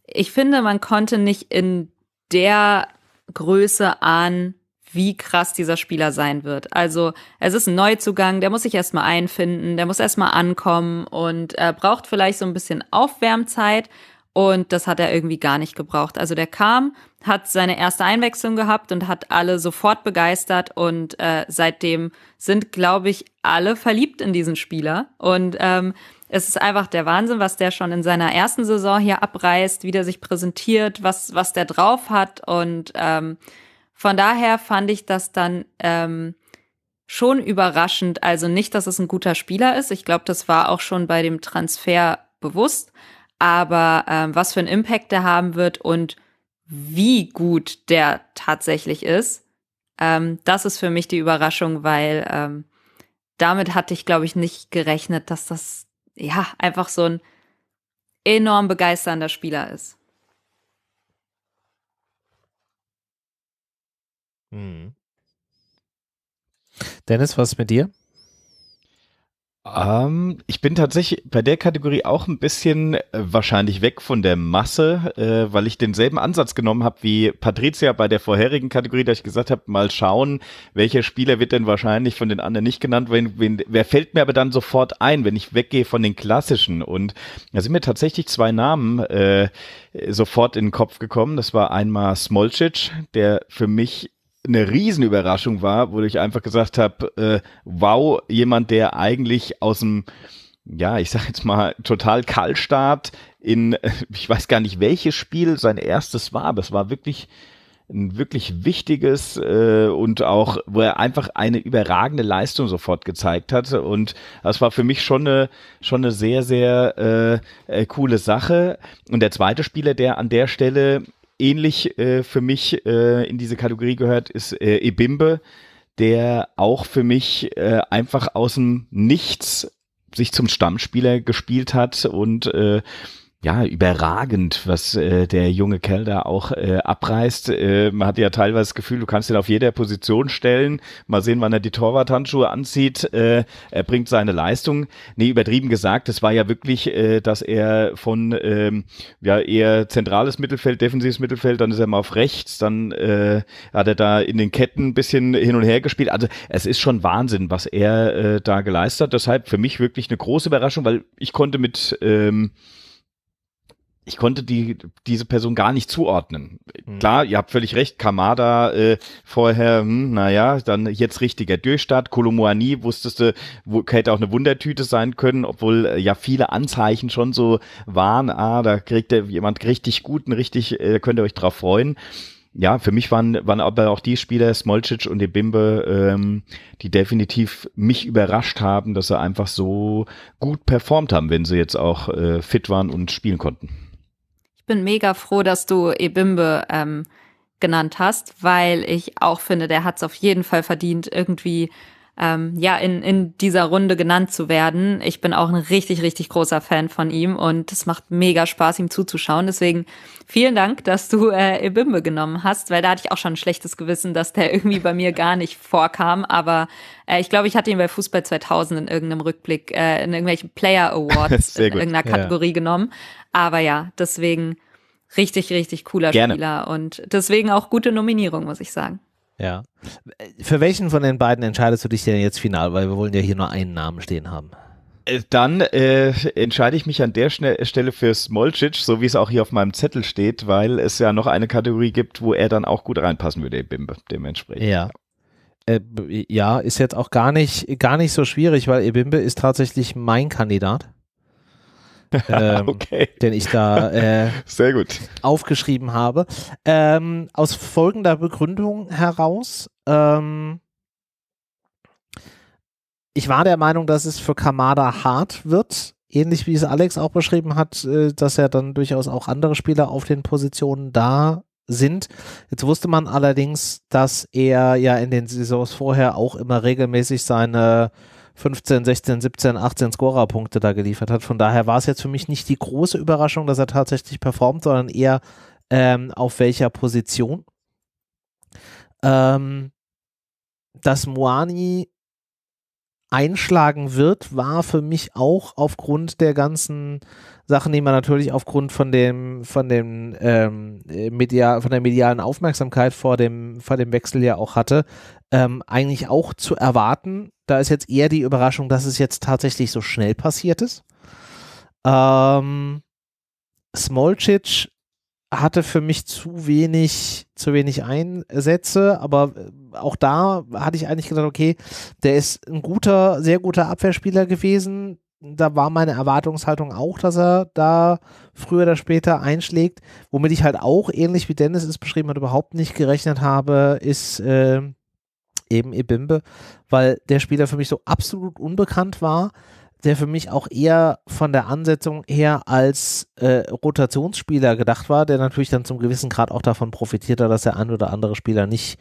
ich finde, man konnte nicht in der Größe ahnen, wie krass dieser Spieler sein wird. Also es ist ein Neuzugang, der muss sich erstmal einfinden, der muss erstmal ankommen und er braucht vielleicht so ein bisschen Aufwärmzeit. Und das hat er irgendwie gar nicht gebraucht. Also der kam, hat seine erste Einwechslung gehabt und hat alle sofort begeistert. Und äh, seitdem sind, glaube ich, alle verliebt in diesen Spieler. Und ähm, es ist einfach der Wahnsinn, was der schon in seiner ersten Saison hier abreißt, wie der sich präsentiert, was, was der drauf hat. Und ähm, von daher fand ich das dann ähm, schon überraschend. Also nicht, dass es ein guter Spieler ist. Ich glaube, das war auch schon bei dem Transfer bewusst. Aber ähm, was für einen Impact der haben wird und wie gut der tatsächlich ist, ähm, das ist für mich die Überraschung, weil ähm, damit hatte ich, glaube ich, nicht gerechnet, dass das ja einfach so ein enorm begeisternder Spieler ist. Mhm. Dennis, was ist mit dir? Um, ähm, ich bin tatsächlich bei der Kategorie auch ein bisschen äh, wahrscheinlich weg von der Masse, äh, weil ich denselben Ansatz genommen habe wie Patricia bei der vorherigen Kategorie, da ich gesagt habe, mal schauen, welcher Spieler wird denn wahrscheinlich von den anderen nicht genannt, wen, wen, wer fällt mir aber dann sofort ein, wenn ich weggehe von den klassischen. Und da sind mir tatsächlich zwei Namen äh, sofort in den Kopf gekommen. Das war einmal Smolcic, der für mich eine Riesenüberraschung war, wo ich einfach gesagt habe, äh, wow, jemand, der eigentlich aus dem, ja, ich sag jetzt mal, total Kaltstart in, äh, ich weiß gar nicht, welches Spiel sein erstes war, aber es war wirklich ein wirklich wichtiges äh, und auch, wo er einfach eine überragende Leistung sofort gezeigt hatte. Und das war für mich schon eine, schon eine sehr, sehr äh, äh, coole Sache. Und der zweite Spieler, der an der Stelle ähnlich äh, für mich äh, in diese Kategorie gehört, ist äh, Ebimbe, der auch für mich äh, einfach aus dem Nichts sich zum Stammspieler gespielt hat und äh, ja, überragend, was äh, der junge Kerl da auch äh, abreißt. Äh, man hat ja teilweise das Gefühl, du kannst ihn auf jeder Position stellen. Mal sehen, wann er die Torwarthandschuhe anzieht. Äh, er bringt seine Leistung. Nee, übertrieben gesagt, es war ja wirklich, äh, dass er von ähm, ja eher zentrales Mittelfeld, defensives Mittelfeld, dann ist er mal auf rechts, dann äh, hat er da in den Ketten ein bisschen hin und her gespielt. Also es ist schon Wahnsinn, was er äh, da geleistet hat. Deshalb für mich wirklich eine große Überraschung, weil ich konnte mit ähm, ich konnte die, diese Person gar nicht zuordnen. Mhm. Klar, ihr habt völlig recht, Kamada äh, vorher, hm, naja, dann jetzt richtiger Durchstart. Kolomoani wusstest du, wo, hätte auch eine Wundertüte sein können, obwohl äh, ja viele Anzeichen schon so waren, ah, da kriegt er jemand richtig guten, richtig, äh, könnt ihr euch drauf freuen. Ja, für mich waren, waren aber auch die Spieler, Smolcic und Ebimbe, ähm, die definitiv mich überrascht haben, dass sie einfach so gut performt haben, wenn sie jetzt auch äh, fit waren und spielen konnten bin mega froh, dass du Ebimbe ähm, genannt hast, weil ich auch finde, der hat es auf jeden Fall verdient, irgendwie ähm, ja, in, in dieser Runde genannt zu werden. Ich bin auch ein richtig, richtig großer Fan von ihm und es macht mega Spaß, ihm zuzuschauen. Deswegen vielen Dank, dass du äh, Ebimbe genommen hast, weil da hatte ich auch schon ein schlechtes Gewissen, dass der *laughs* irgendwie bei mir gar nicht vorkam. Aber äh, ich glaube, ich hatte ihn bei Fußball 2000 in irgendeinem Rückblick, äh, in irgendwelchen Player Awards, *laughs* in irgendeiner Kategorie ja. genommen. Aber ja, deswegen richtig, richtig cooler Gerne. Spieler und deswegen auch gute Nominierung, muss ich sagen. Ja. Für welchen von den beiden entscheidest du dich denn jetzt final? Weil wir wollen ja hier nur einen Namen stehen haben. Äh, dann äh, entscheide ich mich an der Stelle für Smolcic, so wie es auch hier auf meinem Zettel steht, weil es ja noch eine Kategorie gibt, wo er dann auch gut reinpassen würde, Ebimbe, dementsprechend. Ja. Äh, ja, ist jetzt auch gar nicht, gar nicht so schwierig, weil Ebimbe ist tatsächlich mein Kandidat ähm, *laughs* okay. den ich da äh, Sehr gut. aufgeschrieben habe. Ähm, aus folgender Begründung heraus. Ähm, ich war der Meinung, dass es für Kamada hart wird, ähnlich wie es Alex auch beschrieben hat, äh, dass ja dann durchaus auch andere Spieler auf den Positionen da sind. Jetzt wusste man allerdings, dass er ja in den Saisons vorher auch immer regelmäßig seine 15, 16, 17, 18 Scorer-Punkte da geliefert hat. Von daher war es jetzt für mich nicht die große Überraschung, dass er tatsächlich performt, sondern eher ähm, auf welcher Position. Ähm, dass Moani einschlagen wird, war für mich auch aufgrund der ganzen Sachen, die man natürlich aufgrund von dem, von dem ähm, äh, media, von der medialen Aufmerksamkeit vor dem, vor dem Wechsel ja auch hatte, ähm, eigentlich auch zu erwarten. Da ist jetzt eher die Überraschung, dass es jetzt tatsächlich so schnell passiert ist. Ähm, Smolcic hatte für mich zu wenig, zu wenig Einsätze, aber äh, auch da hatte ich eigentlich gedacht, okay, der ist ein guter, sehr guter Abwehrspieler gewesen, da war meine Erwartungshaltung auch, dass er da früher oder später einschlägt. Womit ich halt auch, ähnlich wie Dennis es beschrieben hat, überhaupt nicht gerechnet habe, ist äh, eben Ebimbe, weil der Spieler für mich so absolut unbekannt war, der für mich auch eher von der Ansetzung her als äh, Rotationsspieler gedacht war, der natürlich dann zum gewissen Grad auch davon profitiert hat, dass der ein oder andere Spieler nicht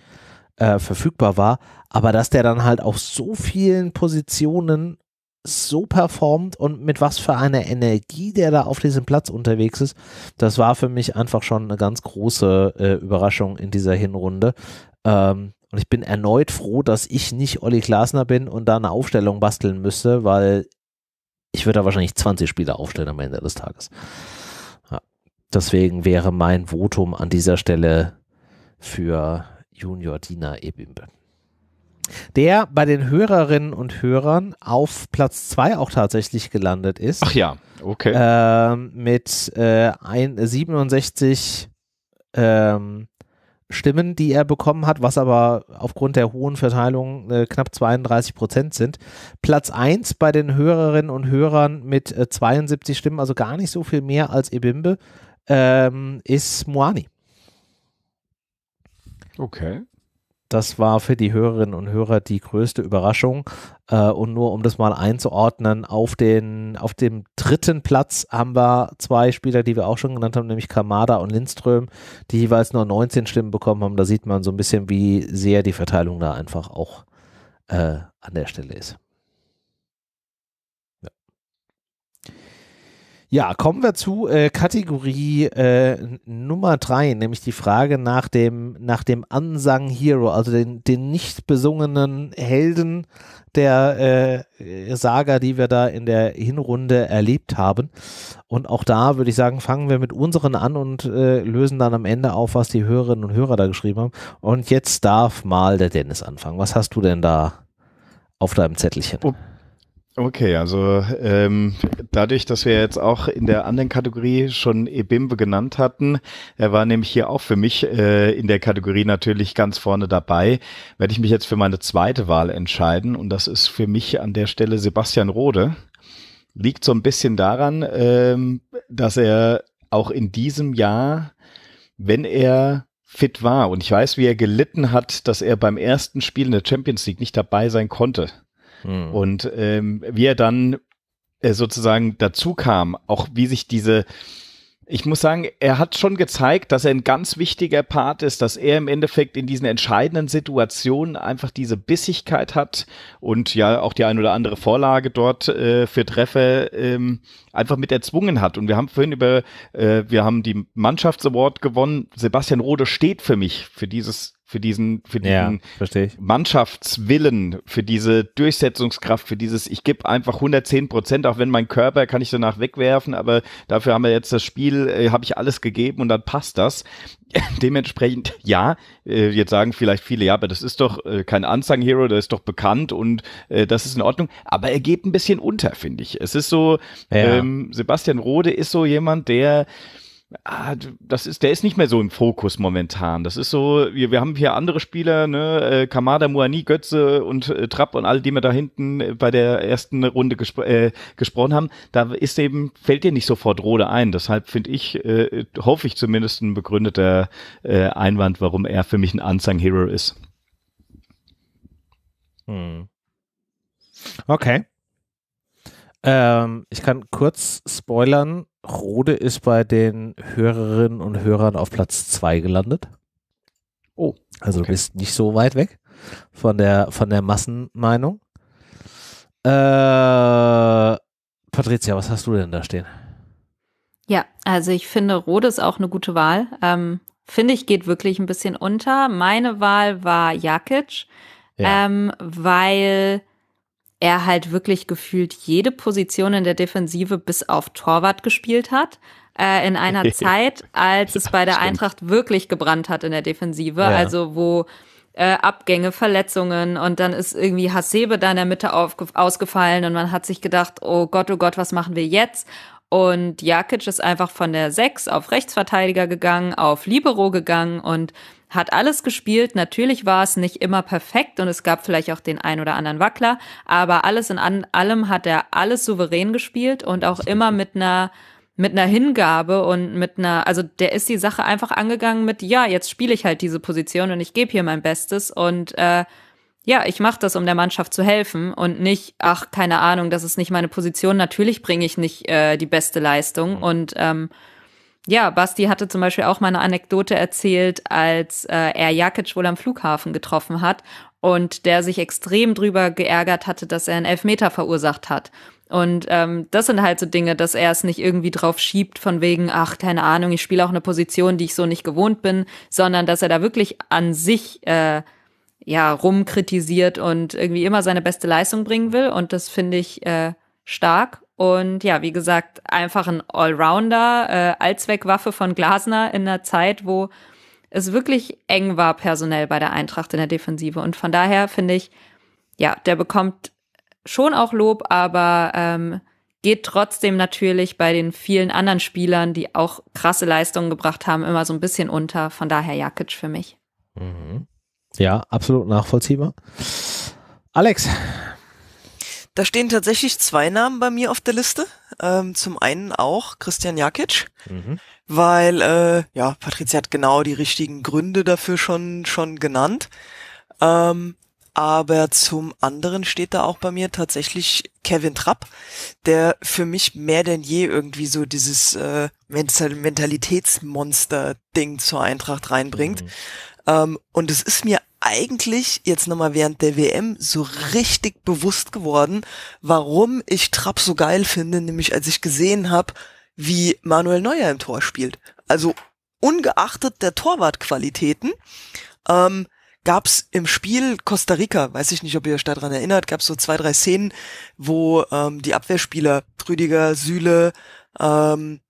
äh, verfügbar war, aber dass der dann halt auf so vielen Positionen so performt und mit was für einer Energie der da auf diesem Platz unterwegs ist, das war für mich einfach schon eine ganz große äh, Überraschung in dieser Hinrunde. Ähm, und ich bin erneut froh, dass ich nicht Olli Glasner bin und da eine Aufstellung basteln müsste, weil ich würde da wahrscheinlich 20 Spieler aufstellen am Ende des Tages. Ja, deswegen wäre mein Votum an dieser Stelle für Junior Dina Ebimbe der bei den Hörerinnen und Hörern auf Platz 2 auch tatsächlich gelandet ist. Ach ja, okay. Ähm, mit äh, ein, 67 ähm, Stimmen, die er bekommen hat, was aber aufgrund der hohen Verteilung äh, knapp 32 Prozent sind. Platz 1 bei den Hörerinnen und Hörern mit äh, 72 Stimmen, also gar nicht so viel mehr als Ebimbe, ähm, ist Moani. Okay. Das war für die Hörerinnen und Hörer die größte Überraschung. Äh, und nur um das mal einzuordnen, auf, den, auf dem dritten Platz haben wir zwei Spieler, die wir auch schon genannt haben, nämlich Kamada und Lindström, die jeweils nur 19 Stimmen bekommen haben. Da sieht man so ein bisschen, wie sehr die Verteilung da einfach auch äh, an der Stelle ist. Ja, kommen wir zu äh, Kategorie äh, Nummer drei, nämlich die Frage nach dem, nach dem Unsung Hero, also den, den nicht besungenen Helden der äh, Saga, die wir da in der Hinrunde erlebt haben. Und auch da würde ich sagen, fangen wir mit unseren an und äh, lösen dann am Ende auf, was die Hörerinnen und Hörer da geschrieben haben. Und jetzt darf mal der Dennis anfangen. Was hast du denn da auf deinem Zettelchen? Oh Okay, also ähm, dadurch, dass wir jetzt auch in der anderen Kategorie schon Ebimbe genannt hatten, er war nämlich hier auch für mich äh, in der Kategorie natürlich ganz vorne dabei, werde ich mich jetzt für meine zweite Wahl entscheiden und das ist für mich an der Stelle Sebastian Rode. Liegt so ein bisschen daran, ähm, dass er auch in diesem Jahr, wenn er fit war und ich weiß, wie er gelitten hat, dass er beim ersten Spiel in der Champions League nicht dabei sein konnte hm. Und ähm, wie er dann äh, sozusagen dazu kam, auch wie sich diese ich muss sagen, er hat schon gezeigt, dass er ein ganz wichtiger Part ist, dass er im Endeffekt in diesen entscheidenden Situationen einfach diese Bissigkeit hat und ja auch die ein oder andere Vorlage dort äh, für Treffer ähm, einfach mit erzwungen hat. Und wir haben vorhin über, äh, wir haben die Mannschafts-Award gewonnen. Sebastian Rode steht für mich für dieses für diesen, für diesen ja, Mannschaftswillen, für diese Durchsetzungskraft, für dieses, ich gebe einfach 110 Prozent, auch wenn mein Körper kann ich danach wegwerfen, aber dafür haben wir jetzt das Spiel, äh, habe ich alles gegeben und dann passt das. *laughs* Dementsprechend, ja, äh, jetzt sagen vielleicht viele, ja, aber das ist doch äh, kein Unsung Hero, das ist doch bekannt und äh, das ist in Ordnung. Aber er geht ein bisschen unter, finde ich. Es ist so, ja. ähm, Sebastian Rode ist so jemand, der Ah, das ist, der ist nicht mehr so im Fokus momentan. Das ist so, wir, wir haben hier andere Spieler, ne, äh, Kamada, Muani, Götze und äh, Trapp und all die wir da hinten äh, bei der ersten Runde gespro äh, gesprochen haben. Da ist eben, fällt dir nicht sofort Rode ein. Deshalb finde ich, äh, hoffe ich zumindest ein begründeter äh, Einwand, warum er für mich ein Unsung Hero ist. Hm. Okay. Ähm, ich kann kurz spoilern. Rode ist bei den Hörerinnen und Hörern auf Platz 2 gelandet. Oh. Also okay. du bist nicht so weit weg von der, von der Massenmeinung. Äh, Patricia, was hast du denn da stehen? Ja, also ich finde, Rode ist auch eine gute Wahl. Ähm, finde ich, geht wirklich ein bisschen unter. Meine Wahl war Jakic, ja. ähm, weil er halt wirklich gefühlt jede Position in der Defensive bis auf Torwart gespielt hat. Äh, in einer *laughs* Zeit, als es bei der Eintracht wirklich gebrannt hat in der Defensive. Ja. Also wo äh, Abgänge, Verletzungen und dann ist irgendwie Hasebe da in der Mitte ausgefallen und man hat sich gedacht, oh Gott, oh Gott, was machen wir jetzt? Und Jakic ist einfach von der 6 auf Rechtsverteidiger gegangen, auf Libero gegangen und hat alles gespielt. Natürlich war es nicht immer perfekt und es gab vielleicht auch den ein oder anderen Wackler, aber alles in allem hat er alles souverän gespielt und auch immer mit einer mit einer Hingabe und mit einer, also der ist die Sache einfach angegangen mit, ja, jetzt spiele ich halt diese Position und ich gebe hier mein Bestes und äh, ja, ich mache das, um der Mannschaft zu helfen und nicht, ach, keine Ahnung, das ist nicht meine Position, natürlich bringe ich nicht äh, die beste Leistung mhm. und ähm, ja, Basti hatte zum Beispiel auch mal eine Anekdote erzählt, als äh, er Jakic wohl am Flughafen getroffen hat und der sich extrem drüber geärgert hatte, dass er einen Elfmeter verursacht hat. Und ähm, das sind halt so Dinge, dass er es nicht irgendwie drauf schiebt, von wegen, ach, keine Ahnung, ich spiele auch eine Position, die ich so nicht gewohnt bin, sondern dass er da wirklich an sich äh, ja rumkritisiert und irgendwie immer seine beste Leistung bringen will. Und das finde ich äh, stark und ja, wie gesagt, einfach ein Allrounder, äh, Allzweckwaffe von Glasner in einer Zeit, wo es wirklich eng war personell bei der Eintracht in der Defensive. Und von daher finde ich, ja, der bekommt schon auch Lob, aber ähm, geht trotzdem natürlich bei den vielen anderen Spielern, die auch krasse Leistungen gebracht haben, immer so ein bisschen unter. Von daher Jakic für mich. Mhm. Ja, absolut nachvollziehbar. Alex, da stehen tatsächlich zwei Namen bei mir auf der Liste. Ähm, zum einen auch Christian Jakic, mhm. weil äh, ja Patricia hat genau die richtigen Gründe dafür schon schon genannt. Ähm, aber zum anderen steht da auch bei mir tatsächlich Kevin Trapp, der für mich mehr denn je irgendwie so dieses äh, Mentalitätsmonster-Ding zur Eintracht reinbringt. Mhm. Ähm, und es ist mir eigentlich jetzt nochmal während der WM so richtig bewusst geworden, warum ich Trapp so geil finde, nämlich als ich gesehen habe, wie Manuel Neuer im Tor spielt. Also ungeachtet der Torwartqualitäten ähm, gab es im Spiel Costa Rica, weiß ich nicht, ob ihr euch daran erinnert, gab es so zwei, drei Szenen, wo ähm, die Abwehrspieler, Rüdiger, Süle, ähm,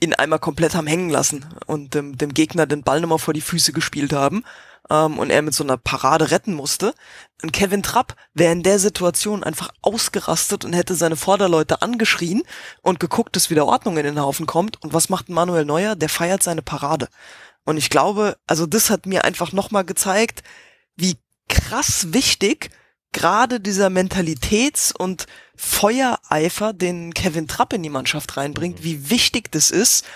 ihn einmal komplett haben hängen lassen und ähm, dem Gegner den Ball nochmal vor die Füße gespielt haben ähm, und er mit so einer Parade retten musste. Und Kevin Trapp wäre in der Situation einfach ausgerastet und hätte seine Vorderleute angeschrien und geguckt, dass wieder Ordnung in den Haufen kommt. Und was macht Manuel Neuer? Der feiert seine Parade. Und ich glaube, also das hat mir einfach nochmal gezeigt, wie krass wichtig gerade dieser Mentalitäts- und Feuereifer, den Kevin Trapp in die Mannschaft reinbringt, mhm. wie wichtig das ist,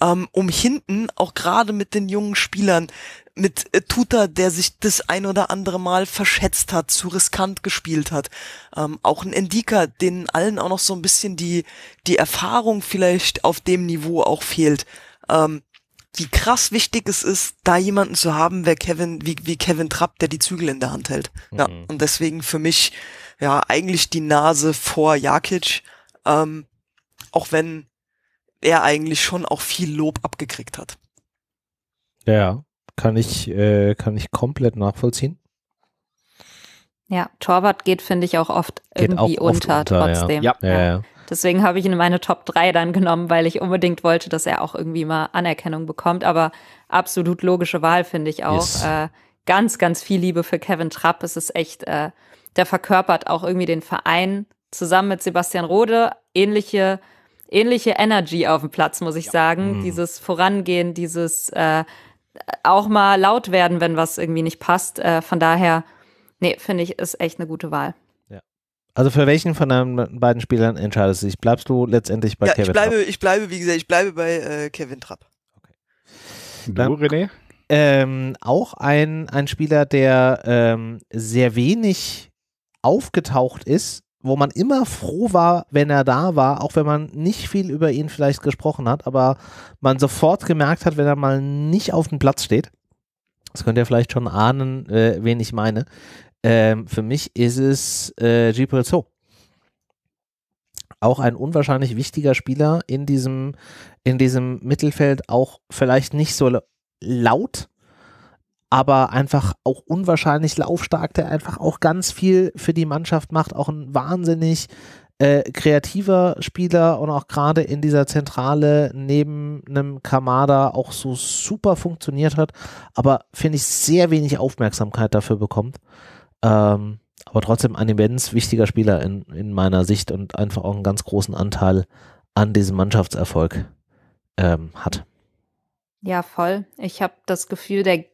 ähm, um hinten auch gerade mit den jungen Spielern mit äh, Tuta, der sich das ein oder andere Mal verschätzt hat, zu riskant gespielt hat. Ähm, auch ein Indika, denen allen auch noch so ein bisschen die, die Erfahrung vielleicht auf dem Niveau auch fehlt. Ähm, wie krass wichtig es ist, da jemanden zu haben, wer Kevin, wie, wie Kevin Trapp, der die Zügel in der Hand hält. Mhm. Ja, und deswegen für mich ja, eigentlich die Nase vor Jakic, ähm, auch wenn er eigentlich schon auch viel Lob abgekriegt hat. Ja, kann ich, äh, kann ich komplett nachvollziehen. Ja, Torwart geht, finde ich, auch oft geht irgendwie auch oft unter, unter, trotzdem. Ja. Ja. Ja, Deswegen habe ich ihn in meine Top 3 dann genommen, weil ich unbedingt wollte, dass er auch irgendwie mal Anerkennung bekommt. Aber absolut logische Wahl, finde ich auch. Yes. Äh, ganz, ganz viel Liebe für Kevin Trapp. Es ist echt äh, der verkörpert auch irgendwie den Verein zusammen mit Sebastian Rode. Ähnliche, ähnliche Energy auf dem Platz, muss ich ja. sagen. Mhm. Dieses Vorangehen, dieses äh, auch mal laut werden, wenn was irgendwie nicht passt. Äh, von daher, nee, finde ich, ist echt eine gute Wahl. Also für welchen von deinen beiden Spielern entscheidest du dich? Bleibst du letztendlich bei ja, Kevin ich bleibe, Trapp? Ich bleibe, wie gesagt, ich bleibe bei äh, Kevin Trapp. Okay. Dann, du, René? Ähm, auch ein, ein Spieler, der ähm, sehr wenig aufgetaucht ist, wo man immer froh war, wenn er da war, auch wenn man nicht viel über ihn vielleicht gesprochen hat, aber man sofort gemerkt hat, wenn er mal nicht auf dem Platz steht. Das könnt ihr vielleicht schon ahnen, äh, wen ich meine. Ähm, für mich ist es äh, Jeepel So. Auch ein unwahrscheinlich wichtiger Spieler in diesem, in diesem Mittelfeld, auch vielleicht nicht so laut, aber einfach auch unwahrscheinlich laufstark, der einfach auch ganz viel für die Mannschaft macht, auch ein wahnsinnig äh, kreativer Spieler und auch gerade in dieser Zentrale neben einem Kamada auch so super funktioniert hat, aber finde ich sehr wenig Aufmerksamkeit dafür bekommt. Ähm, aber trotzdem ein immens wichtiger Spieler in, in meiner Sicht und einfach auch einen ganz großen Anteil an diesem Mannschaftserfolg ähm, hat. Ja, voll. Ich habe das Gefühl, der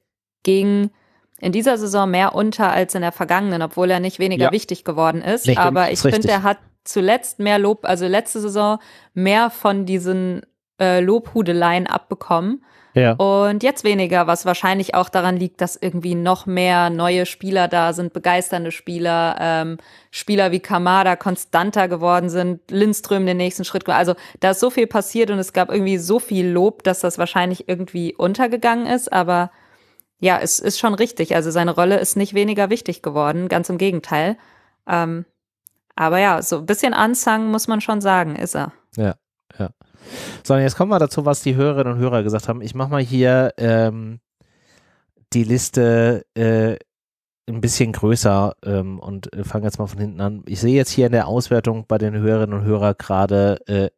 ging in dieser Saison mehr unter als in der vergangenen, obwohl er nicht weniger ja. wichtig geworden ist. Richtig, Aber ich finde, er hat zuletzt mehr Lob, also letzte Saison mehr von diesen äh, Lobhudeleien abbekommen. Ja. Und jetzt weniger, was wahrscheinlich auch daran liegt, dass irgendwie noch mehr neue Spieler da sind, begeisternde Spieler, ähm, Spieler wie Kamada konstanter geworden sind, Lindström den nächsten Schritt. Also da ist so viel passiert und es gab irgendwie so viel Lob, dass das wahrscheinlich irgendwie untergegangen ist, aber ja, es ist schon richtig. Also seine Rolle ist nicht weniger wichtig geworden, ganz im Gegenteil. Ähm, aber ja, so ein bisschen anzangen muss man schon sagen, ist er. Ja, ja. So, und jetzt kommen wir dazu, was die Hörerinnen und Hörer gesagt haben. Ich mache mal hier ähm, die Liste äh, ein bisschen größer ähm, und äh, fange jetzt mal von hinten an. Ich sehe jetzt hier in der Auswertung bei den Hörerinnen und Hörern gerade äh,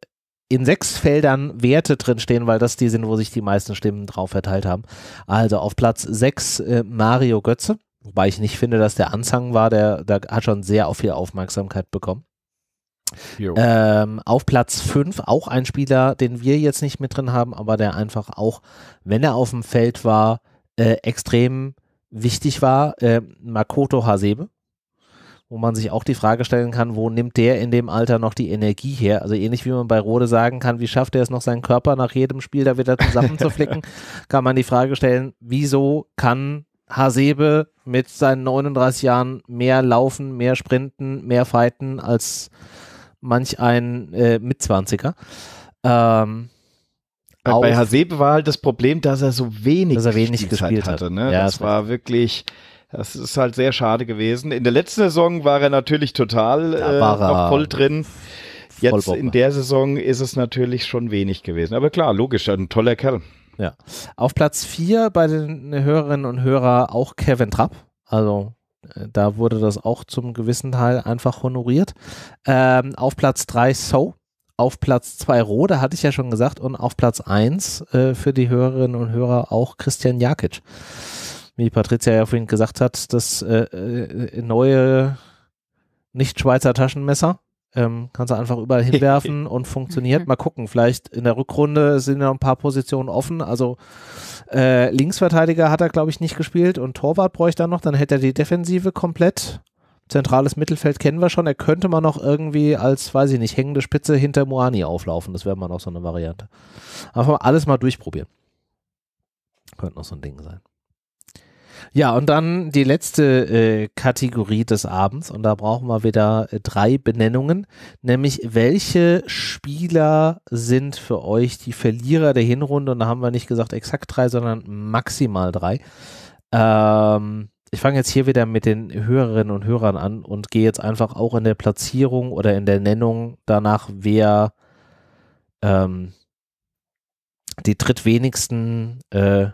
in sechs Feldern Werte drinstehen, weil das die sind, wo sich die meisten Stimmen drauf verteilt haben. Also auf Platz sechs äh, Mario Götze, wobei ich nicht finde, dass der Anzang war, der, der hat schon sehr auf viel Aufmerksamkeit bekommen. Ähm, auf Platz 5 auch ein Spieler, den wir jetzt nicht mit drin haben, aber der einfach auch, wenn er auf dem Feld war, äh, extrem wichtig war. Äh, Makoto Hasebe, wo man sich auch die Frage stellen kann, wo nimmt der in dem Alter noch die Energie her? Also ähnlich wie man bei Rode sagen kann, wie schafft er es noch, seinen Körper nach jedem Spiel da wieder zusammenzuflicken, *laughs* kann man die Frage stellen, wieso kann Hasebe mit seinen 39 Jahren mehr laufen, mehr sprinten, mehr fighten als manch ein äh, Mitzwanziger? Ähm, bei, Hasebe war halt das Problem, dass er so wenig, dass er wenig gespielt hatte. Ne? Ja, das, das war wirklich das ist halt sehr schade gewesen. In der letzten Saison war er natürlich total äh, noch voll drin. Jetzt in der Saison ist es natürlich schon wenig gewesen. Aber klar, logisch, ein toller Kerl. Ja. Auf Platz 4 bei den Hörerinnen und Hörern auch Kevin Trapp. Also äh, da wurde das auch zum gewissen Teil einfach honoriert. Ähm, auf Platz 3 So. Auf Platz 2 Rode, hatte ich ja schon gesagt. Und auf Platz 1 äh, für die Hörerinnen und Hörer auch Christian Jakic wie Patricia ja vorhin gesagt hat, das äh, äh neue Nicht-Schweizer Taschenmesser. Ähm, kannst du einfach überall *laughs* hinwerfen und funktioniert. Mhm. Mal gucken, vielleicht in der Rückrunde sind ja noch ein paar Positionen offen. Also äh, Linksverteidiger hat er, glaube ich, nicht gespielt und Torwart bräuchte er noch. Dann hätte er die Defensive komplett. Zentrales Mittelfeld kennen wir schon. Er könnte mal noch irgendwie als, weiß ich nicht, hängende Spitze hinter Moani auflaufen. Das wäre mal noch so eine Variante. Einfach mal alles mal durchprobieren. Könnte noch so ein Ding sein. Ja, und dann die letzte äh, Kategorie des Abends und da brauchen wir wieder äh, drei Benennungen, nämlich welche Spieler sind für euch die Verlierer der Hinrunde und da haben wir nicht gesagt exakt drei, sondern maximal drei. Ähm, ich fange jetzt hier wieder mit den Hörerinnen und Hörern an und gehe jetzt einfach auch in der Platzierung oder in der Nennung danach, wer ähm, die drittwenigsten äh,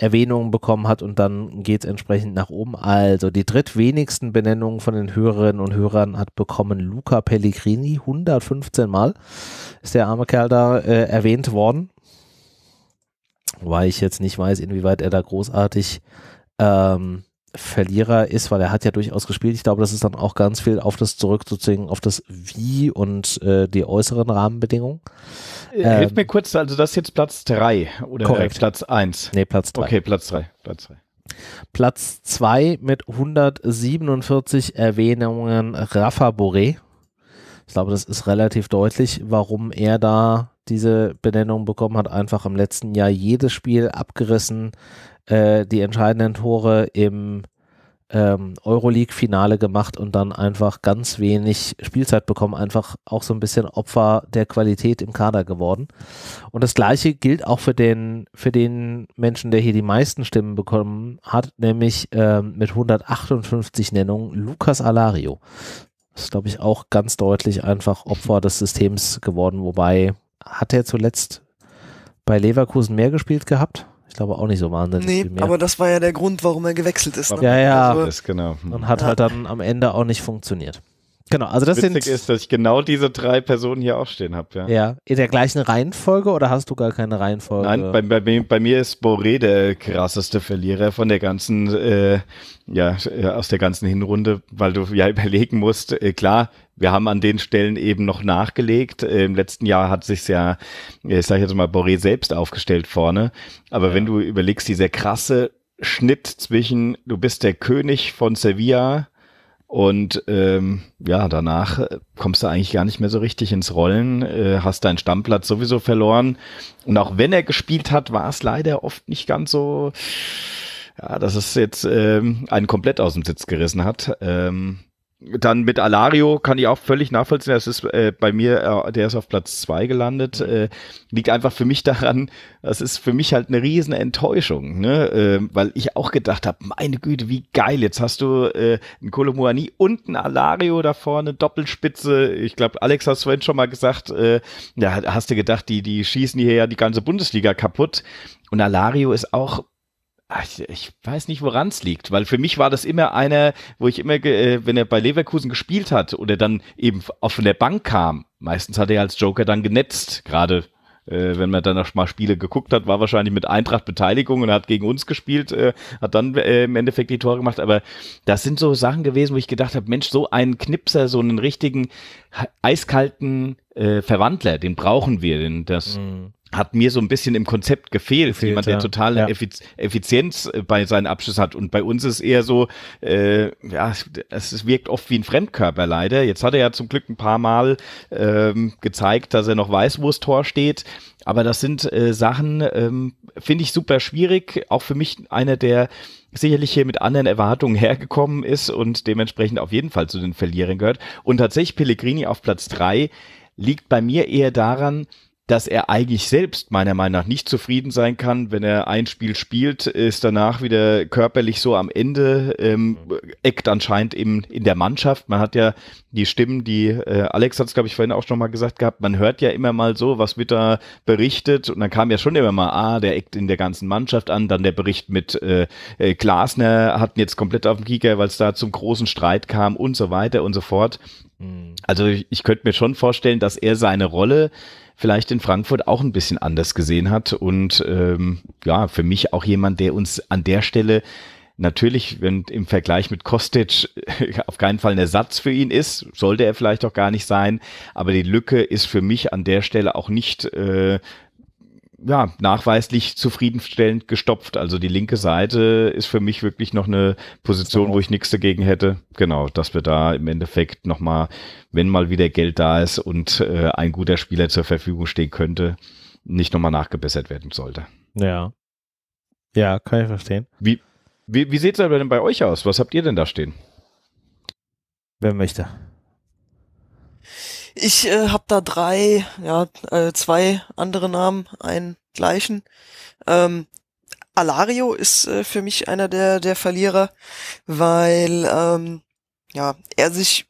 Erwähnungen bekommen hat und dann geht es entsprechend nach oben. Also die drittwenigsten Benennungen von den Hörerinnen und Hörern hat bekommen Luca Pellegrini, 115 Mal ist der arme Kerl da äh, erwähnt worden. Wobei ich jetzt nicht weiß, inwieweit er da großartig ähm, Verlierer ist, weil er hat ja durchaus gespielt. Ich glaube, das ist dann auch ganz viel auf das zurückzuziehen, auf das Wie und äh, die äußeren Rahmenbedingungen. Äh, ähm, Hilf mir kurz, also das ist jetzt Platz 3 oder äh, korrekt. Platz 1? Nee, Platz 3. Okay, Platz 3. Platz 2 Platz zwei mit 147 Erwähnungen Rafa Boré. Ich glaube, das ist relativ deutlich, warum er da diese Benennung bekommen hat, einfach im letzten Jahr jedes Spiel abgerissen, äh, die entscheidenden Tore im ähm, Euroleague-Finale gemacht und dann einfach ganz wenig Spielzeit bekommen, einfach auch so ein bisschen Opfer der Qualität im Kader geworden. Und das gleiche gilt auch für den, für den Menschen, der hier die meisten Stimmen bekommen hat, nämlich ähm, mit 158 Nennungen Lukas Alario. Das ist, glaube ich, auch ganz deutlich einfach Opfer des Systems geworden, wobei hat er zuletzt bei Leverkusen mehr gespielt gehabt? Ich glaube auch nicht so wahnsinnig nee, viel mehr. aber das war ja der Grund, warum er gewechselt ist. Ne? Ja, ja. Also, ist, genau. Hm. Und hat ja. halt dann am Ende auch nicht funktioniert. Genau, also das Witzig sind. ist, dass ich genau diese drei Personen hier aufstehen stehen habe. Ja. ja. in der gleichen Reihenfolge oder hast du gar keine Reihenfolge? Nein, bei, bei, bei mir ist Boré der krasseste Verlierer von der ganzen, äh, ja, aus der ganzen Hinrunde, weil du ja *laughs* überlegen musst, äh, klar, wir haben an den Stellen eben noch nachgelegt. Äh, Im letzten Jahr hat sich ja, äh, ich sage jetzt mal, Boré selbst aufgestellt vorne. Aber ja. wenn du überlegst, dieser krasse Schnitt zwischen, du bist der König von Sevilla, und ähm, ja, danach äh, kommst du eigentlich gar nicht mehr so richtig ins Rollen, äh, hast deinen Stammplatz sowieso verloren. Und auch wenn er gespielt hat, war es leider oft nicht ganz so, ja, dass es jetzt ähm, einen komplett aus dem Sitz gerissen hat. Ähm, dann mit Alario kann ich auch völlig nachvollziehen. Das ist äh, bei mir, äh, der ist auf Platz zwei gelandet. Mhm. Äh, liegt einfach für mich daran, das ist für mich halt eine riesen Enttäuschung, ne? äh, weil ich auch gedacht habe, meine Güte, wie geil. Jetzt hast du äh, einen Kolomuani und einen Alario da vorne, Doppelspitze. Ich glaube, Alex hast vorhin schon mal gesagt, äh, da hast du gedacht, die, die schießen hier ja die ganze Bundesliga kaputt. Und Alario ist auch ich, ich weiß nicht, woran es liegt, weil für mich war das immer einer, wo ich immer, äh, wenn er bei Leverkusen gespielt hat oder dann eben auch von der Bank kam, meistens hat er als Joker dann genetzt, gerade äh, wenn man dann noch mal Spiele geguckt hat, war wahrscheinlich mit Eintracht Beteiligung und hat gegen uns gespielt, äh, hat dann äh, im Endeffekt die Tore gemacht. Aber das sind so Sachen gewesen, wo ich gedacht habe, Mensch, so einen Knipser, so einen richtigen eiskalten äh, Verwandler, den brauchen wir, denn das. Mhm hat mir so ein bisschen im Konzept gefehlt. gefehlt Jemand, der ja. totale ja. Effiz Effizienz äh, bei seinen Abschluss hat. Und bei uns ist eher so, äh, ja, es wirkt oft wie ein Fremdkörper leider. Jetzt hat er ja zum Glück ein paar Mal ähm, gezeigt, dass er noch weiß, wo das Tor steht. Aber das sind äh, Sachen, ähm, finde ich super schwierig. Auch für mich einer, der sicherlich hier mit anderen Erwartungen hergekommen ist und dementsprechend auf jeden Fall zu den Verlierern gehört. Und tatsächlich Pellegrini auf Platz drei liegt bei mir eher daran, dass er eigentlich selbst meiner Meinung nach nicht zufrieden sein kann, wenn er ein Spiel spielt, ist danach wieder körperlich so am Ende, ähm, eckt anscheinend im, in der Mannschaft. Man hat ja die Stimmen, die äh, Alex hat es, glaube ich, vorhin auch schon mal gesagt gehabt, man hört ja immer mal so, was wird da berichtet und dann kam ja schon immer mal, ah, der eckt in der ganzen Mannschaft an, dann der Bericht mit äh, äh Glasner hatten jetzt komplett auf dem Kieker, weil es da zum großen Streit kam und so weiter und so fort. Mhm. Also ich, ich könnte mir schon vorstellen, dass er seine Rolle vielleicht in Frankfurt auch ein bisschen anders gesehen hat und ähm, ja, für mich auch jemand, der uns an der Stelle natürlich, wenn im Vergleich mit Kostic *laughs* auf keinen Fall ein Ersatz für ihn ist, sollte er vielleicht auch gar nicht sein, aber die Lücke ist für mich an der Stelle auch nicht äh, ja, nachweislich zufriedenstellend gestopft. Also die linke Seite ist für mich wirklich noch eine Position, wo ich nichts dagegen hätte. Genau, dass wir da im Endeffekt nochmal, wenn mal wieder Geld da ist und äh, ein guter Spieler zur Verfügung stehen könnte, nicht nochmal nachgebessert werden sollte. Ja. Ja, kann ich verstehen. Wie, wie, wie sieht es denn bei euch aus? Was habt ihr denn da stehen? Wer möchte? Ich äh, habe da drei, ja, äh, zwei andere Namen, einen gleichen. Ähm, Alario ist äh, für mich einer der, der Verlierer, weil ähm, ja, er sich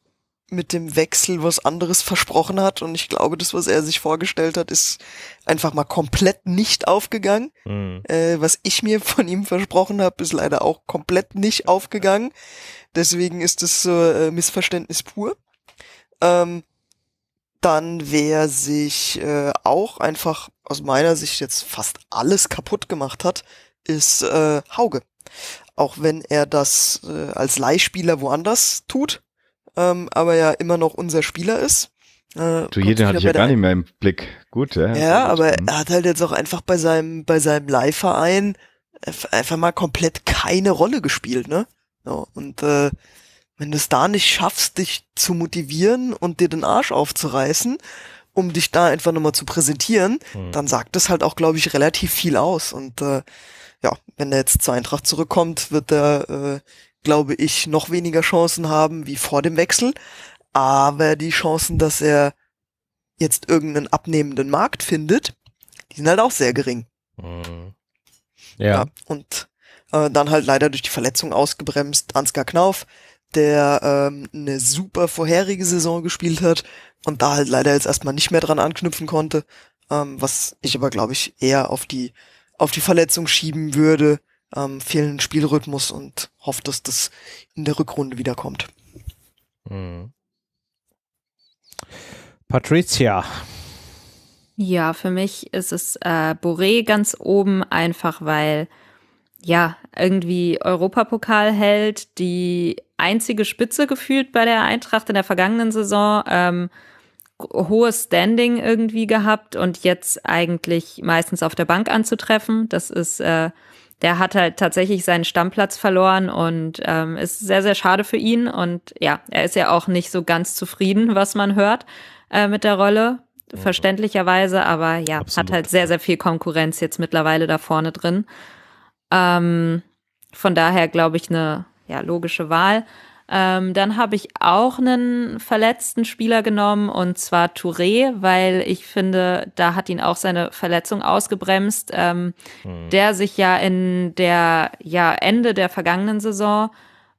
mit dem Wechsel was anderes versprochen hat und ich glaube, das, was er sich vorgestellt hat, ist einfach mal komplett nicht aufgegangen. Mhm. Äh, was ich mir von ihm versprochen habe, ist leider auch komplett nicht aufgegangen. Deswegen ist es äh, Missverständnis pur. Ähm, dann wer sich äh, auch einfach aus meiner Sicht jetzt fast alles kaputt gemacht hat, ist äh, Hauge. Auch wenn er das äh, als Leihspieler woanders tut, ähm, aber ja immer noch unser Spieler ist. Äh, du, jeden hatte ich ja gar nicht mehr im Blick. Gut, ja. Ja, aber gut. er hat halt jetzt auch einfach bei seinem, bei seinem Leihverein einfach mal komplett keine Rolle gespielt, ne? So, und äh, wenn du es da nicht schaffst, dich zu motivieren und dir den Arsch aufzureißen, um dich da einfach nochmal zu präsentieren, mhm. dann sagt das halt auch, glaube ich, relativ viel aus. Und äh, ja, wenn er jetzt zur Eintracht zurückkommt, wird er, äh, glaube ich, noch weniger Chancen haben wie vor dem Wechsel. Aber die Chancen, dass er jetzt irgendeinen abnehmenden Markt findet, die sind halt auch sehr gering. Mhm. Ja. ja. Und äh, dann halt leider durch die Verletzung ausgebremst, Ansgar Knauf, der ähm, eine super vorherige Saison gespielt hat und da halt leider jetzt erstmal nicht mehr dran anknüpfen konnte, ähm, was ich aber glaube ich eher auf die auf die Verletzung schieben würde, ähm, fehlenden Spielrhythmus und hoffe, dass das in der Rückrunde wiederkommt. Mhm. Patricia. Ja, für mich ist es äh, Boré ganz oben, einfach weil ja irgendwie Europapokal hält, die einzige Spitze gefühlt bei der Eintracht in der vergangenen Saison. Ähm, hohes Standing irgendwie gehabt und jetzt eigentlich meistens auf der Bank anzutreffen. Das ist, äh, der hat halt tatsächlich seinen Stammplatz verloren und ähm, ist sehr, sehr schade für ihn. Und ja, er ist ja auch nicht so ganz zufrieden, was man hört äh, mit der Rolle. Verständlicherweise, aber ja, Absolut. hat halt sehr, sehr viel Konkurrenz jetzt mittlerweile da vorne drin. Ähm, von daher glaube ich, eine ja, logische Wahl. Ähm, dann habe ich auch einen verletzten Spieler genommen und zwar Touré, weil ich finde, da hat ihn auch seine Verletzung ausgebremst, ähm, mhm. der sich ja in der ja Ende der vergangenen Saison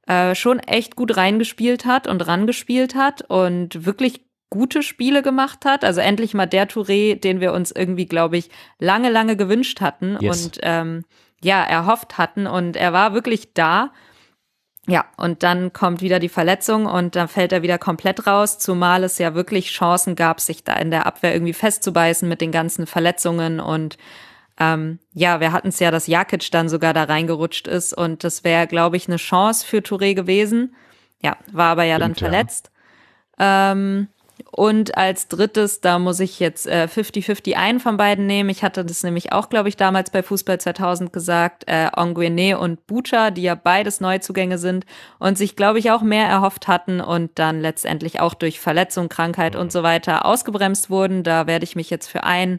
äh, schon echt gut reingespielt hat und rangespielt hat und wirklich gute Spiele gemacht hat. Also endlich mal der Touré, den wir uns irgendwie, glaube ich, lange, lange gewünscht hatten yes. und ähm, ja, erhofft hatten und er war wirklich da ja, und dann kommt wieder die Verletzung und dann fällt er wieder komplett raus, zumal es ja wirklich Chancen gab, sich da in der Abwehr irgendwie festzubeißen mit den ganzen Verletzungen und ähm, ja, wir hatten es ja, dass Jakic dann sogar da reingerutscht ist und das wäre, glaube ich, eine Chance für Touré gewesen. Ja, war aber ja Stimmt, dann verletzt. Ja. Ähm, und als drittes, da muss ich jetzt 50-50 äh, einen von beiden nehmen. Ich hatte das nämlich auch, glaube ich, damals bei Fußball 2000 gesagt. Äh, Onguene und Bucha, die ja beides Neuzugänge sind und sich, glaube ich, auch mehr erhofft hatten und dann letztendlich auch durch Verletzung, Krankheit und mhm. so weiter ausgebremst wurden. Da werde ich mich jetzt für einen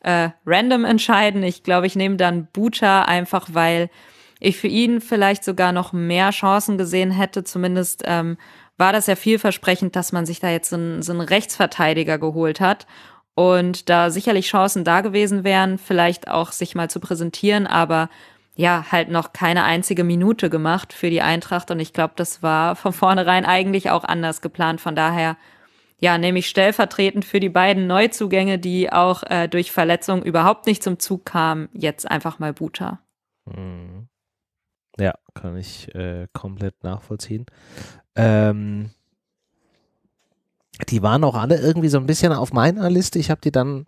äh, random entscheiden. Ich glaube, ich nehme dann Bucha einfach, weil ich für ihn vielleicht sogar noch mehr Chancen gesehen hätte, zumindest ähm, war das ja vielversprechend, dass man sich da jetzt so einen, so einen Rechtsverteidiger geholt hat und da sicherlich Chancen da gewesen wären, vielleicht auch sich mal zu präsentieren, aber ja, halt noch keine einzige Minute gemacht für die Eintracht und ich glaube, das war von vornherein eigentlich auch anders geplant. Von daher, ja, nämlich stellvertretend für die beiden Neuzugänge, die auch äh, durch Verletzung überhaupt nicht zum Zug kamen, jetzt einfach mal Buta. Mhm. Ja, kann ich äh, komplett nachvollziehen. Ähm, die waren auch alle irgendwie so ein bisschen auf meiner Liste. Ich habe die dann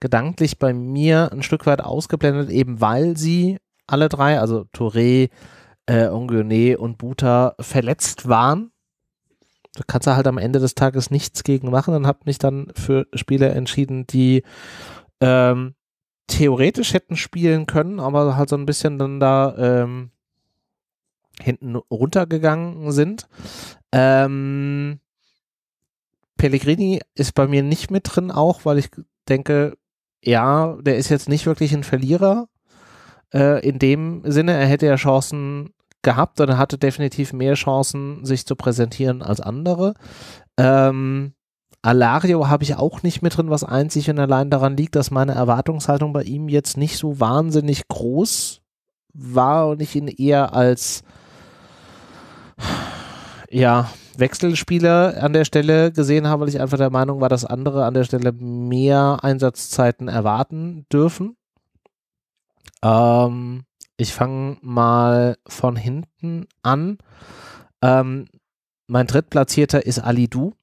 gedanklich bei mir ein Stück weit ausgeblendet, eben weil sie alle drei, also Touré, äh, Ongone und Buta, verletzt waren. Da kannst du halt am Ende des Tages nichts gegen machen und habe mich dann für Spieler entschieden, die ähm, theoretisch hätten spielen können, aber halt so ein bisschen dann da ähm, hinten runtergegangen sind. Ähm, Pellegrini ist bei mir nicht mit drin, auch weil ich denke, ja, der ist jetzt nicht wirklich ein Verlierer. Äh, in dem Sinne, er hätte ja Chancen gehabt und er hatte definitiv mehr Chancen, sich zu präsentieren als andere. Ähm, Alario habe ich auch nicht mit drin, was einzig und allein daran liegt, dass meine Erwartungshaltung bei ihm jetzt nicht so wahnsinnig groß war und ich ihn eher als ja, Wechselspieler an der Stelle gesehen habe, weil ich einfach der Meinung war, dass andere an der Stelle mehr Einsatzzeiten erwarten dürfen. Ähm, ich fange mal von hinten an. Ähm, mein drittplatzierter ist Ali Du.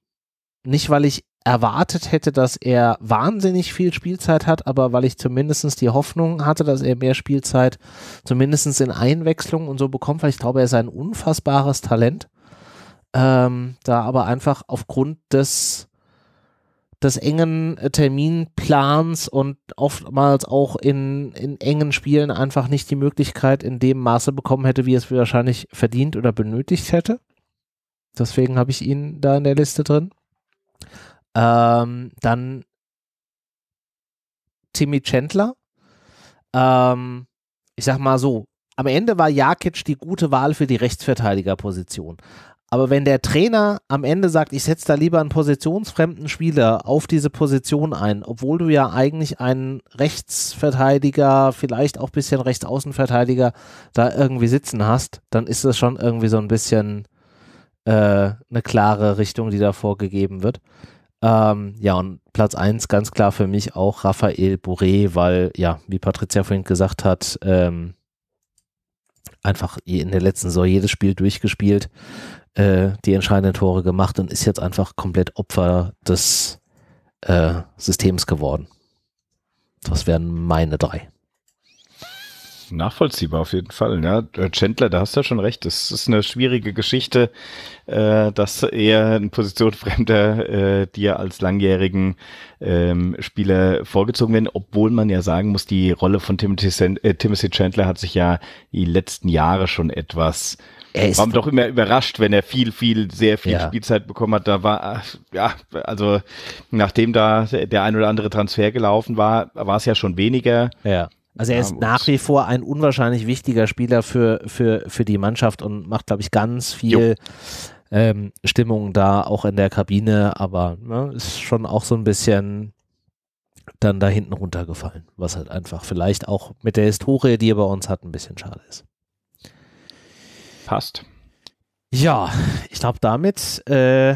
Nicht, weil ich erwartet hätte, dass er wahnsinnig viel Spielzeit hat, aber weil ich zumindest die Hoffnung hatte, dass er mehr Spielzeit zumindest in Einwechslung und so bekommt, weil ich glaube, er ist ein unfassbares Talent. Ähm, da aber einfach aufgrund des, des engen Terminplans und oftmals auch in, in engen Spielen einfach nicht die Möglichkeit in dem Maße bekommen hätte, wie es wahrscheinlich verdient oder benötigt hätte. Deswegen habe ich ihn da in der Liste drin. Ähm, dann Timmy Chandler. Ähm, ich sag mal so, am Ende war Jakic die gute Wahl für die Rechtsverteidigerposition. Aber wenn der Trainer am Ende sagt, ich setze da lieber einen positionsfremden Spieler auf diese Position ein, obwohl du ja eigentlich einen Rechtsverteidiger, vielleicht auch ein bisschen Rechtsaußenverteidiger da irgendwie sitzen hast, dann ist das schon irgendwie so ein bisschen äh, eine klare Richtung, die da vorgegeben wird. Ähm, ja, und Platz 1 ganz klar für mich auch Raphael Bourré, weil, ja, wie Patricia vorhin gesagt hat, ähm, einfach in der letzten Saison jedes Spiel durchgespielt, äh, die entscheidenden Tore gemacht und ist jetzt einfach komplett Opfer des äh, Systems geworden. Das wären meine drei nachvollziehbar auf jeden Fall. Ja, ne? äh, Chandler, da hast du ja schon recht. Das ist eine schwierige Geschichte, äh, dass er in Position *laughs* Fremder äh, dir als langjährigen ähm, Spieler vorgezogen werden, obwohl man ja sagen muss, die Rolle von Timothy, äh, Timothy Chandler hat sich ja die letzten Jahre schon etwas er ist Warum doch immer überrascht, wenn er viel, viel, sehr viel ja. Spielzeit bekommen hat. Da war, äh, ja, also nachdem da der ein oder andere Transfer gelaufen war, war es ja schon weniger. Ja. Also er ist ja, nach wie vor ein unwahrscheinlich wichtiger Spieler für, für, für die Mannschaft und macht, glaube ich, ganz viel ähm, Stimmung da, auch in der Kabine, aber ne, ist schon auch so ein bisschen dann da hinten runtergefallen, was halt einfach vielleicht auch mit der Historie, die er bei uns hat, ein bisschen schade ist. Passt. Ja, ich glaube, damit äh,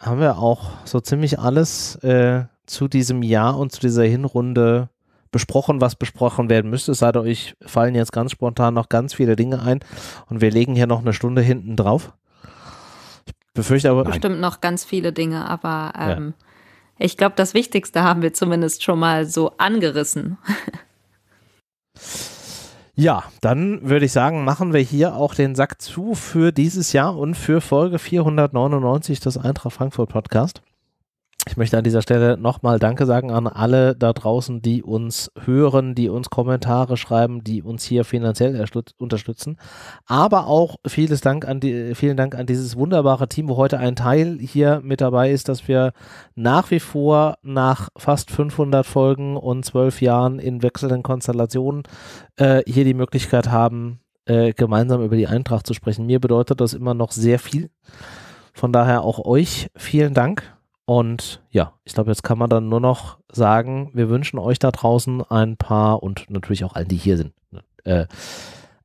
haben wir auch so ziemlich alles äh, zu diesem Jahr und zu dieser Hinrunde besprochen, was besprochen werden müsste. Es sei denn, euch fallen jetzt ganz spontan noch ganz viele Dinge ein und wir legen hier noch eine Stunde hinten drauf. Ich befürchte aber. Bestimmt noch ganz viele Dinge, aber ähm, ja. ich glaube, das Wichtigste haben wir zumindest schon mal so angerissen. *laughs* Ja, dann würde ich sagen, machen wir hier auch den Sack zu für dieses Jahr und für Folge 499 des Eintracht Frankfurt Podcast. Ich möchte an dieser Stelle nochmal Danke sagen an alle da draußen, die uns hören, die uns Kommentare schreiben, die uns hier finanziell unterstützen. Aber auch vieles Dank an die, vielen Dank an dieses wunderbare Team, wo heute ein Teil hier mit dabei ist, dass wir nach wie vor nach fast 500 Folgen und zwölf Jahren in wechselnden Konstellationen äh, hier die Möglichkeit haben, äh, gemeinsam über die Eintracht zu sprechen. Mir bedeutet das immer noch sehr viel. Von daher auch euch vielen Dank und ja, ich glaube, jetzt kann man dann nur noch sagen, wir wünschen euch da draußen ein paar und natürlich auch allen, die hier sind, ne, äh,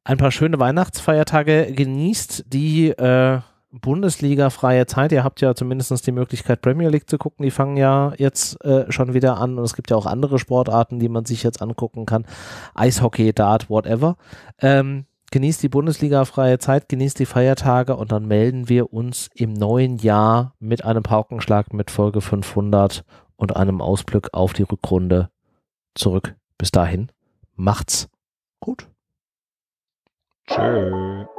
ein paar schöne Weihnachtsfeiertage. Genießt die äh, Bundesliga-freie Zeit. Ihr habt ja zumindest die Möglichkeit, Premier League zu gucken. Die fangen ja jetzt äh, schon wieder an. Und es gibt ja auch andere Sportarten, die man sich jetzt angucken kann. Eishockey, Dart, whatever. Ähm, genießt die Bundesliga freie Zeit, genießt die Feiertage und dann melden wir uns im neuen Jahr mit einem Paukenschlag mit Folge 500 und einem Ausblick auf die Rückrunde zurück. Bis dahin, macht's gut. Tschö.